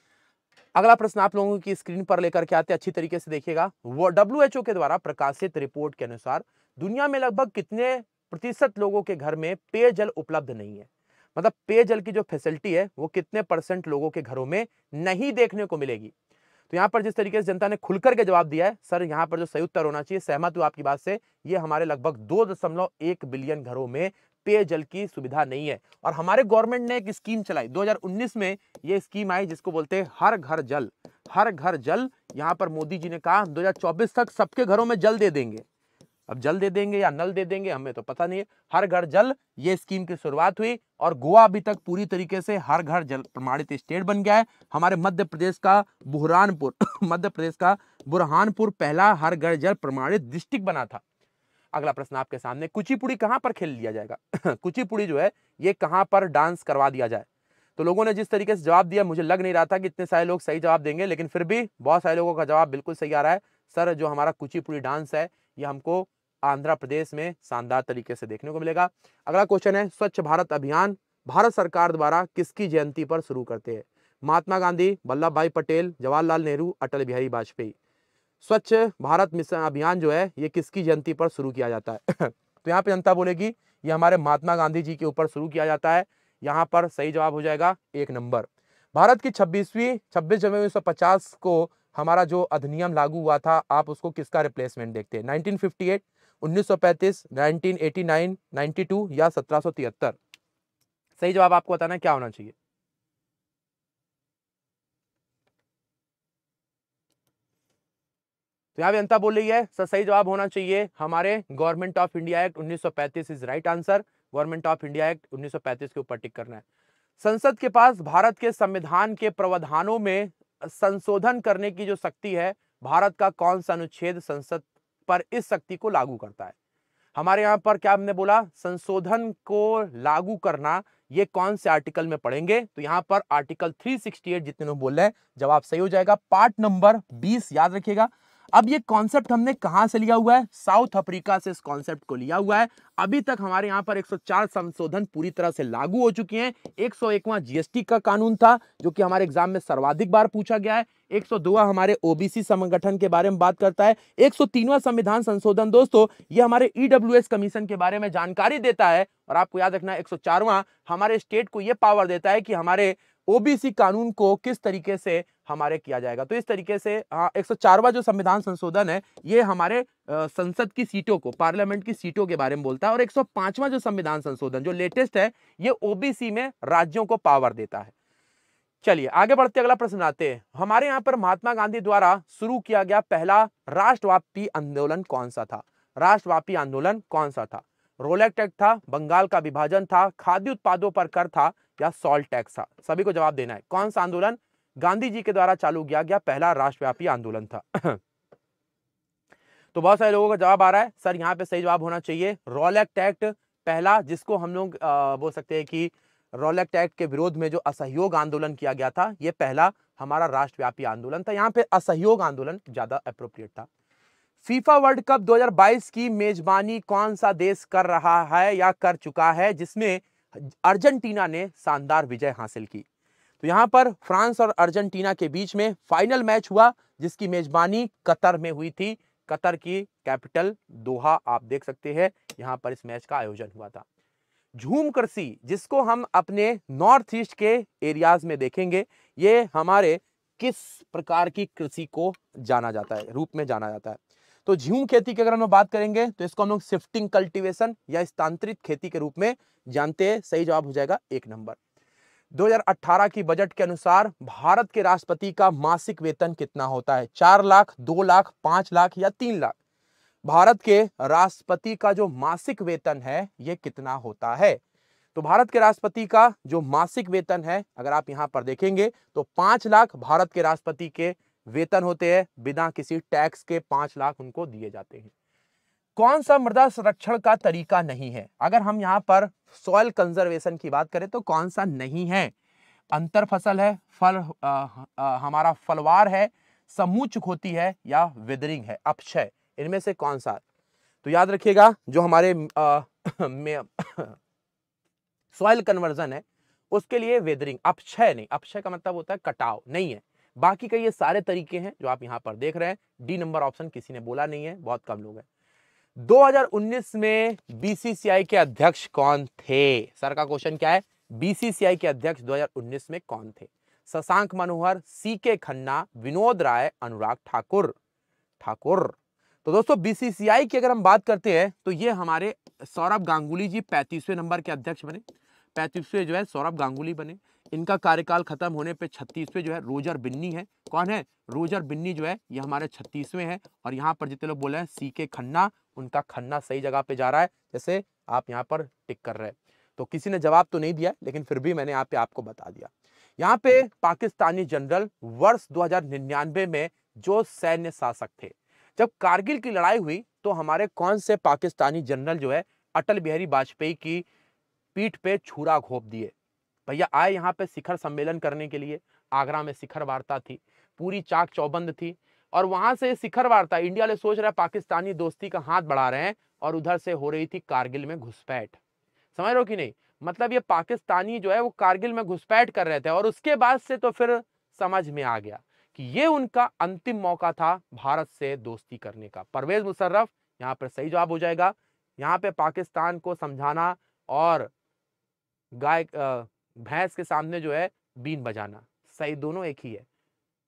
अगला प्रश्न आप लोगों की स्क्रीन पर लेकर के आते हैं अच्छी तरीके से देखिएगा वो डब्ल्यू के द्वारा प्रकाशित रिपोर्ट के अनुसार दुनिया में लगभग कितने प्रतिशत लोगों के घर में पेयजल उपलब्ध नहीं है मतलब पेयजल की जो फैसिलिटी है वो कितने परसेंट लोगों के घरों में नहीं देखने को मिलेगी तो यहाँ पर जिस तरीके से जनता ने खुलकर के जवाब दिया है सर यहाँ पर जो सही उत्तर होना चाहिए सहमत हुआ आपकी बात से ये हमारे लगभग दो दशमलव एक बिलियन घरों में पेयजल की सुविधा नहीं है और हमारे गवर्नमेंट ने एक स्कीम चलाई 2019 में ये स्कीम आई जिसको बोलते हैं हर घर जल हर घर जल यहाँ पर मोदी जी ने कहा 2024 तक सबके घरों में जल दे देंगे अब जल दे देंगे या नल दे देंगे हमें तो पता नहीं है हर घर जल ये स्कीम की शुरुआत हुई और गोवा अभी तक पूरी तरीके से हर घर जल प्रमाणित स्टेट बन गया है हमारे मध्य प्रदेश का बुरहानपुर मध्य प्रदेश का बुरहानपुर पहला हर घर जल प्रमाणित डिस्ट्रिक्ट बना था अगला प्रश्न आपके सामने कुचिपुड़ी कहाँ पर खेल लिया जाएगा कुचिपुड़ी जो है ये कहाँ पर डांस करवा दिया जाए तो लोगों ने जिस तरीके से जवाब दिया मुझे लग नहीं रहा था कि इतने सारे लोग सही जवाब देंगे लेकिन फिर भी बहुत सारे लोगों का जवाब बिल्कुल सही आ रहा है सर जो हमारा कुचिपुड़ी डांस है ये हमको आंध्र प्रदेश में शानदार तरीके से देखने को मिलेगा अगला क्वेश्चन है स्वच्छ भारत अभियान भारत सरकार द्वारा किसकी जयंती पर शुरू करते हैं महात्मा गांधी वल्लभ भाई पटेल जवाहरलाल नेहरू अटल बिहारी वाजपेयी स्वच्छ भारत मिशन अभियान जो है ये किसकी जयंती पर शुरू किया जाता है तो यहाँ पे जनता बोलेगी ये हमारे महात्मा गांधी जी के ऊपर शुरू किया जाता है यहाँ पर सही जवाब हो जाएगा एक नंबर भारत की छब्बीसवीं छब्बीस जनवरी उन्नीस को हमारा जो अधिनियम लागू हुआ था आप उसको किसका रिप्लेसमेंट देखते हैं एटी नाइन नाइनटी टू या तिहत्तर सही जवाब आपको बताना क्या होना चाहिए तो यहाँ पे अंता बोल रही है सर सही जवाब होना चाहिए हमारे Government of India Act 1935 is right answer Government of India Act 1935 के ऊपर टिक करना है संसद के पास भारत के संविधान के प्रावधानों में संशोधन करने की जो शक्ति है भारत का कौन सा अनुच्छेद संसद पर इस शक्ति को लागू करता है हमारे यहाँ पर क्या हमने बोला संशोधन को लागू करना ये कौन से आर्टिकल में पढ़ेंगे तो यहाँ पर आर्टिकल 368 जितने लोग बोल रहे हैं जवाब सही हो जाएगा पार्ट नंबर 20 याद रखिएगा अब ये कॉन्सेप्ट हमने कहाँ से लिया हुआ है साउथ अफ्रीका से इस कॉन्सेप्ट को लिया हुआ है अभी तक हमारे यहाँ पर 104 संशोधन पूरी तरह से लागू हो चुके हैं एक सौ जीएसटी का कानून था जो कि हमारे एग्जाम में सर्वाधिक बार पूछा गया है एक सौ हमारे ओबीसी संगठन के बारे में बात करता है एक संविधान संशोधन दोस्तों ये हमारे ईडब्ल्यू e कमीशन के बारे में जानकारी देता है और आपको याद रखना एक हमारे स्टेट को यह पावर देता है कि हमारे ओबीसी कानून को किस तरीके से हमारे किया जाएगा तो इस तरीके से हाँ एक सौ जो संविधान संशोधन है ये हमारे संसद की सीटों को पार्लियामेंट की सीटों के बारे में बोलता है और एक सौ जो संविधान संशोधन जो लेटेस्ट है ये ओबीसी में राज्यों को पावर देता है चलिए आगे बढ़ते अगला प्रश्न आते हैं हमारे यहाँ पर महात्मा गांधी द्वारा शुरू किया गया पहला राष्ट्रव्यापी आंदोलन कौन सा था राष्ट्रव्यापी आंदोलन कौन सा था रोलेक्ट एक्ट था बंगाल का विभाजन था खाद्य उत्पादों पर कर था या सॉल्ट टैक्स था सभी को जवाब देना है कौन सा आंदोलन गांधी जी के द्वारा चालू किया गया पहला राष्ट्रव्यापी आंदोलन था तो बहुत सारे लोगों का जवाब आ रहा है सर यहाँ पे सही जवाब होना चाहिए रॉल एक्ट एक्ट पहला जिसको हम लोग बोल सकते हैं कि रोलैक्ट एक्ट एक्ट के विरोध में जो असहयोग आंदोलन किया गया था ये पहला हमारा राष्ट्रव्यापी आंदोलन था यहाँ पे असहयोग आंदोलन ज्यादा अप्रोप्रिएट था फीफा वर्ल्ड कप 2022 की मेजबानी कौन सा देश कर रहा है या कर चुका है जिसमें अर्जेंटीना ने शानदार विजय हासिल की तो यहाँ पर फ्रांस और अर्जेंटीना के बीच में फाइनल मैच हुआ जिसकी मेजबानी कतर में हुई थी कतर की कैपिटल दोहा आप देख सकते हैं यहाँ पर इस मैच का आयोजन हुआ था झूम कृषि जिसको हम अपने नॉर्थ ईस्ट के एरियाज में देखेंगे ये हमारे किस प्रकार की कृषि को जाना जाता है रूप में जाना जाता है तो झूम खेती की अगर हम बात करेंगे तो इसको हम लोग शिफ्टिंग कल्टिवेशन या स्थानांतरित खेती के रूप में जानते हैं सही जवाब हो जाएगा एक नंबर 2018 की बजट के अनुसार भारत के राष्ट्रपति का मासिक वेतन कितना होता है चार लाख दो लाख पांच लाख या तीन लाख भारत के राष्ट्रपति का जो मासिक वेतन है ये कितना होता है तो भारत के राष्ट्रपति का जो मासिक वेतन है अगर आप यहाँ पर देखेंगे तो पांच लाख भारत के राष्ट्रपति के वेतन होते हैं बिना किसी टैक्स के पांच लाख उनको दिए जाते हैं कौन सा मृदा संरक्षण का तरीका नहीं है अगर हम यहाँ पर सॉयल कंजर्वेशन की बात करें तो कौन सा नहीं है अंतर फसल है फल आ, आ, हमारा फलवार है समूच खोती है या विदरिंग है अपक्षय इनमें से कौन सा तो याद रखिएगा जो हमारे सॉयल कन्वर्जन है उसके लिए वेदरिंग अपक्षय नहीं अपक्षय का मतलब होता है कटाव नहीं है बाकी का ये सारे तरीके हैं जो आप यहाँ पर देख रहे हैं डी नंबर ऑप्शन किसी ने बोला नहीं है बहुत कम लोग हैं 2019 में बीसीसीआई के अध्यक्ष कौन थे सर का क्वेश्चन क्या है बीसीसीआई के अध्यक्ष 2019 में कौन थे शशांक मनोहर सी के खन्ना विनोद राय अनुराग ठाकुर ठाकुर तो दोस्तों बीसीसीआई की अगर हम बात करते हैं तो ये हमारे सौरभ गांगुली जी पैंतीसवें नंबर के अध्यक्ष बने पैंतीसवें जो है सौरभ गांगुली बने इनका कार्यकाल खत्म होने पे छत्तीसवें जो है रोजर बिन्नी है कौन है रोजर बिन्नी जो है ये हमारे छत्तीसवें हैं और यहाँ पर जितने लोग बोले हैं सी के खन्ना उनका खन्ना सही जगह पे जा रहा है जैसे आप यहाँ पर टिक कर रहे हैं तो किसी ने जवाब तो नहीं दिया लेकिन फिर भी मैंने यहाँ पे आपको बता दिया यहाँ पे पाकिस्तानी जनरल वर्ष दो में जो सैन्य शासक थे जब कारगिल की लड़ाई हुई तो हमारे कौन से पाकिस्तानी जनरल जो है अटल बिहारी वाजपेयी की पीठ पे छुरा घोप दिए भैया आए यहाँ पे शिखर सम्मेलन करने के लिए आगरा में शिखर वार्ता थी पूरी चाक चौबंद थी और वहां से शिखर वार्ता इंडिया ने सोच रहा पाकिस्तानी दोस्ती का हाथ बढ़ा रहे हैं और उधर से हो रही थी कारगिल में घुसपैठ समझ रहे हो कि नहीं मतलब ये पाकिस्तानी जो है वो कारगिल में घुसपैठ कर रहे थे और उसके बाद से तो फिर समझ में आ गया कि ये उनका अंतिम मौका था भारत से दोस्ती करने का परवेज मुशर्रफ यहाँ पर सही जवाब हो जाएगा यहाँ पे पाकिस्तान को समझाना और गाय भैंस के सामने जो है बीन बजाना सही दोनों एक ही है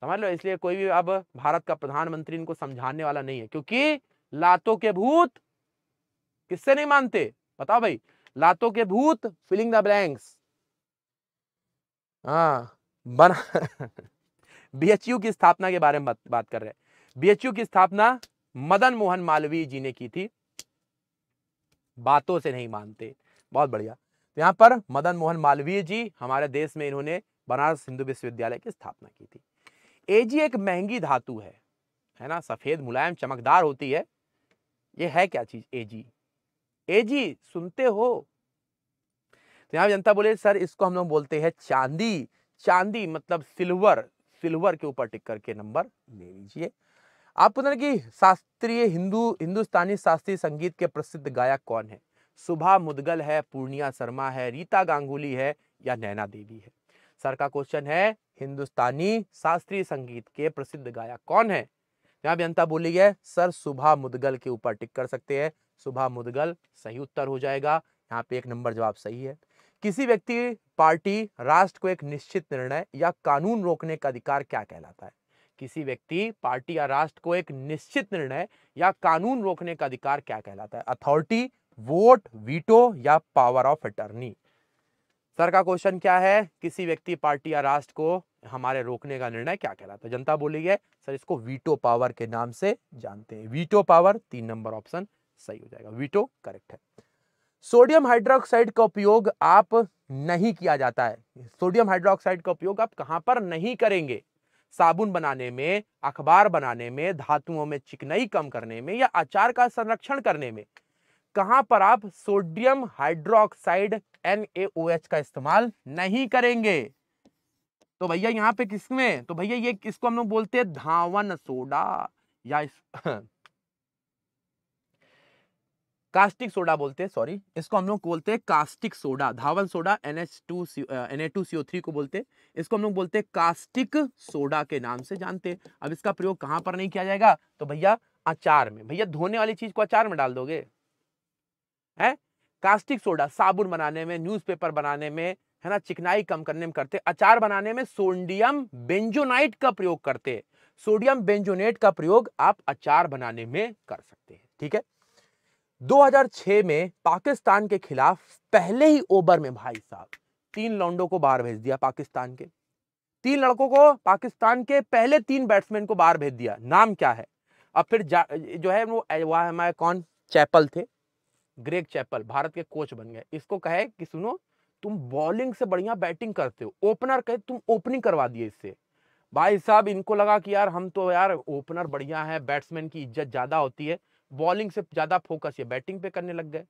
समझ लो इसलिए कोई भी अब भारत का प्रधानमंत्री इनको समझाने वाला नहीं है क्योंकि लातों के भूत किससे नहीं मानते बताओ भाई लातों के भूत फिलिंग द ब्लैंक्स हाँ बना बीएचयू की स्थापना के बारे में बात, बात कर रहे हैं बीएचयू की स्थापना मदन मोहन मालवीय जी ने की थी बातों से नहीं मानते बहुत बढ़िया तो यहाँ पर मदन मोहन मालवीय जी हमारे देश में इन्होंने बनारस हिंदू विश्वविद्यालय की स्थापना की थी एजी एक महंगी धातु है है ना सफ़ेद मुलायम चमकदार होती है ये है क्या चीज़ एजी एजी सुनते हो तो यहाँ जनता बोले सर इसको हम लोग बोलते हैं चांदी चांदी मतलब सिल्वर सिल्वर के ऊपर टिक करके नंबर ले लीजिए आप पूछ की शास्त्रीय हिंदू हिंदुस्तानी शास्त्रीय संगीत के प्रसिद्ध गायक कौन है सुबह मुदगल है पूर्णिया शर्मा है रीता गांगुली है या नैना देवी है सर का क्वेश्चन है हिंदुस्तानी शास्त्रीय संगीत के प्रसिद्ध गायक कौन है यहाँ अंता बोली है सर सुबह मुदगल के ऊपर टिक कर सकते हैं सुबह मुदगल सही उत्तर हो जाएगा यहाँ पे एक नंबर जवाब सही है किसी व्यक्ति पार्टी राष्ट्र को एक निश्चित निर्णय या कानून रोकने का अधिकार क्या कहलाता है किसी व्यक्ति पार्टी या राष्ट्र को एक निश्चित निर्णय या कानून रोकने का अधिकार क्या कहलाता है अथॉरिटी वोट वीटो या पावर ऑफ अटर्नी सर का क्वेश्चन क्या है किसी व्यक्ति पार्टी या राष्ट्र को हमारे रोकने का निर्णय क्या कहलाता है जनता बोली है सर इसको वीटो पावर के नाम से जानते हैं वीटो पावर तीन नंबर ऑप्शन सही हो जाएगा वीटो करेक्ट है सोडियम हाइड्रोक्साइड का उपयोग आप नहीं किया जाता है सोडियम हाइड्रोक्साइड का उपयोग आप कहां पर नहीं करेंगे साबुन बनाने में अखबार बनाने में धातुओं में चिकनाई कम करने में या अचार का संरक्षण करने में कहां पर आप सोडियम हाइड्रोक्साइड NaOH का इस्तेमाल नहीं करेंगे तो भैया यहाँ पे किसमें तो भैया ये किसको हम लोग बोलते हैं धावन सोडा या इस कास्टिक सोडा बोलते हैं सॉरी इसको हम लोग बोलते हैं कास्टिक सोडा धावन soda N H two C N A two CO three को बोलते हैं इसको हम लोग बोलते हैं कास्टिक सोडा के नाम से जानते हैं अब इसका प्रयोग कहां पर नहीं किया जाएगा तो भैया अचार में भैया धोने वाली चीज को अचार में डाल दोगे है कास्टिक सोडा साबुन बनाने में न्यूज़पेपर बनाने में है ना चिकनाई कम करने में करते अचार बनाने में सोडियम बेंजोनाइट का प्रयोग करते सोडियम बेंजोनेट का प्रयोग आप अचार बनाने में कर सकते हैं ठीक है 2006 में पाकिस्तान के खिलाफ पहले ही ओवर में भाई साहब तीन लौंडों को बाहर भेज दिया पाकिस्तान के तीन लड़कों को पाकिस्तान के पहले तीन बैट्समैन को बाहर भेज दिया नाम क्या है अब फिर जो है वो वह हमारे कौन चैपल थे ग्रेग चैपल भारत के कोच बन गए इसको कहे कि सुनो तुम बॉलिंग से बढ़िया बैटिंग करते हो ओपनर कहे तुम ओपनिंग करवा दिए इससे भाई साहब इनको लगा कि यार हम तो यार ओपनर बढ़िया है बैट्समैन की इज्जत ज़्यादा होती है बॉलिंग से ज़्यादा फोकस ये बैटिंग पे करने लग गए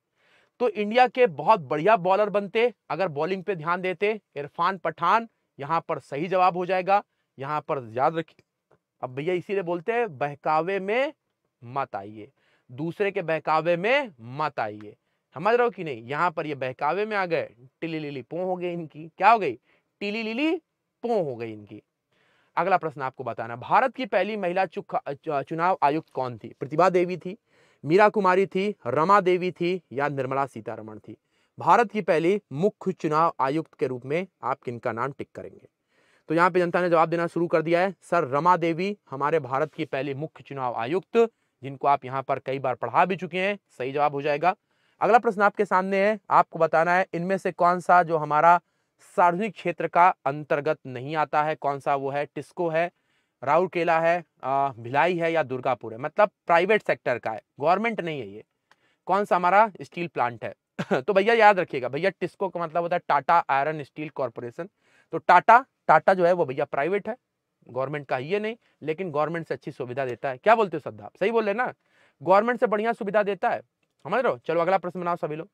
तो इंडिया के बहुत बढ़िया बॉलर बनते अगर बॉलिंग पे ध्यान देते इरफान पठान यहाँ पर सही जवाब हो जाएगा यहाँ पर याद रखिए अब भैया इसीलिए बोलते हैं बहकावे में मत आइए दूसरे के बहकावे में मत आइए समझ रहे हो कि नहीं यहाँ पर ये बहकावे में आ गए टिली लिली पों हो गई इनकी क्या हो गई टिली लिली पों हो गई इनकी अगला प्रश्न आपको बताना भारत की पहली महिला चुनाव आयुक्त कौन थी प्रतिभा देवी थी मीरा कुमारी थी रमा देवी थी या निर्मला सीतारमण थी भारत की पहली मुख्य चुनाव आयुक्त के रूप में आप किनका नाम टिक करेंगे तो यहाँ पे जनता ने जवाब देना शुरू कर दिया है सर रमा देवी हमारे भारत की पहली मुख्य चुनाव आयुक्त जिनको आप यहाँ पर कई बार पढ़ा भी चुके हैं सही जवाब हो जाएगा अगला प्रश्न आपके सामने है आपको बताना है इनमें से कौन सा जो हमारा सार्वजनिक क्षेत्र का अंतर्गत नहीं आता है कौन सा वो है टिस्को है राउरकेला है भिलाई है या दुर्गापुर है मतलब प्राइवेट सेक्टर का है गवर्नमेंट नहीं है ये कौन सा हमारा स्टील प्लांट है तो भैया याद रखिएगा भैया टिस्को का मतलब होता है टाटा आयरन स्टील कॉरपोरेशन तो टाटा टाटा जो है वो भैया प्राइवेट है गवर्नमेंट का ही है नहीं लेकिन गवर्नमेंट से अच्छी सुविधा देता है क्या बोलते हो श्रद्धा सही बोल रहे ना गवर्नमेंट से बढ़िया सुविधा देता है समझ रहे हो चलो अगला प्रश्न बनाओ सभी लोग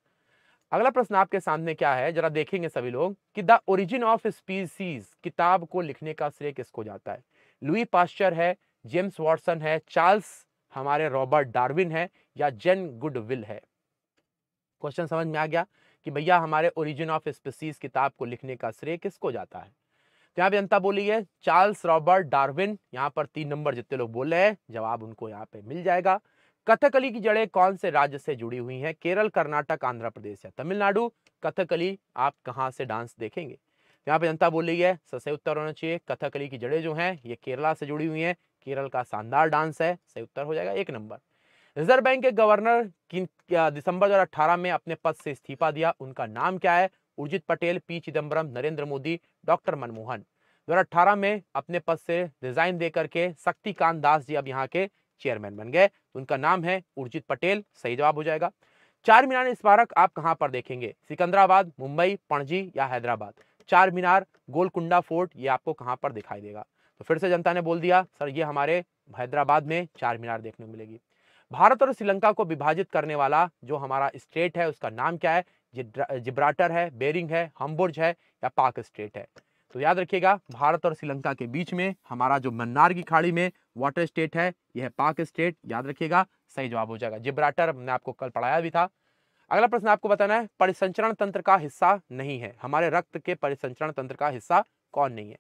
अगला प्रश्न आपके सामने क्या है जरा देखेंगे सभी लोग कि द ओरिजिन ऑफ स्पीसीज किताब को लिखने का श्रेय किसको जाता है लुई पास्चर है जेम्स वॉटसन है चार्ल्स हमारे रॉबर्ट डार्विन है या जेन गुडविल है क्वेश्चन समझ में आ गया कि भैया हमारे ओरिजिन ऑफ स्पीसीज किताब को लिखने का श्रेय किसको जाता है यहाँ पे जनता बोली है चार्ल्स रॉबर्ट डार्विन यहाँ पर तीन नंबर जितने लोग बोल रहे हैं जवाब उनको यहाँ पे मिल जाएगा कथकली की जड़ें कौन से राज्य से जुड़ी हुई हैं केरल कर्नाटक आंध्र प्रदेश या तमिलनाडु कथकली आप कहाँ से डांस देखेंगे यहाँ पे जनता बोली है सही उत्तर होना चाहिए कथकली की जड़ें जो हैं ये केरला से जुड़ी हुई हैं केरल का शानदार डांस है सही उत्तर हो जाएगा एक नंबर रिजर्व बैंक के गवर्नर दिसंबर दो में अपने पद से इस्तीफा दिया उनका नाम क्या है उर्जित पटेल पी चिदम्बरम नरेंद्र मोदी डॉक्टर मनमोहन 2018 में अपने पद से रिजाइन दे करके शक्तिकांत दास जी अब यहाँ के चेयरमैन बन गए तो उनका नाम है उर्जित पटेल सही जवाब हो जाएगा चार मीनार स्मारक आप कहाँ पर देखेंगे सिकंदराबाद मुंबई पणजी या हैदराबाद चार मीनार गोलकुंडा फोर्ट ये आपको कहाँ पर दिखाई देगा तो फिर से जनता ने बोल दिया सर ये हमारे हैदराबाद में चार मीनार देखने को मिलेगी भारत और श्रीलंका को विभाजित करने वाला जो हमारा स्टेट है उसका नाम क्या है जिब्राटर है बेरिंग है हम्बुर्ज है या पाक स्टेट है तो याद रखिएगा भारत और श्रीलंका के बीच में हमारा जो मन्नार की खाड़ी में वाटर स्टेट है यह है पाक स्टेट याद रखिएगा सही जवाब हो जाएगा जिब्राटर हमने आपको कल पढ़ाया भी था अगला प्रश्न आपको बताना है परिसंचरण तंत्र का हिस्सा नहीं है हमारे रक्त के परिसंचरण तंत्र का हिस्सा कौन नहीं है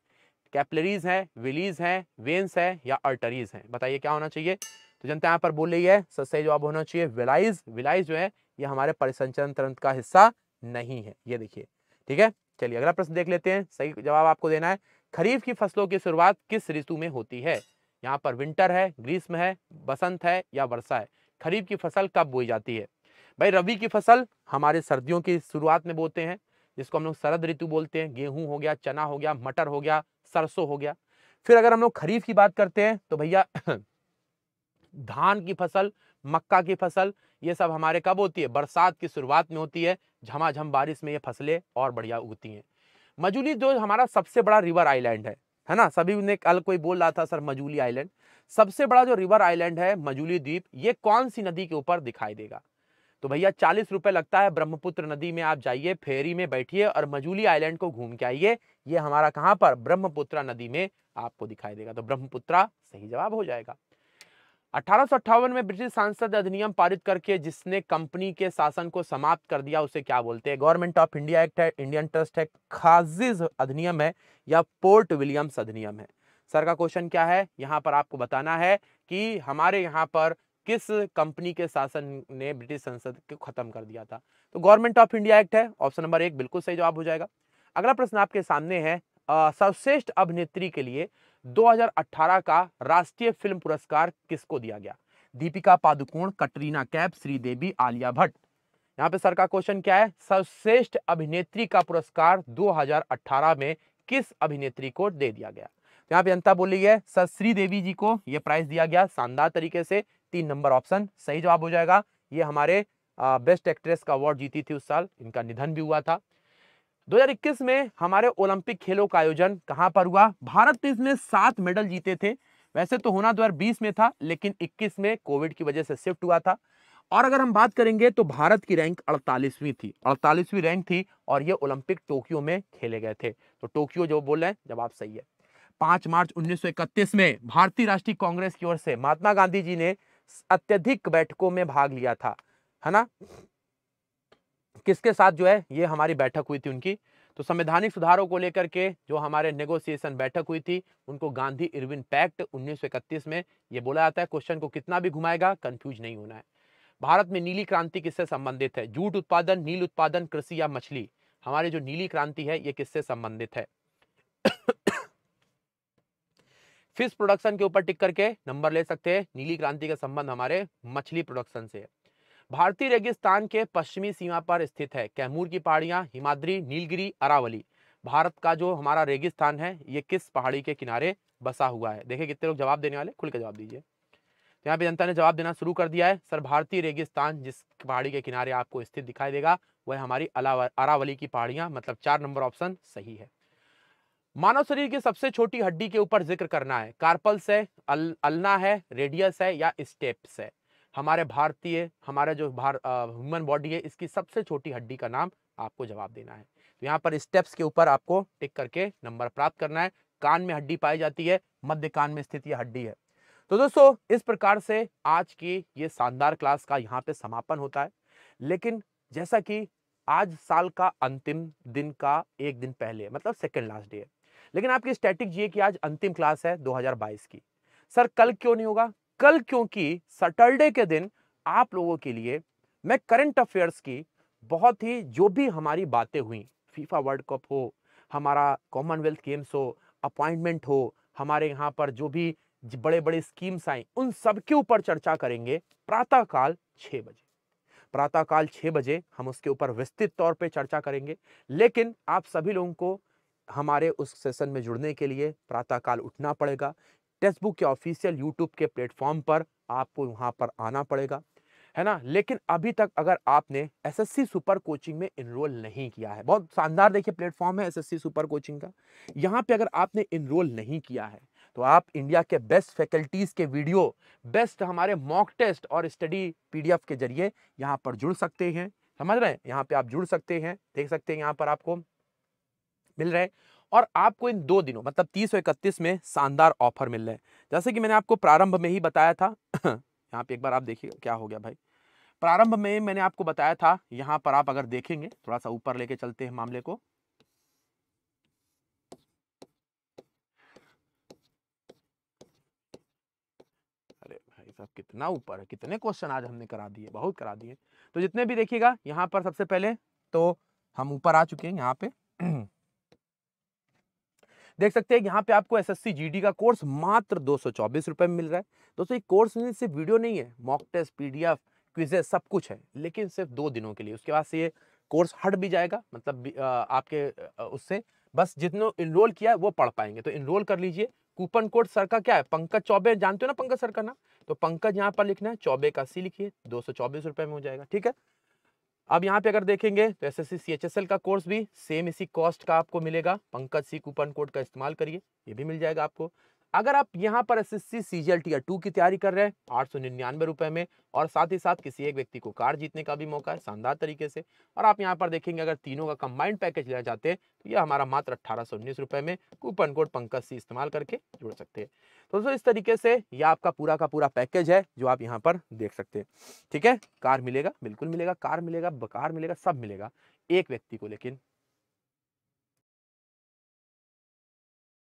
कैपलरीज है विलीज है वेन्स है या अर्टरीज है बताइए क्या होना चाहिए तो जनता यहाँ पर बोल रही है सही जवाब होना चाहिए विलाइज विलाइज जो है ये हमारे परिसंचरण तंत्र का हिस्सा नहीं है ये देखिए ठीक है चलिए अगला प्रश्न देख लेते हैं सही जवाब आपको देना है खरीफ की फसलों की शुरुआत किस ऋतु में होती है यहाँ पर विंटर है ग्रीष्म है बसंत है या वर्षा है खरीफ की फसल कब बोई जाती है भाई रबी की फसल हमारे सर्दियों की शुरुआत में बोते हैं जिसको हम लोग शरद ऋतु बोलते हैं गेहूं हो गया चना हो गया मटर हो गया सरसों हो गया फिर अगर हम लोग खरीफ की बात करते हैं तो भैया धान की फसल मक्का की फसल ये सब हमारे कब होती है बरसात की शुरुआत में होती है झमाझम बारिश में ये फसलें और बढ़िया उगती हैं मजूली जो हमारा सबसे बड़ा रिवर आइलैंड है है ना सभी ने कल कोई बोल रहा था सर मजूली आइलैंड सबसे बड़ा जो रिवर आइलैंड है मजूली द्वीप ये कौन सी नदी के ऊपर दिखाई देगा तो भैया चालीस रुपए लगता है ब्रह्मपुत्र नदी में आप जाइए फेरी में बैठिए और मजूली आइलैंड को घूम के आइए ये हमारा कहाँ पर ब्रह्मपुत्रा नदी में आपको दिखाई देगा तो ब्रह्मपुत्रा सही जवाब हो जाएगा अठारह में ब्रिटिश सांसद अधिनियम पारित करके जिसने कंपनी के शासन को समाप्त कर दिया उसे क्या बोलते हैं गवर्नमेंट ऑफ इंडिया एक्ट है इंडियन ट्रस्ट है खाजिज अधिनियम है या पोर्ट विलियम्स अधिनियम है सर का क्वेश्चन क्या है यहाँ पर आपको बताना है कि हमारे यहाँ पर किस कंपनी के शासन ने ब्रिटिश संसद को खत्म कर दिया था तो गवर्नमेंट ऑफ इंडिया एक्ट है ऑप्शन नंबर एक बिल्कुल सही जवाब हो जाएगा अगला प्रश्न आपके सामने है सर्वश्रेष्ठ अभिनेत्री के लिए 2018 का राष्ट्रीय फिल्म पुरस्कार किसको दिया गया दीपिका पादुकोण कटरीना कैप श्रीदेवी आलिया भट्ट यहाँ पे सर का क्वेश्चन क्या है सर्वश्रेष्ठ अभिनेत्री का पुरस्कार 2018 में किस अभिनेत्री को दे दिया गया तो यहाँ पे अंता बोली है सर श्रीदेवी जी को यह प्राइज दिया गया शानदार तरीके से तीन नंबर ऑप्शन सही जवाब हो जाएगा ये हमारे बेस्ट एक्ट्रेस का अवार्ड जीती थी उस साल इनका निधन भी हुआ था 2021 में हमारे ओलंपिक खेलों का आयोजन कहां पर हुआ भारत ने तो इसमें सात मेडल जीते थे वैसे तो होना 2020 तो में था लेकिन 21 में कोविड की वजह से शिफ्ट हुआ था और अगर हम बात करेंगे तो भारत की रैंक 48वीं थी 48वीं रैंक थी और ये ओलंपिक टोक्यो में खेले गए थे तो टोक्यो जो बोल रहे हैं जवाब सही है पांच मार्च उन्नीस में भारतीय राष्ट्रीय कांग्रेस की ओर से महात्मा गांधी जी ने अत्यधिक बैठकों में भाग लिया था है ना किसके साथ जो है ये हमारी बैठक हुई थी उनकी तो संवैधानिक सुधारों को लेकर के जो हमारे नेगोशिएशन बैठक हुई थी उनको गांधी इरविन पैक्ट 1931 में ये बोला जाता है क्वेश्चन को कितना भी घुमाएगा कंफ्यूज नहीं होना है भारत में नीली क्रांति किससे संबंधित है जूट उत्पादन नील उत्पादन कृषि या मछली हमारी जो नीली क्रांति है ये किससे संबंधित है फिश प्रोडक्शन के ऊपर टिक करके नंबर ले सकते हैं नीली क्रांति का संबंध हमारे मछली प्रोडक्शन से है भारतीय रेगिस्तान के पश्चिमी सीमा पर स्थित है कैमूर की पहाड़ियाँ हिमाद्री नीलगिरी अरावली भारत का जो हमारा रेगिस्तान है ये किस पहाड़ी के किनारे बसा हुआ है देखिए कितने लोग जवाब देने वाले खुल के जवाब दीजिए तो यहाँ पे जनता ने जवाब देना शुरू कर दिया है सर भारतीय रेगिस्तान जिस पहाड़ी के किनारे आपको स्थित दिखाई देगा वह हमारी अरावली की पहाड़ियां मतलब चार नंबर ऑप्शन सही है मानव शरीर की सबसे छोटी हड्डी के ऊपर जिक्र करना है कार्पल्स है अल, अल्ना है रेडियस है या स्टेप्स है हमारे भारतीय हमारे जो भार ह्यूमन बॉडी है इसकी सबसे छोटी हड्डी का नाम आपको जवाब देना है तो यहाँ पर स्टेप्स के ऊपर आपको टिक करके नंबर प्राप्त करना है कान में हड्डी पाई जाती है मध्य कान में स्थित यह हड्डी है तो दोस्तों इस प्रकार से आज की ये शानदार क्लास का यहाँ पे समापन होता है लेकिन जैसा कि आज साल का अंतिम दिन का एक दिन पहले मतलब सेकेंड लास्ट डे है लेकिन आपकी स्टैटिक जी की आज अंतिम क्लास है 2022 की सर कल क्यों नहीं होगा कल क्योंकि सैटरडे के दिन आप लोगों के लिए मैं करंट अफेयर्स की बहुत ही जो भी हमारी बातें हुई फीफा वर्ल्ड कप हो हमारा कॉमनवेल्थ गेम्स हो अपॉइंटमेंट हो हमारे यहाँ पर जो भी बड़े बड़े स्कीम्स आए उन सब के ऊपर चर्चा करेंगे प्रातःकाल छः बजे प्रातःकाल छः बजे हम उसके ऊपर विस्तृत तौर पे चर्चा करेंगे लेकिन आप सभी लोगों को हमारे उस सेशन में जुड़ने के लिए प्रातःकाल उठना पड़ेगा टेक्स्ट बुक के ऑफिशियल यूट्यूब के प्लेटफॉर्म पर आपको वहाँ पर आना पड़ेगा है ना लेकिन अभी तक अगर आपने एसएससी सुपर कोचिंग में इनरोल नहीं किया है बहुत शानदार देखिए प्लेटफॉर्म है एसएससी सुपर कोचिंग का यहाँ पे अगर आपने इनरोल नहीं किया है तो आप इंडिया के बेस्ट फैकल्टीज़ के वीडियो बेस्ट हमारे मॉक टेस्ट और स्टडी पीडीएफ के जरिए यहाँ पर जुड़ सकते हैं समझ रहे हैं यहाँ पे आप जुड़ सकते हैं देख सकते हैं यहाँ पर आपको मिल रहे हैं और आपको इन दो दिनों मतलब तीस और इकतीस में शानदार ऑफर मिल रहे हैं जैसे कि मैंने आपको प्रारंभ में ही बताया था यहाँ पे एक बार आप देखिए क्या हो गया भाई प्रारंभ में मैंने आपको बताया था यहाँ पर आप अगर देखेंगे थोड़ा सा ऊपर लेके चलते हैं मामले को अरे भाई साहब कितना ऊपर है कितने क्वेश्चन आज हमने करा दिए बहुत करा दिए तो जितने भी देखिएगा यहाँ पर सबसे पहले तो हम ऊपर आ चुके हैं यहाँ पे देख सकते हैं यहाँ पे आपको एस एस का कोर्स मात्र दो रुपए में मिल रहा है दोस्तों ये कोर्स में सिर्फ वीडियो नहीं है मॉक टेस्ट पी क्विजेज सब कुछ है लेकिन सिर्फ दो दिनों के लिए उसके बाद से ये कोर्स हट भी जाएगा मतलब आपके उससे बस जितने इनरोल किया है वो पढ़ पाएंगे तो इनरोल कर लीजिए कूपन कोड सर का क्या है पंकज चौबे जानते हो ना पंकज सर का ना तो पंकज यहाँ पर लिखना है चौबे का सी लिखिए दो सौ में हो जाएगा ठीक है अब यहाँ पे अगर देखेंगे तो एस एस सी का कोर्स भी सेम इसी कॉस्ट का आपको मिलेगा पंकज सी कूपन कोड का इस्तेमाल करिए ये भी मिल जाएगा आपको अगर आप यहाँ पर एस एस सी टू की तैयारी कर रहे हैं आठ सौ निन्यानवे रुपए में और साथ ही साथ किसी एक व्यक्ति को कार जीतने का भी मौका है शानदार तरीके से और आप यहाँ पर देखेंगे अगर तीनों का कंबाइंड पैकेज लेना चाहते हैं तो यह हमारा मात्र अट्ठारह सौ उन्नीस रुपए में कूपन कोड पंकज सी इस्तेमाल करके जुड़ सकते हैं तो दोस्तों इस तरीके से यह आपका पूरा का पूरा पैकेज है जो आप यहाँ पर देख सकते हैं ठीक है कार मिलेगा बिल्कुल मिलेगा कार मिलेगा बकार मिलेगा सब मिलेगा एक व्यक्ति को लेकिन